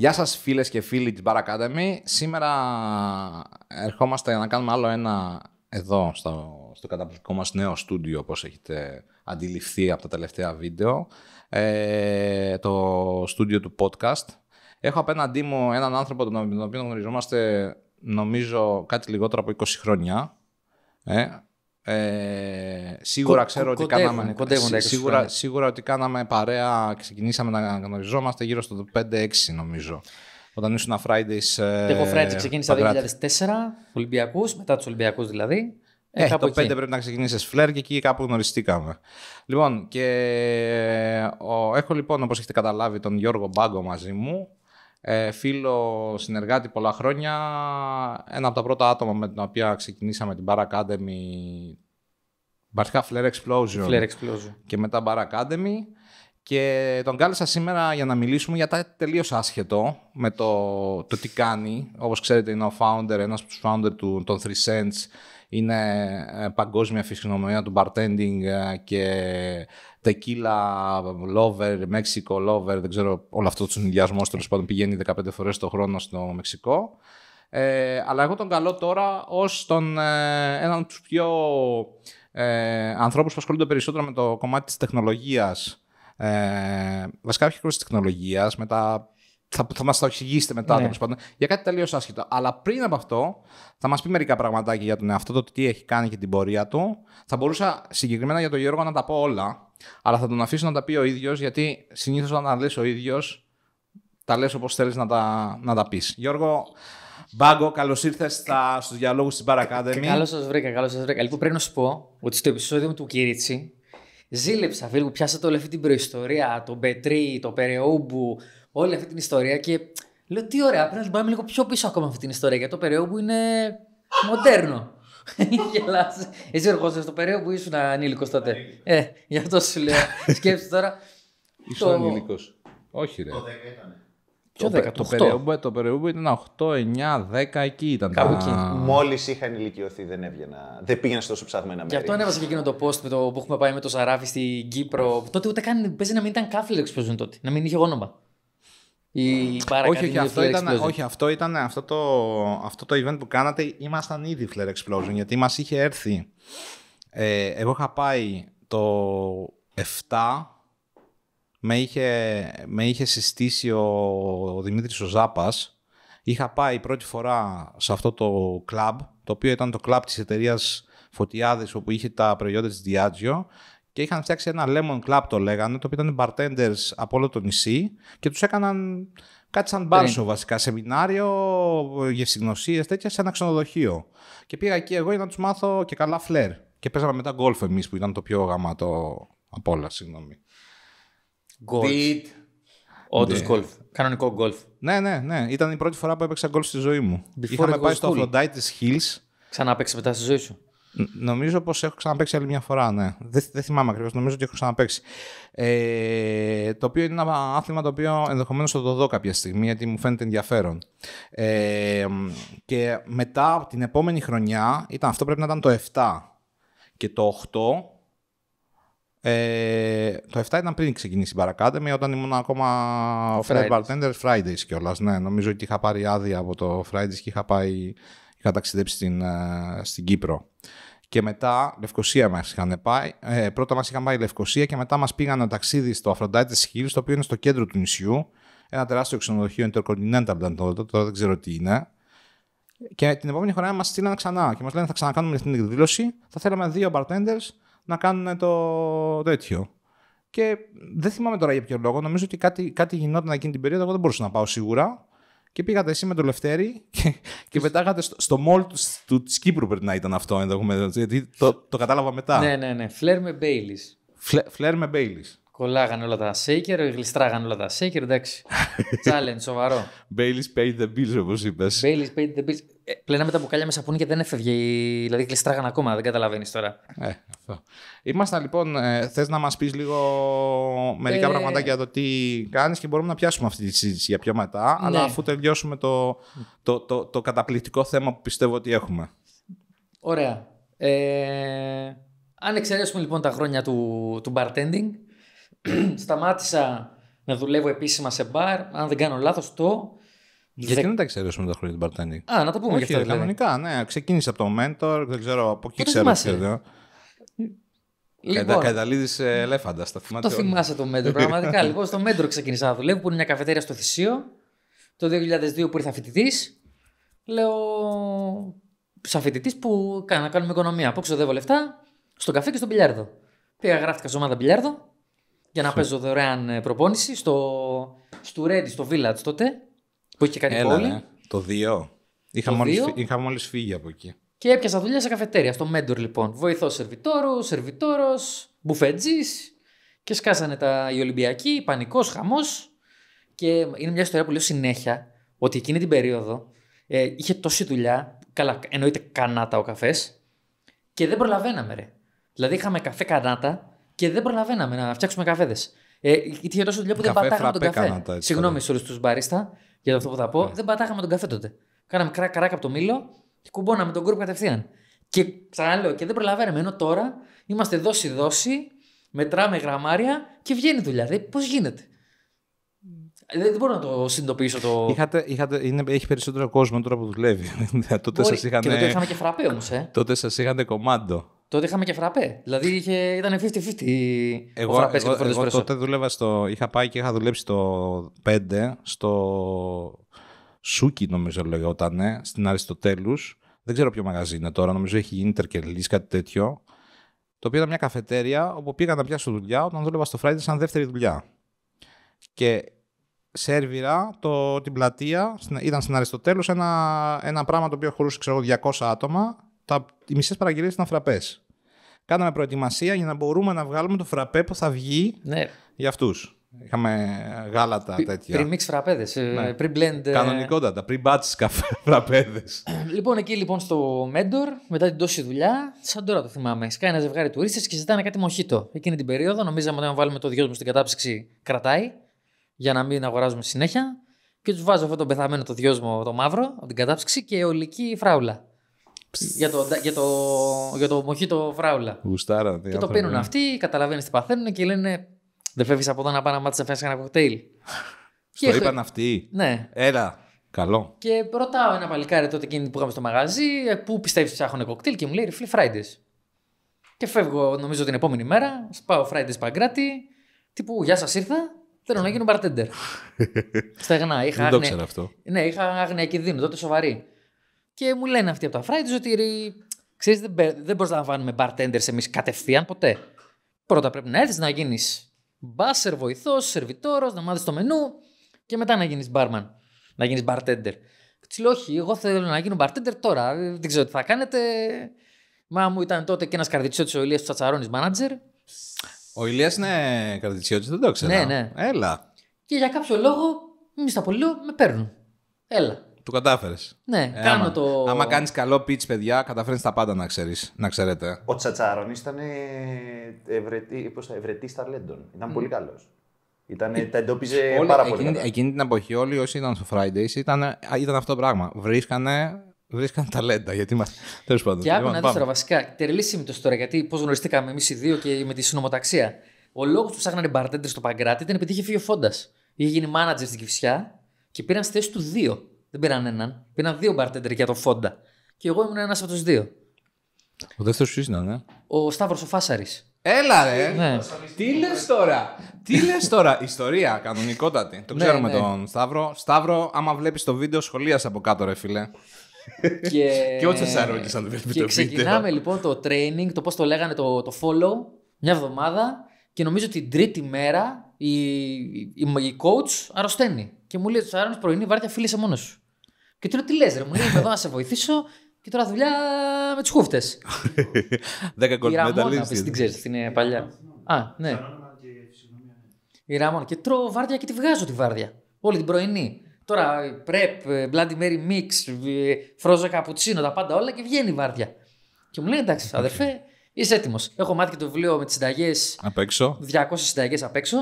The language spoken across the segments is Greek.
Γεια σας φίλες και φίλοι της Bar Academy. Σήμερα ερχόμαστε να κάνουμε άλλο ένα εδώ στο, στο καταπληκτικό μας νέο στούντιο όπως έχετε αντιληφθεί από τα τελευταία βίντεο. Ε, το στούντιο του podcast. Έχω απέναντί μου έναν άνθρωπο τον οποίο γνωριζόμαστε νομίζω κάτι λιγότερο από 20 χρόνια. Ε, ε, σίγουρα ξέρω ότι κάναμε. Ε, σίγουρα, σίγουρα ότι κάναμε παρέα, ξεκινήσαμε να γνωριζόμαστε γύρω στο 5-6 νομίζω. Όταν ήσουν Fridays. Ε, εγώ Fridays ξεκίνησα το 2004, Ολυμπιακούς, μετά τους Ολυμπιακούς δηλαδή. Ε, ε το 5 πρέπει να ξεκινήσεις φλερ και εκεί κάπου γνωριστήκαμε. Λοιπόν, και ε, ο, έχω λοιπόν, όπως έχετε καταλάβει, τον Γιώργο Μπάγκο μαζί μου ε, φίλο, συνεργάτη πολλά χρόνια, ένα από τα πρώτα άτομα με την οποία ξεκινήσαμε την Bar Academy, βασικά Flare Explosion, Flare Explosion και μετά Bar Academy. Και τον κάλεσα σήμερα για να μιλήσουμε για τα τελείως άσχετο με το, το τι κάνει. Όπως ξέρετε, είναι ο founder, ένας από τους founder του, των 3 Cents. Είναι ε, παγκόσμια φυσικονομία του bartending ε, και tequila lover, Mexico lover, δεν ξέρω όλο αυτό το συνδυασμό τέλος πάντων πηγαίνει 15 φορές το χρόνο στο Μεξικό. Ε, αλλά εγώ τον καλώ τώρα ως ε, έναν από τους πιο ε, ανθρώπους που ασχολούνται περισσότερο με το κομμάτι της τεχνολογίας. Ε, βασικά όχι της τεχνολογίας, με θα, θα μας τα εξηγήσετε μετά ναι. πάντων, για κάτι τελείως άσχετο. Αλλά πριν από αυτό θα μας πει μερικά πραγματάκια για τον εαυτό του, τι έχει κάνει και την πορεία του. Θα μπορούσα συγκεκριμένα για τον Γιώργο να τα πω όλα. Αλλά θα τον αφήσω να τα πει ο ίδιος, γιατί συνήθως όταν τα λες ο ίδιος, τα λες όπως θέλεις να τα, να τα πεις. Γιώργο, Μπάγκο, καλώς ήρθες στους διαλόγους στην Bar Καλώς σας βρήκα, καλώς σας βρήκα. Λοιπόν, πρέπει να σου πω ότι στο επεισόδιο μου του Κυρίτσι ζήλεψα, φίλε μου, πιάσατε όλη αυτή την προϊστορία, τον Πετρί, το Περαιόμπου, όλη αυτή την ιστορία και λέω τι ωραία, πρέπει να πάμε λίγο πιο πίσω ακόμα αυτή την ιστορία γιατί το Περαιόμπου είναι μοντέρνο. Γελάς. Εσύ εργόσασες στο περαίο που ήσουν ανήλικος τότε. ε, γι' αυτό σου λέω. Σκέψτε τώρα. Ήσουν το... ανήλικος. Όχι, ρε. Το 10 ήταν. Το, 10, το, το ήταν 8, 9, 10, εκεί ήταν. Κάπου εκεί. Μόλις είχα ενηλικιωθεί, δεν έβγαινα. Δεν πήγαινα στο τόσο ένα μέρη. Γι' αυτό ανέβασα και εκείνο το post το, που έχουμε πάει με το Σαράφι στην Κύπρο. Τότε ούτε καν. Παίζει να μην ήταν κάφιλεξ που τότε. Να μην είχε όνομα όχι, αυτό ήταν, αυτό το, αυτό το event που κάνατε. Ήμασταν ήδη Flare Explosion γιατί μας είχε έρθει. Ε, εγώ είχα πάει το 7. Με είχε, με είχε συστήσει ο, ο Δημήτρης ο Ζάπας. Είχα πάει πρώτη φορά σε αυτό το κλαμπ, το οποίο ήταν το κλαμπ της εταιρείας Φωτιάδες όπου είχε τα προϊόντα της Diageo και είχαν φτιάξει ένα lemon club το λέγανε, το οποίο ήταν bartenders από όλο το νησί και τους έκαναν κάτι σαν μπάρσο βασικά, σεμινάριο, γευσιγνωσίες, τέτοια σε ένα ξενοδοχείο. Και πήγα εκεί εγώ για να τους μάθω και καλά φλερ. Και παίζαμε μετά γκολφ εμείς που ήταν το πιο γαμάτο από όλα, συγγνώμη. Γκολφ. Όντως ναι. γκολφ. Κανονικό γκολφ. Ναι, ναι, ναι. Ήταν η πρώτη φορά που έπαιξα γκολφ στη ζωή μου. Before Είχαμε πάει στο Aphrodite's Hills. Ξανά παίξει μετά στη ζωή σου. Νομίζω πως έχω ξαναπέξει άλλη μια φορά, ναι. Δεν, δεν θυμάμαι ακριβώς, νομίζω ότι έχω ξαναπέξει. Ε, το οποίο είναι ένα άθλημα το οποίο ενδεχομένως θα το δω κάποια στιγμή, γιατί μου φαίνεται ενδιαφέρον. Ε, και μετά την επόμενη χρονιά, ήταν, αυτό πρέπει να ήταν το 7 και το 8. Ε, το 7 ήταν πριν ξεκινήσει η Baracademy, όταν ήμουν ακόμα ο Fred Bartender Fridays κιόλας. Ναι, νομίζω ότι είχα πάρει άδεια από το Fridays και είχα πάει είχα ταξιδέψει στην, στην Κύπρο. Και μετά Λευκοσία μας είχαν πάει. Ε, πρώτα μας είχαν πάει Λευκοσία και μετά μας πήγαν ταξίδι στο τη Χίλ, το οποίο είναι στο κέντρο του νησιού. Ένα τεράστιο ξενοδοχείο Intercontinental το τότε, τώρα δεν ξέρω τι είναι. Και την επόμενη χρονιά μας στείλανε ξανά και μας λένε θα ξανακάνουμε την εκδήλωση. Θα θέλαμε δύο bartenders να κάνουν το τέτοιο. Και δεν θυμάμαι τώρα για ποιο λόγο. Νομίζω ότι κάτι, κάτι γινόταν εκείνη την περίοδο. Εγώ δεν μπορούσα να πάω σίγουρα. Και πήγατε εσύ με το Λευτέρη και, και πετάγατε στο, στο μόλ του, του της Κύπρου πρέπει να ήταν αυτό ενδεχομένω. Γιατί το, κατάλαβα μετά. Ναι, ναι, ναι. Φλερ με Μπέιλις. φλερ με Μπέιλις. Κολλάγανε όλα τα σέικερ, γλιστράγανε όλα τα σέικερ, εντάξει. Challenge, σοβαρό. Μπέιλις paid the bills, όπως είπες. Μπέιλις paid the bills πλέναμε τα μπουκάλια με σαπούνι και δεν έφευγε. Δηλαδή κλειστράγαν ακόμα, δεν καταλαβαίνεις τώρα. Ε, αυτό. Είμαστε λοιπόν, ε, θες να μας πεις λίγο μερικά πράγματα ε, πραγματάκια για το τι κάνεις και μπορούμε να πιάσουμε αυτή τη συζήτηση για πιο μετά. Ναι. Αλλά αφού τελειώσουμε το, το, το, καταπληκτικό θέμα που πιστεύω ότι έχουμε. Ωραία. Ε, αν εξαιρέσουμε λοιπόν τα χρόνια του, του bartending, σταμάτησα να δουλεύω επίσημα σε μπαρ, αν δεν κάνω λάθος, το γιατί δεν τα εξαιρέσουμε τα χρόνια την Παρτένη. Α, να τα πούμε και αυτά. Δηλαδή. Κανονικά, ναι. Ξεκίνησε από το Mentor, δεν ξέρω από εκεί ε, ξέρω. ξέρω. Λοιπόν, Καταλήδης ε, ελέφαντας, τα θυμάται. Το θυμάσαι το Mentor, πραγματικά. λοιπόν, στο Mentor ξεκίνησα να δουλεύω, που είναι μια καφετέρια στο Θησίο. Το 2002 που ήρθα φοιτητής, λέω. Σαν φοιτητής που να κάνουμε οικονομία. Πού ξοδεύω λεφτά, στον καφέ και στον πιλιάρδο. Πήγα, γράφτηκα σε ομάδα πιλιάρδο για να παίζω δωρεάν ε, προπόνηση στο, στο Ready, στο Village τότε. Που είχε κάνει Έλα, πόλη. Ναι. Το 2. Είχα, μόλις, είχα μόλις φύγει από εκεί. Και έπιασα δουλειά σε καφετέρια, Αυτό Μέντορ λοιπόν. Βοηθός σερβιτόρου, σερβιτόρος, μπουφετζής. Και σκάσανε τα, οι Ολυμπιακοί, πανικός, χαμός. Και είναι μια ιστορία που λέω συνέχεια ότι εκείνη την περίοδο ε, είχε τόση δουλειά. Καλά, εννοείται κανάτα ο καφές. Και δεν προλαβαίναμε, ρε. Δηλαδή είχαμε καφέ κανάτα και δεν προλαβαίναμε να φτιάξουμε καφέδες. Ε, είχε τόσο δουλειά που καφέ, δεν πατάγαμε τον καφέ. Κανάτα, έτσι, Συγγνώμη σε μπαρίστα για αυτό που θα πω, ναι. δεν πατάγαμε τον καφέ τότε. Κάναμε κρά, καράκα από το μήλο και κουμπώναμε τον κουρπ κατευθείαν. Και ξαναλέω, και δεν προλαβαίναμε. Ενώ τώρα είμαστε δόση-δόση, μετράμε γραμμάρια και βγαίνει δουλειά. Δηλαδή, πώς γίνεται. Ε, δεν μπορώ να το συνειδητοποιήσω το. Είχατε, είχατε, είναι, έχει περισσότερο κόσμο τώρα που δουλεύει. τότε σα είχαν. Και τότε είχαμε και φραπέ όμως. Ε. Τότε σας είχαν κομμάτι. Τότε είχαμε και φραπέ. Δηλαδή είχε, ήταν 50-50 ε, εγώ, εγώ, εγώ, εγώ τότε δούλευα στο. Είχα πάει και είχα δουλέψει το 5 στο Σούκι, νομίζω λεγόταν, στην Αριστοτέλους. Δεν ξέρω ποιο μαγαζί είναι τώρα, νομίζω έχει γίνει τερκελή, κάτι τέτοιο. Το οποίο ήταν μια καφετέρια όπου πήγα να πιάσω δουλειά όταν δούλευα στο Friday σαν δεύτερη δουλειά. Και σερβιρά το, την πλατεία, ήταν στην Αριστοτέλους ένα, ένα πράγμα το οποίο χωρούσε ξέρω, 200 άτομα τα, οι μισές παραγγελίες ήταν φραπές. Κάναμε προετοιμασία για να μπορούμε να βγάλουμε το φραπέ που θα βγει ναι. για αυτούς. Είχαμε γάλατα Πι, τέτοια. Πριν μίξ φραπέδες. Ε, ναι. Πριν blend. Ε, Κανονικότατα. Πριν μπάτσε καφέ φραπέδες. Λοιπόν, εκεί λοιπόν στο Μέντορ μετά την τόση δουλειά, σαν τώρα το θυμάμαι. Σκάει ένα ζευγάρι τουρίστες και ζητάνε κάτι μοχήτο. Εκείνη την περίοδο, νομίζαμε ότι αν βάλουμε το δυο μου στην κατάψυξη, κρατάει. Για να μην αγοράζουμε συνέχεια. Και τους βάζω αυτό το πεθαμένο το δυόσμο το μαύρο από την κατάψυξη και ολική φράουλα για το, για το, για το το φράουλα. Γουστάρα, και το παίρνουν ναι. αυτοί, καταλαβαίνεις τι παθαίνουν και λένε Δεν φεύγεις από εδώ να πάνε να μάθεις να φτιάξει ένα κοκτέιλ. Στο είπαν αυτοί. Ναι. Έλα. Καλό. Και ρωτάω ένα παλικάρι τότε εκείνη που είχαμε στο μαγαζί, ε, πού πιστεύεις ψάχνουν κοκτέιλ και μου λέει Ριφλι Φράιντε. Και φεύγω, νομίζω την επόμενη μέρα, πάω Φράιντε Παγκράτη, τύπου Γεια σας ήρθα, θέλω να γίνω μπαρτέντερ. Στεγνά. Δεν το ήξερα αυτό. Ναι, είχα άγνοια κινδύνου, τότε σοβαρή. Και μου λένε αυτοί από τα Fridays ότι ξέρεις, δεν, δεν προσλαμβάνουμε bartenders εμείς κατευθείαν ποτέ. Πρώτα πρέπει να έρθεις να γίνεις μπάσερ, βοηθός, σερβιτόρος, να μάθεις το μενού και μετά να γίνεις barman. Να γίνεις bartender. Τι λέω, Όχι, εγώ θέλω να γίνω bartender τώρα. Δεν ξέρω τι θα κάνετε. Μα μου ήταν τότε και ένας καρδιτσιώτης ο Ηλίας του Τσατσαρόνη manager. Ο Ηλίας είναι καρδιτσιώτης, δεν το ναι, ξέρω. Ναι, ναι. Έλα. Και για κάποιο λόγο, μη στα πολύ, με παίρνουν. Έλα. Το κατάφερες. Ναι, ε, κάνω άμα, το. Άμα κάνεις καλό pitch, παιδιά, καταφέρνεις τα πάντα να, ξέρεις. να ξέρετε. Ο Τσατσάρον ήταν ε, ευρετή, ευρετή ταλέντων. Ήταν mm. πολύ καλός. Ήτανε, ε, τα εντόπιζε όλοι, πάρα πολύ. Εκείνη, την εποχή, όλοι όσοι ήταν στο Fridays ήταν, ήταν αυτό το πράγμα. Βρίσκανε, βρίσκανε ταλέντα. Γιατί μα. Τέλος πάντων. Και άκουγα λοιπόν, να τώρα βασικά. Τερλή το τώρα, γιατί πώς γνωριστήκαμε εμείς οι δύο και με τη συνομοταξία. Ο λόγος που ψάχνανε μπαρτέντερ στο Παγκράτη ήταν επειδή είχε φύγει ο Φόντας. Είχε γίνει manager στην Κυφσιά και πήραν στη θέση του δύο. Δεν πήραν έναν. Πήραν δύο μπαρτέντερ για τον Φόντα. Και εγώ ήμουν ένας από τους δύο. Ο δεύτερος ποιος ήταν, ναι. Ο Σταύρος ο Φάσαρης. Έλα, ρε. Ναι. Τι λες τώρα. Τι λες τώρα. Ιστορία, κανονικότατη. Το ναι, ξέρουμε ναι, τον Σταύρο. Σταύρο, άμα βλέπεις το βίντεο, σχολεία από κάτω, ρε φιλέ. και και ό,τι σα άρεσε αν βίντεο. Και ξεκινάμε λοιπόν το training, το πώς το λέγανε το, το follow, μια εβδομάδα. Και νομίζω ότι την τρίτη μέρα η, η, coach αρρωσταίνει. Και μου λέει: Του πρωινή βάρδια, φίλησε μόνος σου. Και του λέω τι λες, ρε μου, λέει, εδώ να σε βοηθήσω. Και τώρα δουλειά με του χούφτες. Δέκα λύσει. Την ξέρεις, αυτή είναι παλιά. Α, ναι. Η Ραμόν ναι. και τρώω βάρδια και τη βγάζω τη βάρδια. Όλη την πρωινή. Τώρα prep ε, ε, Bloody Mary Mix, ε, φρόζο καπουτσίνο, τα πάντα όλα και βγαίνει η βάρδια. Και μου λέει εντάξει, αδερφέ, είσαι έτοιμος. Έχω μάθει και το βιβλίο με τις συνταγές. Απ' έξω. 200 συνταγές απ' έξω.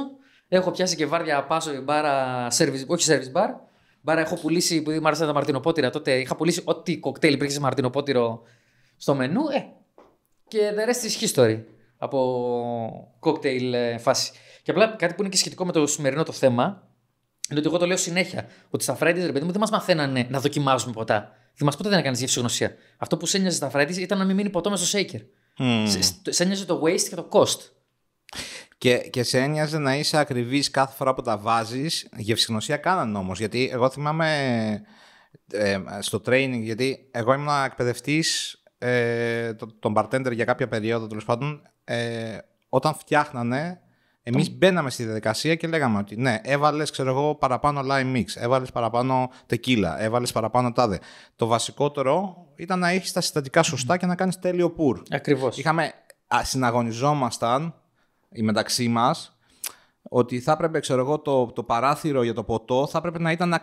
Έχω πιάσει και βάρδια πάσο μπάρα, όχι service Μπάρα έχω πουλήσει, που μου άρεσαν τα μαρτινοπότηρα τότε, είχα πουλήσει ό,τι κοκτέιλ υπήρχε σε μαρτινοπότηρο στο μενού. Ε, και the rest is history από κοκτέιλ ε, φάση. Και απλά κάτι που είναι και σχετικό με το σημερινό το θέμα, είναι ότι εγώ το λέω συνέχεια. Ότι στα Fridays, ρε παιδί μου, δεν μας μαθαίνανε να δοκιμάζουμε ποτά. Δεν μας ποτέ δεν έκανες γευσογνωσία. Αυτό που σένιαζε στα Fridays ήταν να μην μείνει ποτό μέσα στο shaker. Mm. σένιαζε το waste και το cost. Και, και σε ένοιαζε να είσαι ακριβής κάθε φορά που τα βάζεις. Γευσιγνωσία κάναν όμως. Γιατί εγώ θυμάμαι ε, στο training, γιατί εγώ ήμουν εκπαιδευτής ε, τον bartender για κάποια περίοδο τέλος πάντων. Ε, όταν φτιάχνανε, εμείς μπαίναμε στη διαδικασία και λέγαμε ότι ναι, έβαλες παραπάνω lime mix, έβαλες παραπάνω tequila έβαλες παραπάνω τάδε. Το βασικότερο ήταν να έχεις τα συστατικά σωστά και να κάνεις τέλειο πουρ. Ακριβώς. Είχαμε, συναγωνιζόμασταν η μεταξύ μας, ότι θα έπρεπε ξέρω εγώ, το, το παράθυρο για το ποτό θα έπρεπε να ήταν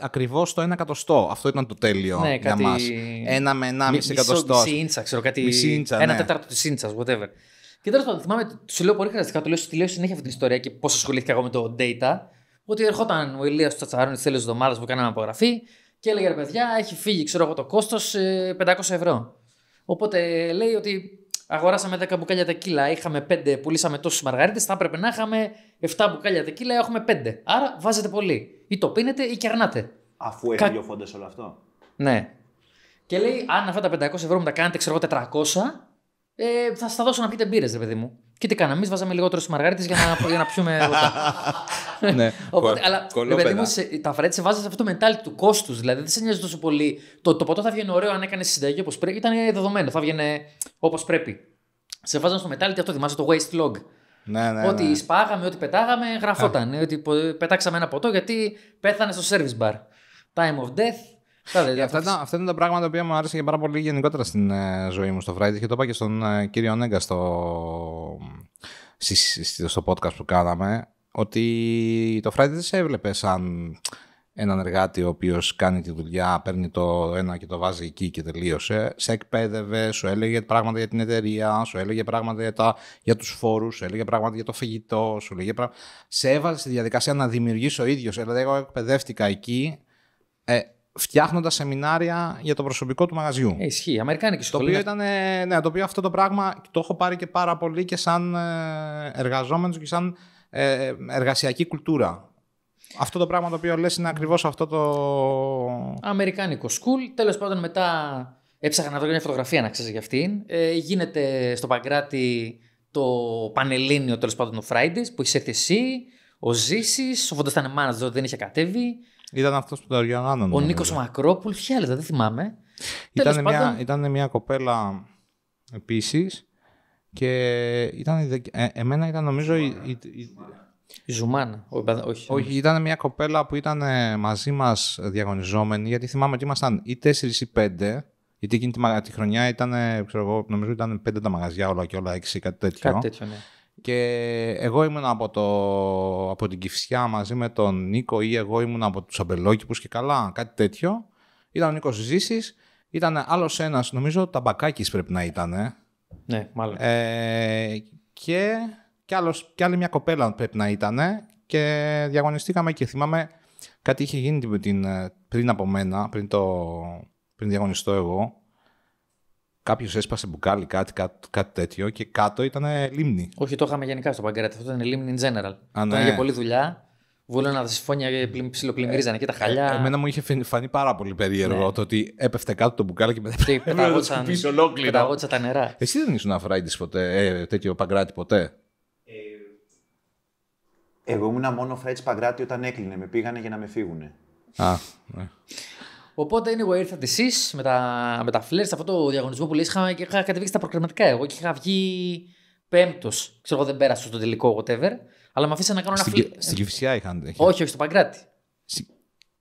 ακριβώ το 1 εκατοστό. Αυτό ήταν το τέλειο ναι, για κάτι... μας. Ένα με ένα μισή εκατοστό. Μισή ίντσα, ξέρω κάτι. Μισή ίντσα, ένα ναι. τέταρτο της ίντσας, whatever. Και τώρα θυμάμαι, του λέω πολύ χαρακτηριστικά, το λέω, τη λέω συνέχεια αυτή την ιστορία και πώς ασχολήθηκα εγώ με το data. Ότι ερχόταν ο Ηλίας του Τσατσαρόνι τη τέλη εβδομάδα που κάναμε απογραφή και έλεγε ρε παιδιά, έχει φύγει, ξέρω εγώ το κόστος 500 ε, ευρώ. Οπότε λέει ότι Αγοράσαμε 10 μπουκάλια τεκίλα, είχαμε 5, πουλήσαμε τόσε μαργαρίτες. Θα έπρεπε να είχαμε 7 μπουκάλια τεκίλα, έχουμε 5. Άρα βάζετε πολύ. Ή το πίνετε ή κερνάτε. Αφού έχει δύο φόντες όλο αυτό. Ναι. Και λέει, αν αυτά τα 500 ευρώ μου τα κάνετε, ξέρω εγώ 400, ε, θα σα τα δώσω να πείτε μπύρες, ρε παιδί μου. Και τι κάναμε, εμείς βάζαμε λιγότερο στις μαργαρίτε για, να, για να πιούμε ναι, Οπότε, αλλά μου, σε, τα φρέτ σε βάζανε σε αυτό το μετάλλι του κόστους. Δηλαδή δεν σε νοιάζει τόσο πολύ. Το, το ποτό θα βγαίνει ωραίο αν έκανες συνταγή όπως πρέπει. Ήταν δεδομένο, θα βγαίνει όπως πρέπει. Σε βάζανε στο και αυτό, θυμάσαι το waste log. Ναι, ναι, ότι ναι. σπάγαμε, ό,τι πετάγαμε, γραφόταν. Ότι πετάξαμε ένα ποτό γιατί πέθανε στο service bar. Time of death, Αυτά, είναι ήταν, αυτά ήταν τα πράγματα που μου άρεσε και πάρα πολύ γενικότερα στην ε, ζωή μου στο Friday και το είπα και στον ε, κύριο Νέγκα στο, στο podcast που κάναμε ότι το Friday δεν σε έβλεπε σαν έναν εργάτη ο οποίος κάνει τη δουλειά, παίρνει το ένα και το βάζει εκεί και τελείωσε. Σε εκπαίδευε, σου έλεγε πράγματα για την εταιρεία, σου έλεγε πράγματα για, για τους φόρους, σου έλεγε πράγματα για το φαγητό, σου έλεγε πράγματα. Σε έβαλε στη διαδικασία να δημιουργήσει ο ίδιος. Ε, δηλαδή, εγώ εκπαιδεύτηκα εκεί. Ε, φτιάχνοντας σεμινάρια για το προσωπικό του μαγαζιού. Ε, ισχύει, Αμερικάνικη σχολή. Το οποίο, ήταν, ναι, το οποίο αυτό το πράγμα το έχω πάρει και πάρα πολύ και σαν ε, εργαζόμενος και σαν ε, εργασιακή κουλτούρα. Αυτό το πράγμα το οποίο λες είναι ακριβώς αυτό το... Αμερικάνικο school. Τέλος πάντων μετά έψαχνα να βρω μια φωτογραφία να ξέρεις για αυτήν. Ε, γίνεται στο Παγκράτη το πανελίνιο τέλος πάντων του Fridays που είσαι εσύ, ο Ζήσης, ο Φωτός ήταν δεν είχε κατέβει. Ήταν αυτός που το οργανώνονταν. Ο Νίκος Μακρόπουλ, χαίρετα, δεν θυμάμαι. Ήταν μια, πάντων... ήταν μια κοπέλα επίσης. Και ήταν, ε, εμένα ήταν νομίζω. Η, η, η... η Όχι, ήταν μια κοπέλα που ήταν ε, μαζί μας διαγωνιζόμενη. Γιατί θυμάμαι ότι ήμασταν ή τέσσερις ή πέντε, Γιατί εκείνη τη, χρονιά ήταν, ξέρω εγώ, νομίζω ήταν πέντε τα μαγαζιά όλα και όλα 6 κάτι τέτοιο. Κάτι τέτοιο, ναι. Και εγώ ήμουν από, το, από την Κυφσιά μαζί με τον Νίκο ή εγώ ήμουν από τους Αμπελόκηπους και καλά, κάτι τέτοιο. Ήταν ο Νίκος Ζήσης, ήταν άλλος ένας, νομίζω τα Ταμπακάκης πρέπει να ήταν. Ε. Ναι, μάλλον. Ε, και, και, άλλος, και άλλη μια κοπέλα πρέπει να ήταν ε. και διαγωνιστήκαμε και θυμάμαι κάτι είχε γίνει την, πριν από μένα, πριν, πριν διαγωνιστώ εγώ κάποιος έσπασε μπουκάλι, κάτι, κάτι, κάτι, τέτοιο και κάτω ήταν λίμνη. Όχι, το είχαμε γενικά στο παγκράτη. Αυτό ήταν λίμνη in general. Α, ναι. Ήταν για πολλή δουλειά. Βούλωνα να συμφώνια ε, ψιλοπλημμυρίζανε και τα ε, χαλιά. Ε, εμένα μου είχε φανεί πάρα πολύ περίεργο ναι. το ότι έπεφτε κάτω το μπουκάλι και μετά και πεταγότσαν, πεταγότσα τα νερά. Εσύ δεν ήσουν αφράιντη ποτέ, ε, τέτοιο παγκράτη ποτέ. Εγώ ήμουν μόνο φράιτ παγκράτη όταν έκλεινε. Με πήγανε για να με φύγουνε. Α, ναι. Οπότε anyway, ήρθατε εσείς με τα, τα φλερ σε αυτό το διαγωνισμό που λέει. Είχα, είχα κατεβήξει τα προκριματικά εγώ και είχα βγει πέμπτος. Ξέρω εγώ δεν πέρασα στο τελικό, whatever. Αλλά με αφήσα να κάνω ένα φλερ. Στην Κυφσιά είχαν. Όχι, όχι, στο Παγκράτη.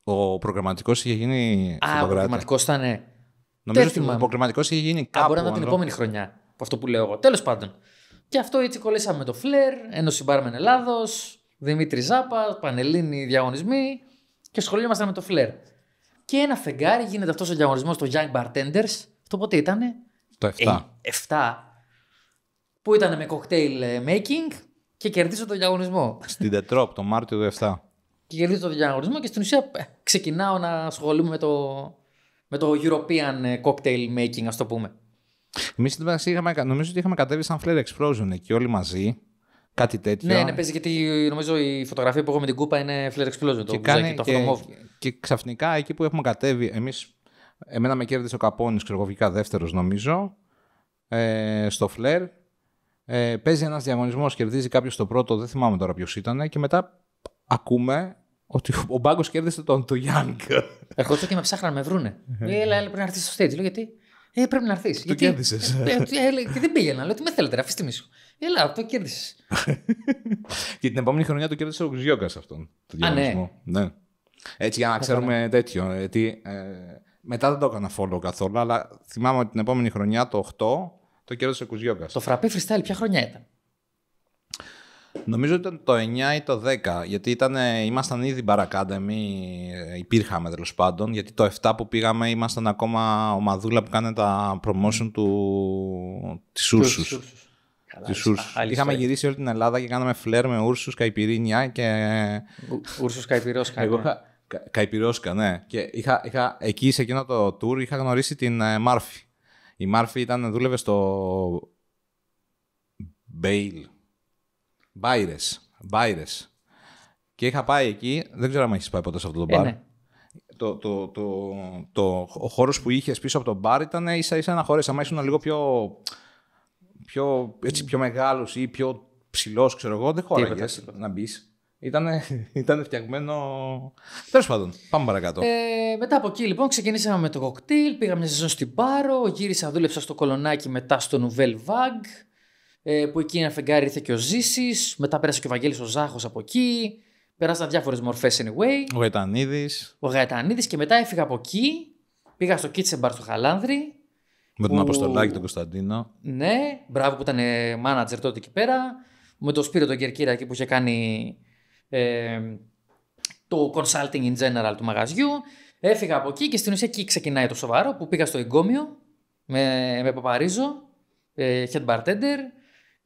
Ο προγραμματικό είχε γίνει. Α, ο προγραμματικό ήταν. Ε, Νομίζω ότι ο ε. προγραμματικό είχε γίνει κάπου. Α, μπορεί να ήταν την επόμενη χρονιά. που Αυτό που λέω εγώ. Τέλος πάντων. Και αυτό έτσι κολλήσαμε με το Φλερ, ενώ συμπάρμεν Ελλάδος, Δημήτρη Ζάπα, Πανελλήνιοι διαγωνισμοί και σχολιόμασταν με το Φλερ. Και ένα φεγγάρι γίνεται αυτός ο διαγωνισμός των Young Bartenders. Το πότε ήταν. Το 7. 7. Που ήταν με cocktail ε, making και κερδίζω τον διαγωνισμό. Στην Τετρόπ, το Μάρτιο του 7. Και τον διαγωνισμό και στην ουσία ε, ξεκινάω να ασχολούμαι με το, με το European ε, cocktail making, ας το πούμε. Εμείς στην είχαμε, νομίζω ότι είχαμε κατέβει σαν Flair Explosion εκεί όλοι μαζί. Κάτι τέτοιο. Ναι, ναι, παίζει γιατί νομίζω η φωτογραφία που έχω με την κούπα είναι Flare Explosion. Το και, κάνει, το και, και, ξαφνικά εκεί που έχουμε κατέβει, εμείς. Εμένα με κέρδισε ο Καπώνης ξέρω εγώ, δεύτερος νομίζω. Ε, στο Flare. Ε, παίζει ένας διαγωνισμός, κερδίζει κάποιος το πρώτο, δεν θυμάμαι τώρα ποιος ήταν. Και μετά ακούμε ότι ο Μπάγκος κέρδισε τον Γιάνγκ. Young. και με ψάχναν να με βρούνε. Λέει, ε, ε. έλα, έλα, πρέπει να έρθεις στο stage. Λέω γιατί. Ε, πρέπει να έρθεις. Το κέρδισες. Ε, ε, ε, και δεν πήγαινα. Λέω τι με θέλετε, αφήστε μίσο. Έλα, το κέρδισες. και την επόμενη χρονιά το κέρδισε ο Γκριζιόκα αυτόν. Το ναι. διαγωνισμό. ναι. Έτσι για να ξέρουμε τέτοιο. Γιατί, μετά δεν το έκανα follow καθόλου, αλλά θυμάμαι ότι την επόμενη χρονιά, το 8, το κέρδισε ο Κουζιόκα. Το φραπέ freestyle, ποια χρονιά ήταν. Νομίζω ότι ήταν το 9 ή το 10, γιατί ήμασταν ήδη εμεί, υπήρχαμε τέλος πάντων, γιατί το 7 που πήγαμε ήμασταν ακόμα ομαδούλα που κάνει τα promotion του, της Ούρσους. Της Ούρσους. Είχαμε γυρίσει όλη την Ελλάδα και κάναμε φλερ με Ούρσους, Καϊπυρίνια και... Ούρσους Καϊπυρόσκα. Εγώ ναι. Καϊπυρόσκα, ναι. Και είχα, είχα, εκεί σε εκείνο το tour είχα γνωρίσει την ε, Μάρφη. Η Μάρφη ήταν, δούλευε στο Μπέιλ, Μπάιρες. Μπάιρες. Και είχα πάει εκεί, δεν ξέρω αν έχεις πάει ποτέ σε αυτό το ε, μπαρ. Ε, ναι. το, το, το, το, ο χώρος που είχες πίσω από το μπαρ ήταν ίσα ίσα ένα χώρος. Αν ήσουν λίγο πιο, πιο, πιο μεγάλος ή πιο ψηλός, ξέρω εγώ, δεν χώραγε να μπεις. Ήτανε, ήτανε φτιαγμένο. Τέλος πάντων, πάμε παρακάτω. Ε, μετά από εκεί λοιπόν ξεκινήσαμε με το κοκτήλ, πήγαμε μια ζωή στην Πάρο, γύρισα, δούλεψα στο Κολονάκι μετά στο Νουβέλ Βαγκ ε, που εκεί ένα φεγγάρι ήρθε και ο Ζήσης, μετά πέρασε και ο Βαγγέλης ο Ζάχος από εκεί. Πέρασαν διάφορες μορφές anyway. Ο Γαϊτανίδης. Ο Γαϊτανίδης και μετά έφυγα από εκεί. Πήγα στο Kitchen Bar στο Χαλάνδρη. Με τον που... Αποστολάκη, τον Κωνσταντίνο. Ναι, μπράβο που ήταν ε, manager τότε εκεί πέρα. Με τον Σπύρο τον Κερκύρα εκεί που είχε κάνει ε, το consulting in general του μαγαζιού. Έφυγα από εκεί και στην ουσία εκεί ξεκινάει το σοβαρό που πήγα στο Εγκόμιο με, με Παπαρίζο, ε, head bartender.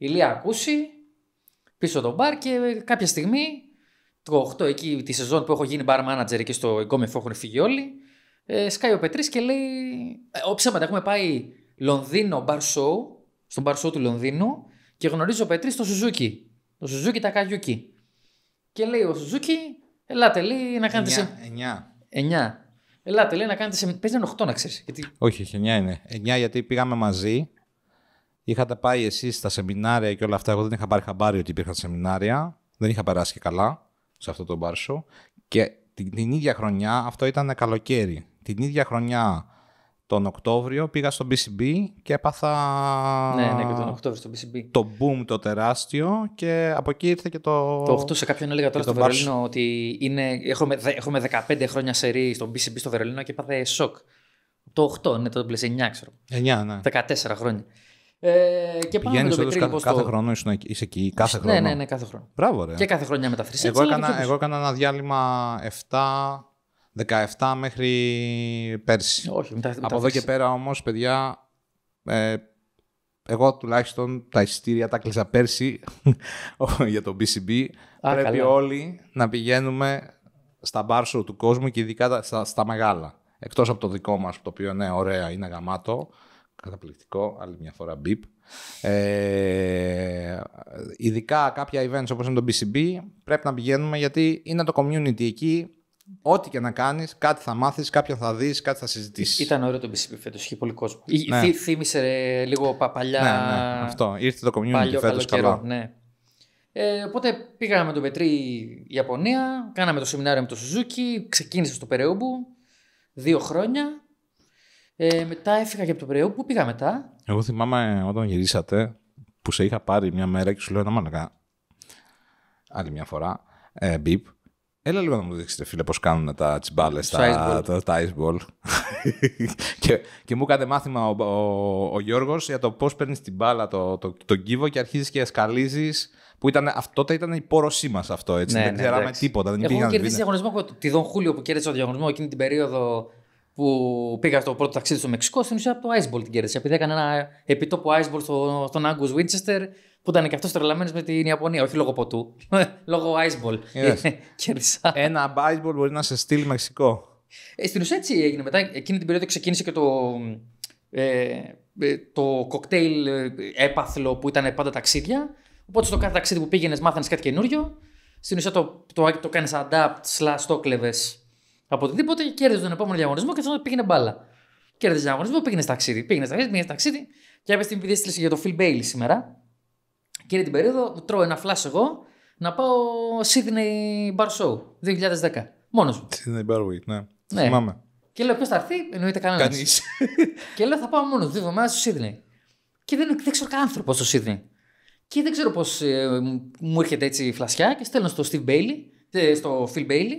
Η Λία ακούσει, πίσω τον μπαρ και κάποια στιγμή, το 8 εκεί τη σεζόν που έχω γίνει μπαρ manager εκεί στο που έχουν φύγει όλοι, ε, σκάει ο Πετρής και λέει, ε, "Ωψέματα έχουμε πάει Λονδίνο bar show, στον bar show του Λονδίνου και γνωρίζει ο Πετρής το Σουζούκι, το Σουζούκι Καγιούκι. Και λέει ο Σουζούκι, ελάτε λέει να κάνετε... σε... 9. 9. Ελάτε, λέει να κάνετε σε. 8 να ξέρεις. Γιατί... Όχι, 9 είναι. 9 γιατί πήγαμε μαζί Είχατε πάει εσείς στα σεμινάρια και όλα αυτά. Εγώ δεν είχα πάρει χαμπάρι ότι υπήρχαν σεμινάρια. Δεν είχα περάσει και καλά σε αυτό το μπάρσο. Και την, την ίδια χρονιά, αυτό ήταν καλοκαίρι. Την ίδια χρονιά τον Οκτώβριο πήγα στο BCB και έπαθα. Ναι, ναι, και τον Οκτώβριο στο BCB. Το boom το τεράστιο και από εκεί ήρθε και το. Το 8 σε κάποιον έλεγα τώρα στο Βερολίνο ότι είναι... έχουμε, έχουμε 15 χρόνια σερή στο BCB στο Βερολίνο και έπαθε σοκ. Το 8, ναι, το πλαίσιο 9, ξέρω. 9, ναι. 14 χρόνια. Ε, και πάμε Πηγαίνεις το κάθε, κάθε το... χρόνο ήσουν, είσαι εκεί, κάθε ναι, χρόνο. Ναι, ναι, κάθε χρόνο. Μπράβο, ρε. Και κάθε χρονιά με Εγώ έκανα, εγώ έκανα ένα διάλειμμα 7, 17 μέχρι πέρσι. Όχι, μετά Από εδώ και πέρα όμως, παιδιά, ε, εγώ τουλάχιστον τα εισιτήρια τα κλείσα πέρσι για το BCB. Πρέπει όλοι να πηγαίνουμε στα μπάρσο του κόσμου και ειδικά στα, στα μεγάλα. Εκτός από το δικό μας, το οποίο ναι, ωραία, είναι γαμάτο. Καταπληκτικό, άλλη μια φορά μπιπ. Ε, ειδικά κάποια events όπως είναι το BCB πρέπει να πηγαίνουμε γιατί είναι το community εκεί. Ό,τι και να κάνεις, κάτι θα μάθεις, κάποιον θα δεις, κάτι θα συζητήσεις. Ήταν ωραίο το BCB φέτος, είχε πολύ κόσμο. Ναι. Θύμισε ρε, λίγο παλιά... Ναι, ναι, αυτό. Ήρθε το community Παλιό, φέτος ναι. Ε, οπότε πήγαμε με τον Πετρή Ιαπωνία, κάναμε το σεμινάριο με το Suzuki, ξεκίνησε στο Περεούμπου, δύο χρόνια ε, μετά έφυγα και από το προϊόν. Πού πήγα μετά. Εγώ θυμάμαι όταν γυρίσατε που σε είχα πάρει μια μέρα και σου λέω ένα μάνα άλλη μια φορά. Ε, μπιπ. Έλα λίγο να μου δείξετε, φίλε, πώς κάνουν τα τσιμπάλες, τα, τα, ball. και, και, μου έκανε μάθημα ο, ο, ο Γιώργος για το πώς παίρνεις την μπάλα, το, το, τον κύβο και αρχίζεις και ασκαλίζει. Που ήταν, αυτό, τότε ήταν η πόρωσή μας αυτό, έτσι. Ναι, δεν ναι, ξέραμε τίποτα. Δεν Έχω κερδίσει διαγωνισμό. Τη Δον Χούλιο που κέρδισε το διαγωνισμό εκείνη την περίοδο που πήγα στο πρώτο ταξίδι στο Μεξικό, στην ουσία από το Iceball την κέρδισα. Επειδή έκανε ένα επιτόπου Iceball στο, στον Άγκου Winchester, που ήταν και αυτός τρελαμένος με την Ιαπωνία. Όχι λόγω ποτού, λόγω Iceball. Yes. κέρδισα. Ένα Iceball μπορεί να σε στείλει Μεξικό. Ε, στην ουσία έτσι έγινε. Μετά εκείνη την περίοδο ξεκίνησε και το. Ε, ε το κοκτέιλ ε, έπαθλο που ήταν πάντα ταξίδια. Οπότε στο κάθε ταξίδι που πήγαινες, μάθανε κάτι καινούριο. Στην ουσία το, το, το, κάνεις adapt, slash το από και κέρδιζε τον επόμενο διαγωνισμό και αυτό πήγαινε μπάλα. Κέρδιζε διαγωνισμό, πήγαινε ταξίδι. Πήγαινε ταξίδι, πήγαινε ταξίδι. Και την την διέστησε για το Phil Bailey σήμερα. Και είναι την περίοδο τρώω ένα φλάσ εγώ να πάω Sydney Bar Show 2010. Μόνος μου. Sydney Bar Week, ναι. ναι. Θυμάμαι. Και λέω ποιος θα έρθει, εννοείται κανένας. Κανείς. και λέω θα πάω μόνος δύο εβδομάδε στο Sydney. Και δεν, δεν ξέρω καν άνθρωπος στο Sydney. Και δεν ξέρω πώς ε, μου έρχεται έτσι η φλασιά και στέλνω στο Steve Bailey, ε, στο Phil Bailey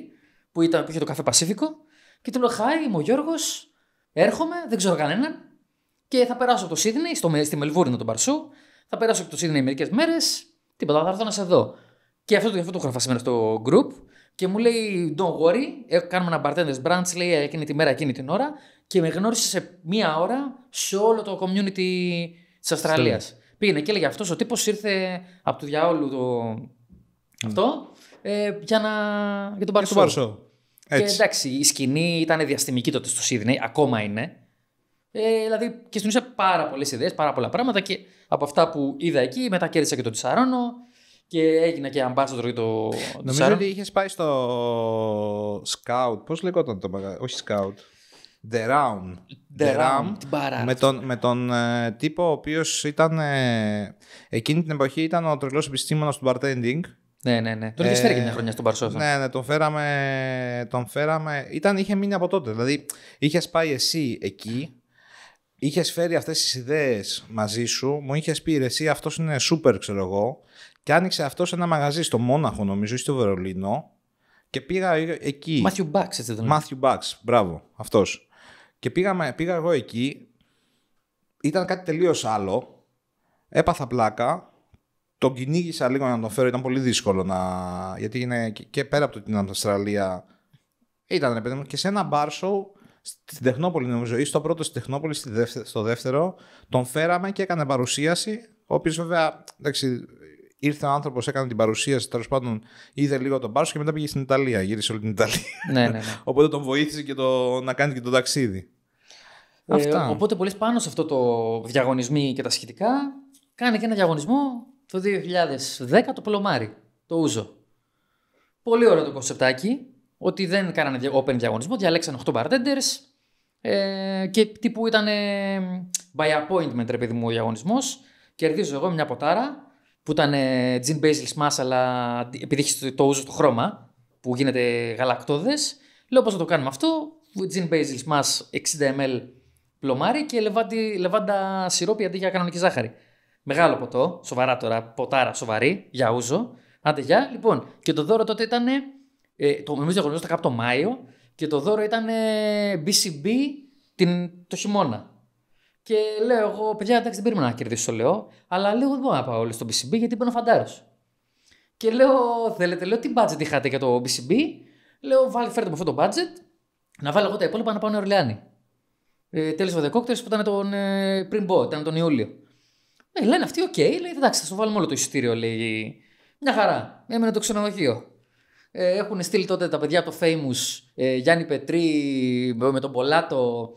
που, ήταν, που είχε το καφέ Πασίφικο και του λέω: Χάρη, είμαι ο Γιώργος, έρχομαι, δεν ξέρω κανέναν και θα περάσω από το Σίδνεϊ, στο, στη Μελβούρνη τον Παρσού, θα περάσω από το Σίδνεϊ μερικές μέρες, τίποτα, θα έρθω να σε δω. Και αυτό, αυτό το έγραφα σήμερα στο group και μου λέει: Don't worry, ε, κάνουμε ένα bartenders branch, λέει «Ε, εκείνη τη μέρα, εκείνη την ώρα και με γνώρισε σε μία ώρα σε όλο το community της Αυστραλίας. Πήγαινε και έλεγε αυτός ο τύπος ήρθε από το διαόλου το. Αυτό. Ε, για, να... για τον Παρσό. Έτσι. Και εντάξει, η σκηνή ήταν διαστημική τότε στο Σίδνεϊ, ακόμα είναι. Ε, δηλαδή και στην πάρα πολλές ιδέες, πάρα πολλά πράγματα και από αυτά που είδα εκεί, μετά κέρδισα και το Τσαρόνο και έγινα και ambassador για το Νομίζω ότι είχες πάει στο Scout. Πώς λεγόταν το όχι Scout. The Round. The, The την παράδειγμα. Με τον, με τον ε, τύπο ο οποίος ήταν. Ε, εκείνη την εποχή ήταν ο τρελός επιστήμονας του bartending. Ναι, ναι, ναι. Τον είχε φέρει και μια ε, χρονιά στον Παρσόφ. Ναι, ναι, τον φέραμε. Τον φέραμε. Ήταν, είχε μείνει από τότε. Δηλαδή, είχες πάει εσύ εκεί, είχες φέρει αυτές τις ιδέες μαζί σου, μου είχες πει ρε, εσύ αυτός είναι σούπερ, ξέρω εγώ. Και άνοιξε αυτός ένα μαγαζί στο Μόναχο, νομίζω, ή στο Βερολίνο. Και πήγα εκεί. Μάθιου Μπάξ, έτσι δεν Μάθιου Μπάξ, μπράβο, αυτός. Και πήγα εγώ εκεί. Ήταν κάτι τελείως άλλο. Έπαθα πλάκα. Τον κυνήγησα λίγο να τον φέρω, ήταν πολύ δύσκολο να. Γιατί είναι και πέρα από την Αυστραλία. Ήταν παιδί και σε ένα μπαρ show στην Τεχνόπολη, νομίζω, ή στο πρώτο στην Τεχνόπολη, στο δεύτερο. Τον φέραμε και έκανε παρουσίαση. Ο οποίος βέβαια εντάξει, ήρθε ο άνθρωπος, έκανε την παρουσίαση, τέλος πάντων είδε λίγο τον Μπάρσο και μετά πήγε στην Ιταλία. Γύρισε όλη την Ιταλία. Ναι, ναι, ναι. Οπότε τον βοήθησε και το, να κάνει και το ταξίδι. Ε, Αυτά. Οπότε πολύ πάνω σε αυτό το διαγωνισμό και τα σχετικά, κάνει και ένα διαγωνισμό το 2010 το πλωμάρι, το Ούζο. Πολύ ωραίο το κοσεπτάκι, ότι δεν κάνανε open διαγωνισμό, διαλέξαν 8 bartenders ε, και τύπου ήταν ε, by appointment ρε παιδί μου ο διαγωνισμός. Κερδίζω εγώ μια ποτάρα που ήταν ε, gin basil smash αλλά επειδή έχει το, ούζο το χρώμα που γίνεται γαλακτώδες. Λέω πώς θα το κάνουμε αυτό, gin basil smash 60 ml πλωμάρι και λεβάντα σιρόπι αντί για κανονική ζάχαρη. Μεγάλο ποτό, σοβαρά τώρα, ποτάρα σοβαρή, για ούζο. Άντε γεια. Λοιπόν, και το δώρο τότε ήταν. Ε, το, νομίζω διαγωνιζόταν κάπου το Μάιο και το δώρο ήταν ε, BCB την, το χειμώνα. Και λέω εγώ, παιδιά, εντάξει, δεν περίμενα να κερδίσω, λέω, αλλά λέω, δεν να πάω όλοι στο BCB γιατί να φαντάρο. Και λέω, θέλετε, λέω, τι budget είχατε για το BCB. Λέω, βάλει, φέρτε μου αυτό το budget, να βάλω εγώ τα υπόλοιπα να πάω Νεορλιάνη. Ε, Τέλος Βαδεκόκτερ που ήταν τον, ε, πριν πω, ήταν τον Ιούλιο. Ε, λένε αυτοί, οκ, okay. λέει, εντάξει, θα σου βάλουμε όλο το εισιτήριο, λέει. Μια χαρά. Έμενε το ξενοδοχείο. Ε, έχουν στείλει τότε τα παιδιά το Famous, ε, Γιάννη Πετρή ε, με τον Πολάτο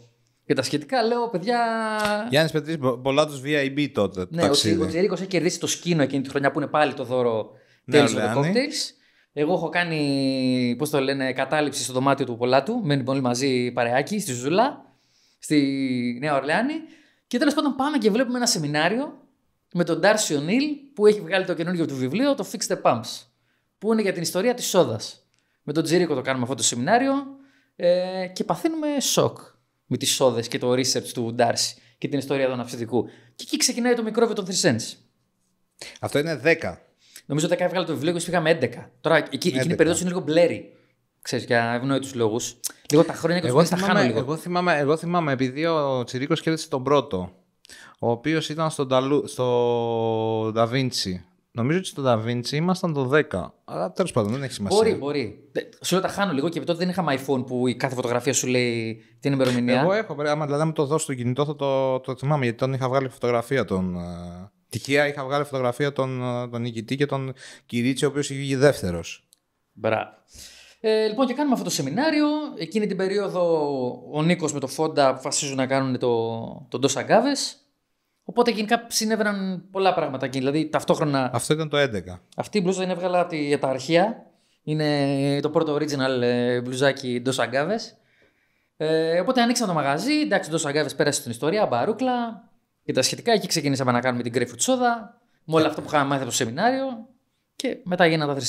και τα σχετικά. Λέω, παιδιά. Γιάννης Πετρής, Πολάτο VIB τότε. Ναι, ταξίδι. ο Τζερίκο έχει κερδίσει το σκηνο εκείνη τη χρονιά που είναι πάλι το δώρο ναι, τέλος του Εγώ έχω κάνει, πώς το λένε, κατάληψη στο δωμάτιο του Πολάτου. Μένει πολύ μαζί παρεάκι στη Ζουζούλα, στη Νέα Ορλεάνη. Και τέλος πάντων πάμε και βλέπουμε ένα σεμινάριο με τον Darcy Νίλ που έχει βγάλει το καινούργιο του βιβλίο, το Fix the Pumps, που είναι για την ιστορία της σόδας. Με τον Τζίρικο το κάνουμε αυτό το σεμινάριο ε, και παθαίνουμε σοκ με τις σόδες και το research του Ντάρσι και την ιστορία του αναψυδικού. Και εκεί ξεκινάει το μικρόβιο των 3 cents. Αυτό είναι 10. Νομίζω 10 έβγαλε το βιβλίο και πήγαμε 11. Τώρα εκεί, εκείνη η περίοδος είναι λίγο μπλέρι. Ξέρεις, για ευνόητους λόγους. Λίγο τα χρόνια και εγώ θυμάμαι, τα χάνω Εγώ θυμάμαι, εγώ θυμάμαι επειδή ο Τσιρίκο κέρδισε τον πρώτο ο οποίος ήταν στο, Νταλου, στο Νομίζω ότι στο Νταβίντσι ήμασταν το 10. Αλλά τέλος πάντων δεν έχει σημασία. Μπορεί, μπορεί. Σου λέω τα χάνω λίγο και τότε δεν είχαμε iPhone που η κάθε φωτογραφία σου λέει την ημερομηνία. Εγώ έχω, άμα δηλαδή μου το δώσω στο κινητό θα το, το θυμάμαι γιατί τον είχα βγάλει φωτογραφία τον. Ε, Τυχαία είχα βγάλει φωτογραφία τον, ε, τον νικητή και τον Κυρίτσι, ο οποίος είχε βγει δεύτερος. Μπράβο. Ε, λοιπόν, και κάνουμε αυτό το σεμινάριο. Εκείνη την περίοδο ο Νίκος με το Φόντα αποφασίζουν να κάνουν το, τον Ντό Οπότε γενικά συνέβαιναν πολλά πράγματα εκεί. Δηλαδή ταυτόχρονα. Αυτό ήταν το 11. Αυτή η μπλούζα την έβγαλα από τα αρχεία. Είναι ε, το πρώτο original ε, μπλουζάκι Ντό Αγκάβες. Ε, οπότε ανοίξαμε το μαγαζί. Εντάξει, Ντό Αγκάβες πέρασε την ιστορία, μπαρούκλα και τα σχετικά. Εκεί ξεκινήσαμε να κάνουμε την Grapefruit Soda με όλα αυτά που είχαμε μάθει από το σεμινάριο. Και μετά γίνανε τα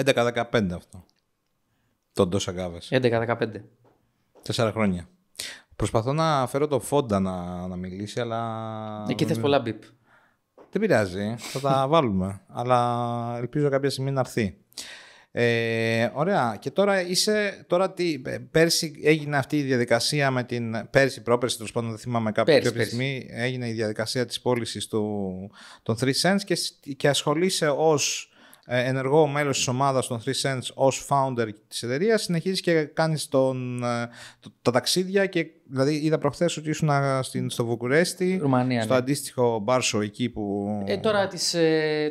3 cents. 11-15 αυτό. Τον τοσα Γκάβε. 11-15. Τέσσερα χρόνια. Προσπαθώ να φέρω το Φόντα να, να μιλήσει, αλλά. Εκεί θε πολλά μπιπ. Δεν πειράζει, θα τα βάλουμε. αλλά ελπίζω κάποια στιγμή να έρθει. Ε, ωραία. Και τώρα είσαι. Τώρα τι, ε, πέρσι έγινε αυτή η διαδικασία με την. Πέρσι, πρόπερση τέλος πάντων, δεν θυμάμαι κάποια, στιγμή. Έγινε η διαδικασία της πώλησης των 3 cents και, και ασχολείσαι ως ε, ενεργό μέλος της ομάδας των 3 Cents ως founder της εταιρείας, συνεχίζεις και κάνεις τον, ε, τα ταξίδια και δηλαδή είδα προχθές ότι ήσουν ε, στην, στο Βουκουρέστι, Ρουμανία, στο ναι. αντίστοιχο Μπάρσο εκεί που... Ε, τώρα, τις,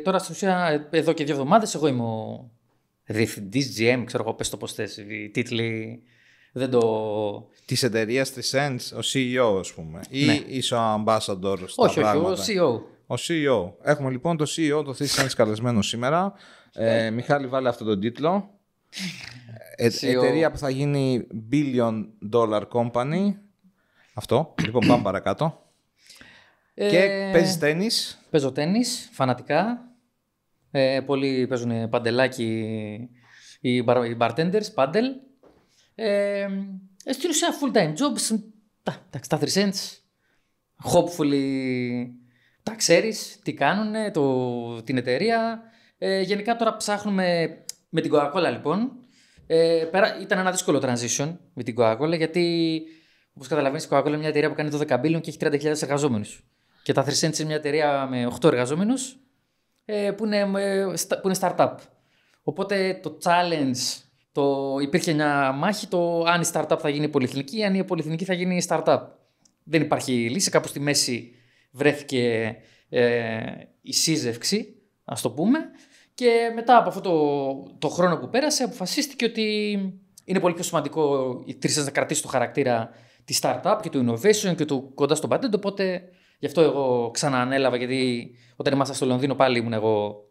τώρα στην ουσία εδώ και δύο εβδομάδες εγώ είμαι ο διευθυντής GM, ξέρω εγώ πες το πώς θες, οι τίτλοι... Δεν το... Της εταιρείας 3 Cents, ο CEO, ας πούμε. Ή ναι. είσαι ο ambassador στα όχι, πράγματα. Όχι, ο CEO. Ο CEO. Έχουμε λοιπόν το CEO, το θέσει ένα καλεσμένο σήμερα. Ε, Μιχάλη, βάλε αυτόν τον τίτλο. ε, ε e εταιρεία που θα γίνει billion dollar company. Αυτό. λοιπόν, πάμε παρακάτω. Ε, και παίζεις τέννη. Παίζω τέννη, φανατικά. Ε, πολλοί παίζουν παντελάκι οι, οι bartenders, πάντελ. Ε, ε, στην ουσία full time jobs, τα, τα 3 cents. Hopefully τα ξέρεις, τι κάνουν, το, την εταιρεία. Ε, γενικά τώρα ψάχνουμε με την Coca-Cola λοιπόν. Ε, πέρα, ήταν ένα δύσκολο transition με την Coca-Cola γιατί όπως καταλαβαίνεις η Coca-Cola είναι μια εταιρεία που κάνει 12 μπίλιον και έχει 30.000 εργαζόμενους. Και τα 3 είναι μια εταιρεία με 8 εργαζόμενους ε, ε που, είναι, startup. Οπότε το challenge, το, υπήρχε μια μάχη το αν η startup θα γίνει πολυεθνική ή αν η πολυεθνική θα γίνει startup. Δεν υπάρχει λύση, κάπου στη μέση βρέθηκε ε, η σύζευξη, ας το πούμε. Και μετά από αυτό το, το χρόνο που πέρασε, αποφασίστηκε ότι είναι πολύ πιο σημαντικό η Τρίσσα να κρατήσει το χαρακτήρα της startup και του innovation και του κοντά στον patent. Οπότε γι' αυτό εγώ ξαναανέλαβα, γιατί όταν ήμασταν στο Λονδίνο πάλι ήμουν εγώ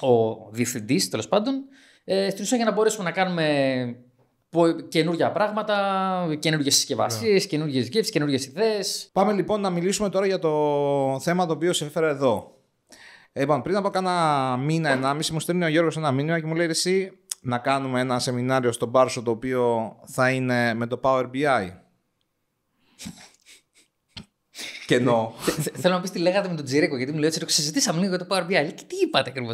ο διευθυντής τέλος πάντων. Ε, στην ουσία για να μπορέσουμε να κάνουμε καινούργια πράγματα, καινούργιες συσκευασίες, yeah. καινούργιε γεύσει, καινούργιες ιδέες. Πάμε λοιπόν να μιλήσουμε τώρα για το θέμα το οποίο σε έφερα εδώ. Λοιπόν, πριν από κάνα μήνα, ενάμιση, μου στέλνει ο Γιώργος ένα μήνυμα και μου λέει εσύ να κάνουμε ένα σεμινάριο στον Πάρσο το οποίο θα είναι με το Power BI. Κενό. Θέλω να πεις τι λέγατε με τον Τζιρίκο, γιατί μου λέει ότι συζητήσαμε λίγο για το Power BI. Και τι είπατε ακριβώς.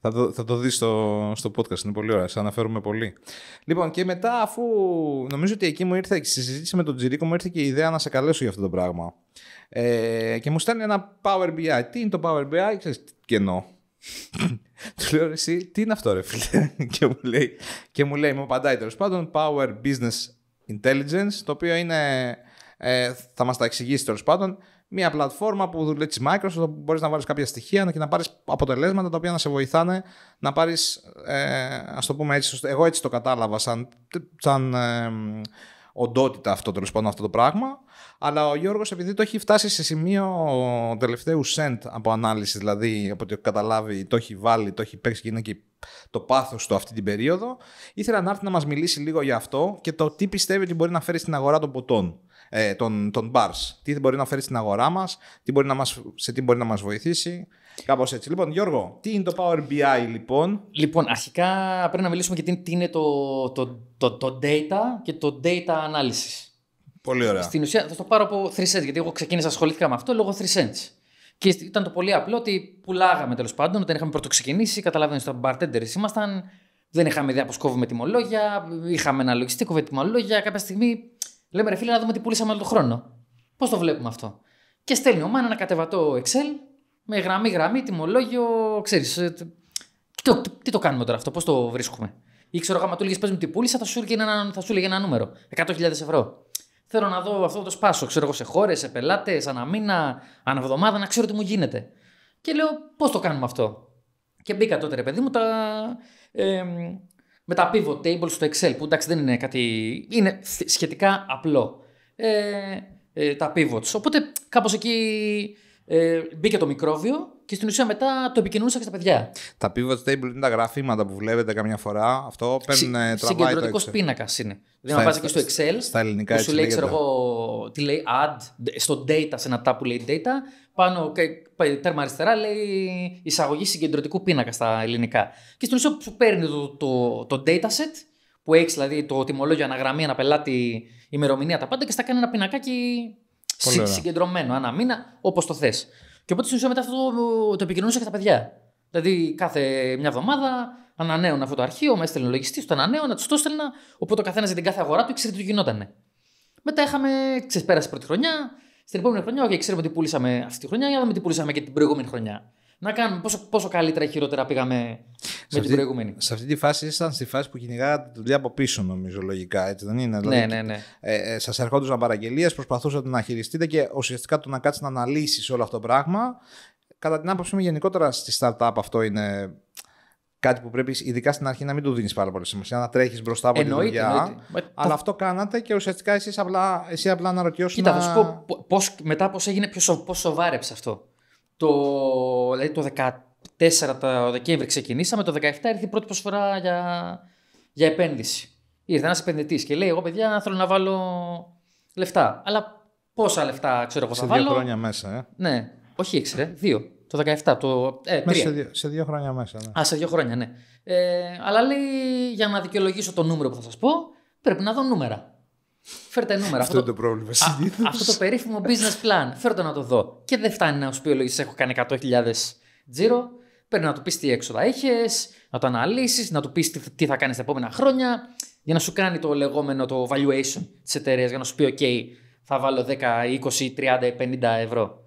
Θα το, θα το δεις στο, στο podcast, είναι πολύ ωραία, σε αναφέρουμε πολύ. Λοιπόν, και μετά αφού νομίζω ότι εκεί μου ήρθε, στη συζήτηση με τον Τζιρίκο μου ήρθε και η ιδέα να σε καλέσω για αυτό το πράγμα. Ε, και μου στέλνει ένα Power BI. Τι είναι το Power BI, ξέρεις, κενό. Του λέω εσύ, τι είναι αυτό ρε φίλε. και, μου λέει, και μου λέει, μου απαντάει τέλος πάντων, Power Business Intelligence, το οποίο είναι, ε, θα μας τα εξηγήσει τέλος πάντων, μια πλατφόρμα που δουλεύει της Microsoft, όπου μπορείς να βάλεις κάποια στοιχεία και να πάρεις αποτελέσματα τα οποία να σε βοηθάνε να πάρεις. Ε, Ας το πούμε έτσι, εγώ έτσι το κατάλαβα, σαν, σαν ε, οντότητα αυτό τέλος πάντων αυτό το πράγμα. Αλλά ο Γιώργος, επειδή το έχει φτάσει σε σημείο τελευταίου σεντ από ανάλυση, δηλαδή από ό,τι καταλάβει, το έχει βάλει, το έχει παίξει και είναι και το πάθος του αυτή την περίοδο, ήθελα να έρθει να μας μιλήσει λίγο για αυτό και το τι πιστεύει ότι μπορεί να φέρει στην αγορά των ποτών ε, των, bars. Τι μπορεί να φέρει στην αγορά μας, σε τι μπορεί να μας βοηθήσει. Κάπως έτσι. Λοιπόν, Γιώργο, τι είναι το Power BI, λοιπόν. Λοιπόν, αρχικά πρέπει να μιλήσουμε για τι είναι το, το, το, data και το data analysis. Πολύ ωραία. Στην ουσία θα το πάρω από 3 cents, γιατί εγώ ξεκίνησα ασχολήθηκα με αυτό λόγω 3 cents. Και ήταν το πολύ απλό ότι πουλάγαμε τέλος πάντων όταν είχαμε πρώτο ξεκινήσει. ότι στο bartenders ήμασταν. Δεν είχαμε ιδέα πώς κόβουμε τιμολόγια. Είχαμε ένα λογιστή, κόβε τιμολόγια. Κάποια στιγμή Λέμε ρε φίλε να δούμε τι πουλήσαμε όλο τον χρόνο. Πώς το βλέπουμε αυτό. Και στέλνει ο Μάνα ένα κατεβατό Excel με γραμμή, γραμμή, τιμολόγιο, ξέρεις. Ε, τι, το, τι το κάνουμε τώρα αυτό, πώς το βρίσκουμε. Ή ξέρω, γάμα του έλεγες παίζουμε τι πούλησα, θα σου έλεγε ένα, ένα νούμερο. 100.000 ευρώ. Θέλω να δω αυτό το σπάσω. ξέρω εγώ, σε χώρες, σε πελάτες, ανά μήνα, ανά εβδομάδα, να ξέρω τι μου γίνεται. Και λέω, πώς το κάνουμε αυτό. Και μπήκα τότε, ρε παιδί μου, τα, ε, με τα pivot tables στο Excel, που εντάξει δεν είναι κάτι. είναι σχετικά απλό. Ε, ε, τα pivots. Οπότε κάπως εκεί ε, μπήκε το μικρόβιο και στην ουσία μετά το επικοινωνούσα και στα παιδιά. Τα pivot table είναι τα γραφήματα που βλέπετε καμιά φορά. Αυτό Συγκεντρωτικός πίνακας είναι. Δηλαδή, να βάζει και στο Excel, στα ελληνικά που σου λέει, ξέρω εγώ, τι λέει add, στο data, σε ένα tab που λέει data, πάνω τέρμα αριστερά λέει εισαγωγή συγκεντρωτικού πίνακα στα ελληνικά. Και στην ουσία σου παίρνει το, το, το, dataset που έχει δηλαδή το τιμολόγιο, αναγραμμή, ένα πελάτη, ημερομηνία, τα πάντα και στα κάνει ένα πινακάκι συ, συγκεντρωμένο ένα μήνα, όπως το θες. Και οπότε στην ουσία μετά αυτό το, το επικοινωνούσα και τα παιδιά. Δηλαδή κάθε μια εβδομάδα ανανέωνα αυτό το αρχείο, με έστελνε λογιστής, το ανανέωνα, τους το έστελνα. Οπότε ο καθένας για την κάθε αγορά του ήξερε τι του γινότανε. Μετά είχαμε, πέρασε πρώτη χρονιά. Στην επόμενη χρονιά, όχι, ξέρουμε τι πουλήσαμε αυτή τη χρονιά, για τι πουλήσαμε και την προηγούμενη χρονιά να κάνουμε. Πόσο, πόσο καλύτερα ή χειρότερα πήγαμε σε με αυτή, την προηγούμενη. Σε αυτή τη φάση ήσασταν στη φάση που κυνηγάγατε τη δουλειά από πίσω, νομίζω, λογικά. Έτσι, δεν είναι. Ναι, δηλαδή, ναι, ναι, Ε, ε, Σας ερχόντουσαν παραγγελίες, προσπαθούσατε να χειριστείτε και ουσιαστικά το να κάτσεις να αναλύσεις όλο αυτό το πράγμα. Κατά την άποψή μου, γενικότερα στη startup αυτό είναι κάτι που πρέπει ειδικά στην αρχή να μην του δίνεις πάρα πολύ σημασία, να τρέχεις μπροστά από εννοείται, τη ε, Αλλά αυτό κάνατε και ουσιαστικά απλά, εσύ απλά να... θα σου πω μετά πώς έγινε, πώς σοβάρεψε αυτό. Το, δηλαδή το 14 το Δεκέμβρη ξεκινήσαμε, το 17 έρθει η πρώτη προσφορά για, για επένδυση. Ήρθε ένας επενδυτής και λέει: Εγώ, παιδιά, θέλω να βάλω λεφτά. Αλλά πόσα λεφτά ξέρω εγώ θα βάλω. Σε δύο χρόνια μέσα, ε. Ναι. Όχι ήξερε, Δύο. Το 17. Το, ε, μέσα σε, δύο, σε χρόνια μέσα. Ναι. Α, σε δύο χρόνια, ναι. Ε, αλλά λέει: Για να δικαιολογήσω το νούμερο που θα σας πω, πρέπει να δω νούμερα. Φέρτε νούμερα. Αυτό, αυτό, είναι το πρόβλημα. αυτό το περίφημο business plan. Φέρ το να το δω. Και δεν φτάνει να σου πει ο Έχω κάνει 100.000 τζίρο. Πρέπει να του πεις τι έξοδα είχες, να το αναλύσεις, να του πεις τι θα κάνεις τα επόμενα χρόνια. Για να σου κάνει το λεγόμενο το valuation της εταιρείας. Για να σου πει: OK, θα βάλω 10, 20, 30, 50 ευρώ.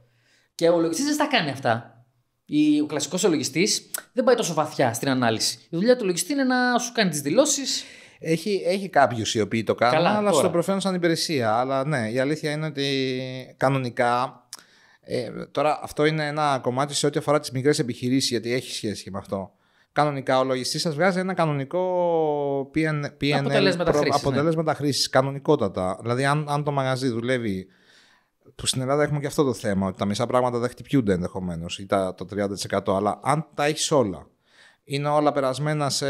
Και ο λογιστής δεν τα κάνει αυτά. Ο κλασικός λογιστή δεν πάει τόσο βαθιά στην ανάλυση. Η δουλειά του λογιστή είναι να σου κάνει τις δηλώσεις, έχει, έχει κάποιους οι οποίοι το κάνουν, Καλά, αλλά σου στο προφέρουν σαν υπηρεσία. Αλλά ναι, η αλήθεια είναι ότι κανονικά. Ε, τώρα, αυτό είναι ένα κομμάτι σε ό,τι αφορά τις μικρές επιχειρήσεις, γιατί έχει σχέση με αυτό. Κανονικά, ο λογιστής σας βγάζει ένα κανονικό PNL. Αποτελέσματα, ναι. Κανονικότατα. Δηλαδή, αν, αν το μαγαζί δουλεύει που στην Ελλάδα έχουμε και αυτό το θέμα, ότι τα μισά πράγματα δεν χτυπιούνται ενδεχομένως ή τα, το 30%. Αλλά αν τα έχεις όλα είναι όλα περασμένα σε,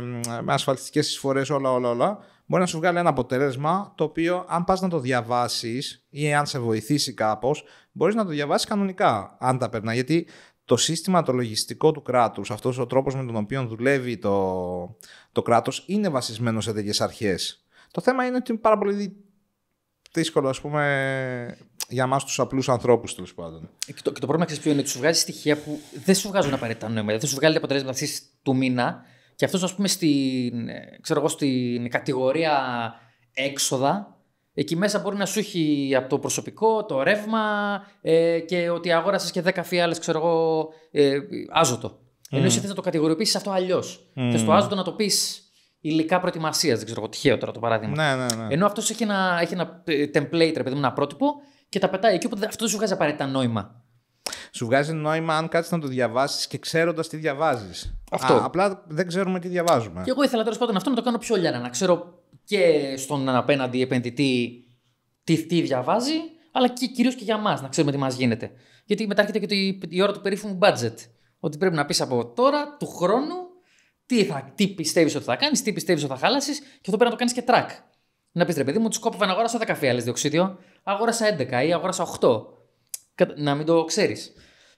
με ασφαλιστικές εισφορές, όλα, όλα, όλα, μπορεί να σου βγάλει ένα αποτέλεσμα το οποίο αν πας να το διαβάσεις ή αν σε βοηθήσει κάπως, μπορείς να το διαβάσεις κανονικά, αν τα περνά. Γιατί το σύστημα το λογιστικό του κράτους, αυτός ο τρόπος με τον οποίο δουλεύει το, το κράτος, είναι βασισμένο σε τέτοιες αρχές. Το θέμα είναι ότι είναι πάρα πολύ δύσκολο, ας πούμε για εμά τους απλούς ανθρώπους, τέλος πάντων. Ε, και το, και το πρόβλημα ξέρεις ποιο είναι, ότι σου βγάζει στοιχεία που δεν σου βγάζουν απαραίτητα νόημα. Δεν σου βγάλει αποτελέσματα αυτής του μήνα. Και αυτός, ας πούμε, στην, ε, ξέρω κατηγορία έξοδα, εκεί μέσα μπορεί να σου έχει από το προσωπικό, το ρεύμα ε, και ότι αγόρασες και 10 φιάλες, ξέρω εγώ, άζωτο. Mm. Ενώ εσύ mm. θες να το κατηγοριοποιήσεις αυτό αλλιώς. Mm. Θες το άζωτο να το πεις υλικά προετοιμασίας. Δεν ξέρω, τυχαίο τώρα το παράδειγμα. Ναι, ναι, ναι. Ενώ αυτός έχει, ένα, έχει ένα template, ρε παιδί μου, ένα πρότυπο και τα πετάει εκεί. Οπότε αυτό δεν σου βγάζει απαραίτητα νόημα. Σου βγάζει νόημα αν κάτσεις να το διαβάσεις και ξέροντας τι διαβάζεις. Αυτό. Α, απλά δεν ξέρουμε τι διαβάζουμε. Και εγώ ήθελα τέλος πάντων αυτό να το κάνω πιο λιάρα. Να ξέρω και στον απέναντι επενδυτή τι, τι διαβάζει, αλλά και κυρίως και για εμά να ξέρουμε τι μας γίνεται. Γιατί μετά έρχεται και το, η, η ώρα του περίφημου budget. Ότι πρέπει να πεις από τώρα, του χρόνου, τι, τι πιστεύεις ότι θα κάνεις, τι πιστεύεις ότι θα χάλασει, και αυτό πρέπει να το κάνεις και track. Να πεις ρε παιδί μου, τους να αγόρασα 10 φιάλες διοξίδιο, αγόρασα 11 ή αγόρασα 8. Να μην το ξέρεις.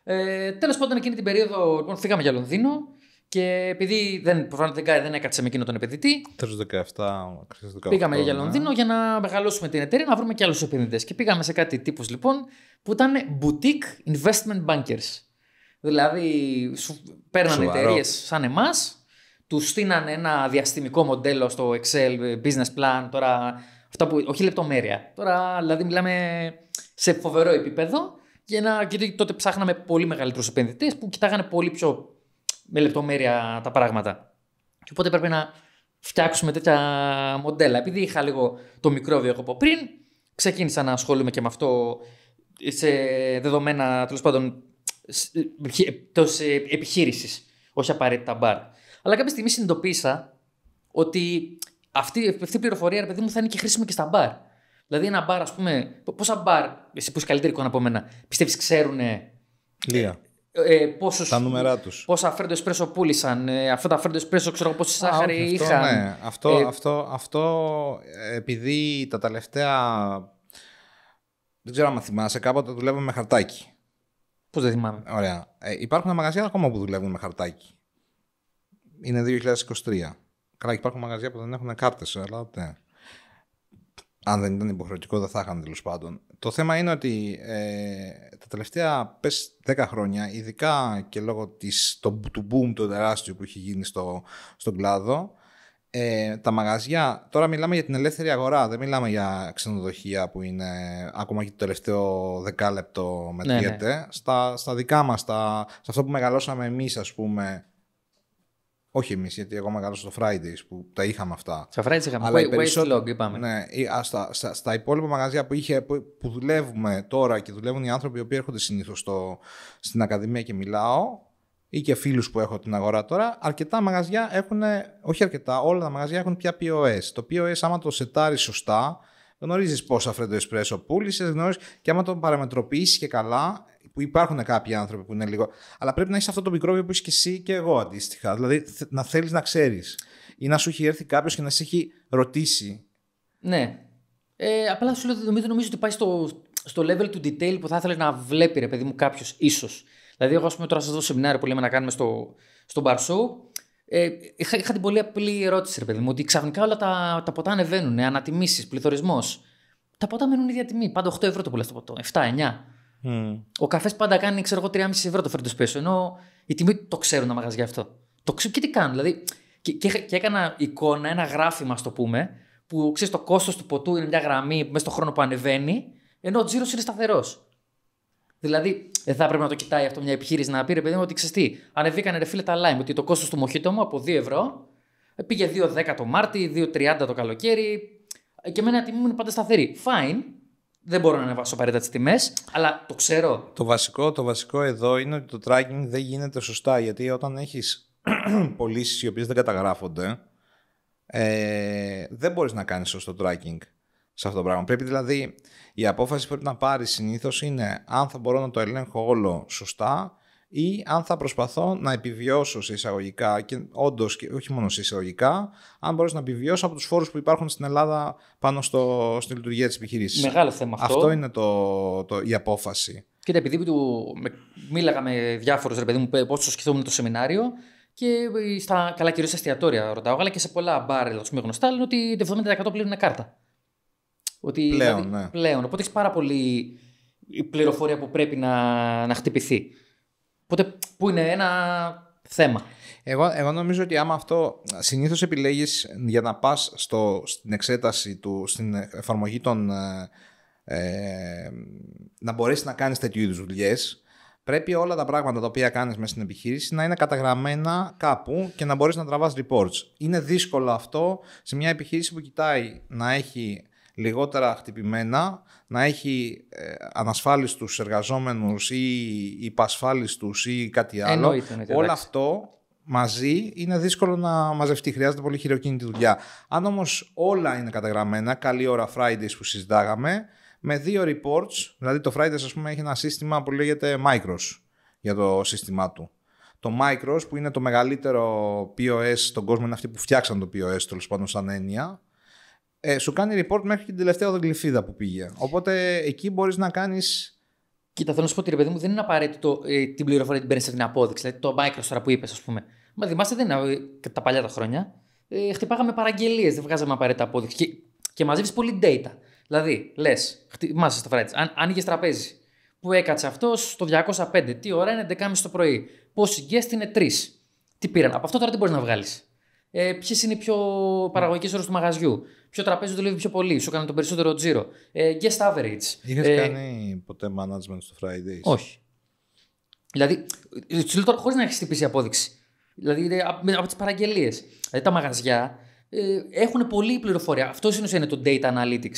Ε, Τέλος πάντων, εκείνη την περίοδο λοιπόν, φύγαμε για Λονδίνο και επειδή δεν, προφανώς, δεν έκατσε με εκείνο τον επενδυτή. Τέλο 17, 18, Πήγαμε για ναι. Λονδίνο για να μεγαλώσουμε την εταιρεία, να βρούμε και άλλους επενδυτές. Και πήγαμε σε κάτι τύπους λοιπόν που ήταν boutique investment bankers. Δηλαδή, σου παίρνανε εταιρείε σαν εμάς, του στείλανε ένα διαστημικό μοντέλο στο Excel, ε, business plan, τώρα αυτά που, όχι λεπτομέρεια. Τώρα δηλαδή μιλάμε σε φοβερό επίπεδο να, γιατί τότε ψάχναμε πολύ μεγαλύτερους επενδυτές που κοιτάγανε πολύ πιο με λεπτομέρεια τα πράγματα. Και οπότε πρέπει να φτιάξουμε τέτοια μοντέλα. Επειδή είχα λίγο το μικρόβιο από πριν, ξεκίνησα να ασχολούμαι και με αυτό σε δεδομένα τέλος πάντων ε, ε, επιχείρησης, όχι απαραίτητα μπαρ. Αλλά κάποια στιγμή συνειδητοποίησα ότι αυτή, η πληροφορία, ρε παιδί μου, θα είναι και χρήσιμη και στα μπαρ. Δηλαδή, ένα μπαρ, ας πούμε. Πόσα μπαρ, εσύ που είσαι καλύτερη εικόνα από μένα, πιστεύει ξέρουν. Λία. Ε, ε, πόσους, τα νούμερα τους. Πόσα φέρντο εσπρέσο πούλησαν, ε, αυτά τα φέρντο εσπρέσο, ξέρω πόση σάχαρη όχι, είχαν. Αυτό, ναι. αυτό, ε, αυτό, αυτό, επειδή τα τελευταία. Δεν ξέρω αν θυμάσαι, κάποτε δουλεύαμε με χαρτάκι. Πώς δεν θυμάμαι. Ωραία. Ε, υπάρχουν μαγαζιά ακόμα που δουλεύουν με χαρτάκι είναι 2023. Καλά, υπάρχουν μαγαζιά που δεν έχουν κάρτες, αλλά ναι. Αν δεν ήταν υποχρεωτικό, δεν θα είχαν τέλος πάντων. Το θέμα είναι ότι ε, τα τελευταία πες, 10 χρόνια, ειδικά και λόγω της, το, του boom το τεράστιο που έχει γίνει στο, στον κλάδο, ε, τα μαγαζιά, τώρα μιλάμε για την ελεύθερη αγορά, δεν μιλάμε για ξενοδοχεία που είναι ακόμα και το τελευταίο δεκάλεπτο μετριέται. Ναι, ναι. Στα, στα δικά μας, σε αυτό που μεγαλώσαμε εμείς ας πούμε, όχι εμείς, γιατί εγώ μεγάλωσα στο Fridays που τα είχαμε αυτά. Στα Fridays είχαμε. Αλλά περισσότερο... long είπαμε. Ναι, στα, στα, στα υπόλοιπα μαγαζιά που, που, που, δουλεύουμε τώρα και δουλεύουν οι άνθρωποι οι οποίοι έρχονται συνήθως στην Ακαδημία και μιλάω, ή και φίλους που έχω την αγορά τώρα, αρκετά μαγαζιά έχουν, όχι αρκετά, όλα τα μαγαζιά έχουν πια POS. Το POS, άμα το σετάρεις σωστά, γνωρίζεις πόσα φρέντο εσπρέσο πούλησες, γνωρίζεις και άμα το παραμετροποιήσεις και καλά, που υπάρχουν κάποιοι άνθρωποι που είναι λίγο. Αλλά πρέπει να έχεις αυτό το μικρόβιο που είσαι και εσύ και εγώ αντίστοιχα. Δηλαδή να θέλεις να ξέρεις ή να σου έχει έρθει κάποιος και να σε έχει ρωτήσει. Ναι. Ε, απλά σου λέω ότι νομίζω, νομίζω ότι πάει στο, στο level του detail που θα ήθελες να βλέπει ρε παιδί μου κάποιος, ίσως. Δηλαδή, εγώ ας πούμε τώρα σε αυτό σεμινάριο που λέμε να κάνουμε στο, στο bar show, ε, είχα, είχα, την πολύ απλή ερώτηση, ρε παιδί μου, ότι ξαφνικά όλα τα, τα ποτά ανεβαίνουν, ε, ανατιμήσεις, πληθωρισμός. Τα ποτά μένουν ίδια τιμή. Πάντα 8 ευρώ το που αυτό το ποτό, 7, 9. Ο καφές πάντα κάνει, ξέρω εγώ, 3,5 ευρώ το φέρνει πέσω. Ενώ η τιμή το ξέρουν να μαγαζιά αυτό. Το ξέρουν και τι κάνουν. Δηλαδή, και, και, και έκανα εικόνα, ένα γράφημα, ας το πούμε, που ξέρεις το κόστος του ποτού είναι μια γραμμή μέσα στον χρόνο που ανεβαίνει, ενώ ο τζίρος είναι σταθερός. Δηλαδή, δεν θα πρέπει να το κοιτάει αυτό μια επιχείρηση να πει ρε παιδί μου ότι ξέρεις τι, ανεβήκανε ρε φίλε τα lime, ότι το κόστος του μοχήτο μου από 2 ευρώ ε, πήγε 2,10 το Μάρτι, 2,30 το καλοκαίρι ε, και εμένα ένα τιμή μου είναι πάντα σταθερή. Fine, δεν μπορώ να ανεβάσω απαραίτητα τις τιμές, αλλά το ξέρω. Το βασικό, το βασικό εδώ είναι ότι το tracking δεν γίνεται σωστά. Γιατί όταν έχεις πωλήσεις οι οποίες δεν καταγράφονται, ε, δεν μπορείς να κάνεις σωστό tracking σε αυτό το πράγμα. Πρέπει δηλαδή η απόφαση που πρέπει να πάρεις συνήθως είναι αν θα μπορώ να το ελέγχω όλο σωστά ή αν θα προσπαθώ να επιβιώσω σε εισαγωγικά και όντως και όχι μόνο σε εισαγωγικά, αν μπορέσω να επιβιώσω από τους φόρους που υπάρχουν στην Ελλάδα πάνω στο, στη λειτουργία της επιχειρήσης. Μεγάλο θέμα αυτό. Αυτό είναι το, η απόφαση. Κοίτα, επειδή του, με, μίλαγα με διάφορους ρε παιδί μου πώ το σκεφτόμουν το σεμινάριο και ε, στα καλά κυρίως εστιατόρια ρωτάω, αλλά και σε πολλά μπαρ με γνωστά λένε ότι το 70% πλέον είναι κάρτα. Ότι, πλέον, δηλαδή, ναι. πλέον. Οπότε έχεις πάρα πολύ η πληροφορία που πρέπει να, να χτυπηθεί. Οπότε που είναι ένα θέμα. Εγώ, εγώ νομίζω ότι άμα αυτό συνήθως επιλέγεις για να πας στην εξέταση του, στην εφαρμογή των. Ε, ε να μπορέσεις να κάνεις τέτοιου είδους δουλειές, πρέπει όλα τα πράγματα τα οποία κάνεις μέσα στην επιχείρηση να είναι καταγραμμένα κάπου και να μπορείς να τραβάς reports. Είναι δύσκολο αυτό σε μια επιχείρηση που κοιτάει να έχει λιγότερα χτυπημένα, να έχει ε, ανασφάλιστους εργαζόμενους ή υπασφάλιστους ή κάτι άλλο. Όλο αυτό μαζί είναι δύσκολο να μαζευτεί. Χρειάζεται πολύ χειροκίνητη δουλειά. Αν όμως όλα είναι καταγραμμένα, καλή ώρα Fridays που συζητάγαμε, με δύο reports, δηλαδή το Fridays ας πούμε έχει ένα σύστημα που λέγεται Micros για το σύστημά του. Το Micros που είναι το μεγαλύτερο POS στον κόσμο, είναι αυτοί που φτιάξαν το POS τέλος πάντων σαν έννοια, ε, σου κάνει report μέχρι και την τελευταία οδογλυφίδα που πήγε. Οπότε εκεί μπορείς να κάνεις. Κοίτα, θέλω να σου πω ότι ρε παιδί μου δεν είναι απαραίτητο ε, την πληροφορία την παίρνεις σε την απόδειξη. Δηλαδή το Microsoft τώρα που είπες, ας πούμε. Μα θυμάστε δεν είναι ε, τα παλιά τα χρόνια. Ε, χτυπάγαμε παραγγελίες, δεν βγάζαμε απαραίτητα απόδειξη. Και, και μαζεύεις πολύ data. Δηλαδή, λες, χτυπάσαι στο φράιτ, αν άνοιγε τραπέζι. Που έκατσε αυτός το 205, τι ώρα είναι 11.30 το πρωί. Πόσοι guest είναι 3. Τι πήραν. Από αυτό τώρα τι μπορείς να βγάλεις ε, ποιες είναι οι πιο παραγωγικές ώρες του μαγαζιού. Ποιο τραπέζι δουλεύει πιο πολύ, σου κάνει τον περισσότερο τζίρο. Ε, guest average. Είχε ε, κάνει ποτέ management στο Fridays. Όχι. Δηλαδή, ε, λέω τώρα χωρίς να έχεις χτυπήσει απόδειξη. Δηλαδή, ε, από τις παραγγελίες. Ε, τα μαγαζιά ε, έχουν πολλή πληροφορία. Αυτός είναι ουσία είναι το data analytics. Mm.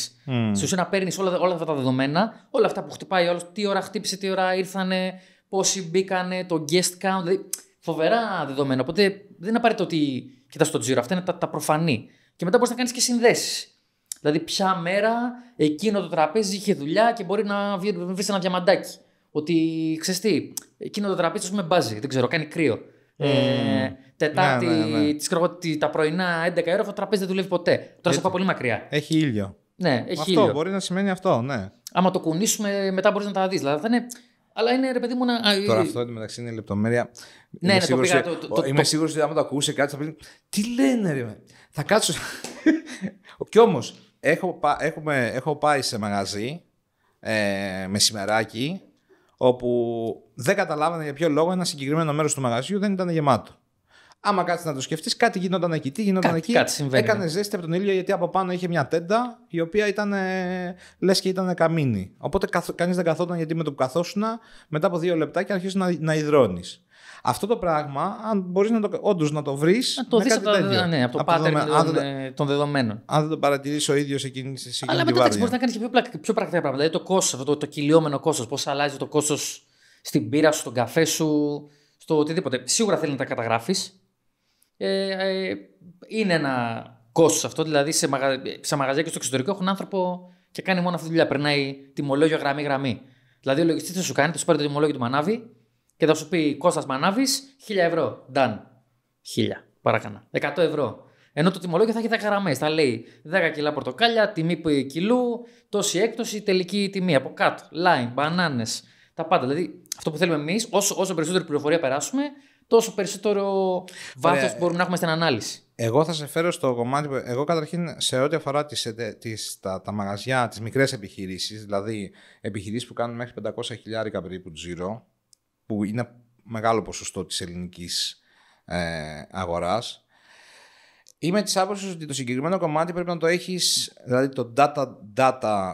Στην ουσία να παίρνεις όλα, όλα αυτά τα δεδομένα, όλα αυτά που χτυπάει, τι ώρα χτύπησε, τι ώρα ήρθανε, πόσοι μπήκανε, το guest count. Δηλαδή, φοβερά δεδομένα. Οπότε δεν είναι απαραίτητο ότι κοιτάς το τζίρο. Αυτά είναι τα, τα προφανή. Και μετά μπορείς να κάνεις και συνδέσεις. Δηλαδή, ποια μέρα εκείνο το τραπέζι είχε δουλειά και μπορεί να βρεις ένα διαμαντάκι. Ότι ξέρεις τι, εκείνο το τραπέζι, ας πούμε, μπάζει. Δεν ξέρω, κάνει κρύο. Mm. τετάρτη, ναι, ναι, ναι. τα πρωινά 11 ώρα, το τραπέζι δεν δουλεύει ποτέ. Τώρα Έτσι. σε πάω πολύ μακριά. Έχει ήλιο. Ναι, έχει αυτό ήλιο. μπορεί να σημαίνει αυτό, ναι. Άμα το κουνήσουμε, μετά μπορείς να τα δεις. Δηλαδή, θα αλλά είναι ρε παιδί μου να. Τώρα ε, αυτό είναι μεταξύ είναι λεπτομέρεια. Ναι, είμαι ναι, σίγουρο ότι άμα το ακούσει κάτι θα πει. Τι λένε, ρε. Θα κάτσω. Κι όμως, έχω, έχω πάει σε μαγαζί ε, με σημεράκι όπου δεν καταλάβανε για ποιο λόγο ένα συγκεκριμένο μέρος του μαγαζιού δεν ήταν γεμάτο. Άμα κάτσει να το σκεφτείς, κάτι γινόταν εκεί. Τι γινόταν κάτι, εκεί. Κάτι συμβαίνει. Ναι. Έκανες ζέστη από τον ήλιο γιατί από πάνω είχε μια τέντα η οποία ήταν λες και ήταν καμίνη. Οπότε κανείς δεν καθόταν γιατί με το που καθόσουνα μετά από δύο λεπτά και αρχίζεις να, να υδρώνεις. Αυτό το πράγμα, αν μπορείς να το, όντως να το βρεις. Να το δει από, ναι, από το pattern δεδομένο, των, ε, των δεδομένων. Αν δεν το παρατηρήσει ο ίδιος εκείνη τη στιγμή. Αλλά μετά μπορείς να κάνεις και πιο, πιο πρακτικά πράγματα. Δηλαδή το κόστος, το, το κυλιόμενο κόστος. Πώς αλλάζει το κόστος στην πύρα σου, στον καφέ σου, στο οτιδήποτε. Σίγουρα θέλει να τα καταγράφεις ε, ε, είναι ένα κόστος αυτό. Δηλαδή, σε, μαγα... σε μαγαζιά και στο εξωτερικό έχουν άνθρωπο και κάνει μόνο αυτή τη δουλειά. Περνάει τιμολόγιο γραμμή-γραμμή. Δηλαδή, ο λογιστής θα σου κάνει, θα σου πάρει το τιμολόγιο του Μανάβη και θα σου πει Κώστας Μανάβης 1000 ευρώ. Ντάν. 1000. παρακανα. 100 ευρώ. Ενώ το τιμολόγιο θα έχει 10 γραμμές. Θα λέει 10 κιλά πορτοκάλια, τιμή που κιλού, τόση έκπτωση, τελική τιμή. Από κάτω. Λάιν, μπανάνε. Τα πάντα. Δηλαδή, αυτό που θέλουμε εμείς, όσο, όσο περισσότερη πληροφορία περάσουμε, τόσο περισσότερο βάθος μπορούμε να έχουμε στην ανάλυση. Εγώ θα σε φέρω στο κομμάτι Εγώ καταρχήν σε ό,τι αφορά τα, τα μαγαζιά, τις μικρές επιχειρήσεις, δηλαδή επιχειρήσεις που κάνουν μέχρι 500 χιλιάρικα περίπου τζίρο, που είναι μεγάλο ποσοστό της ελληνικής ε, αγοράς. Είμαι της άποψης ότι το συγκεκριμένο κομμάτι πρέπει να το έχεις, δηλαδή το data, data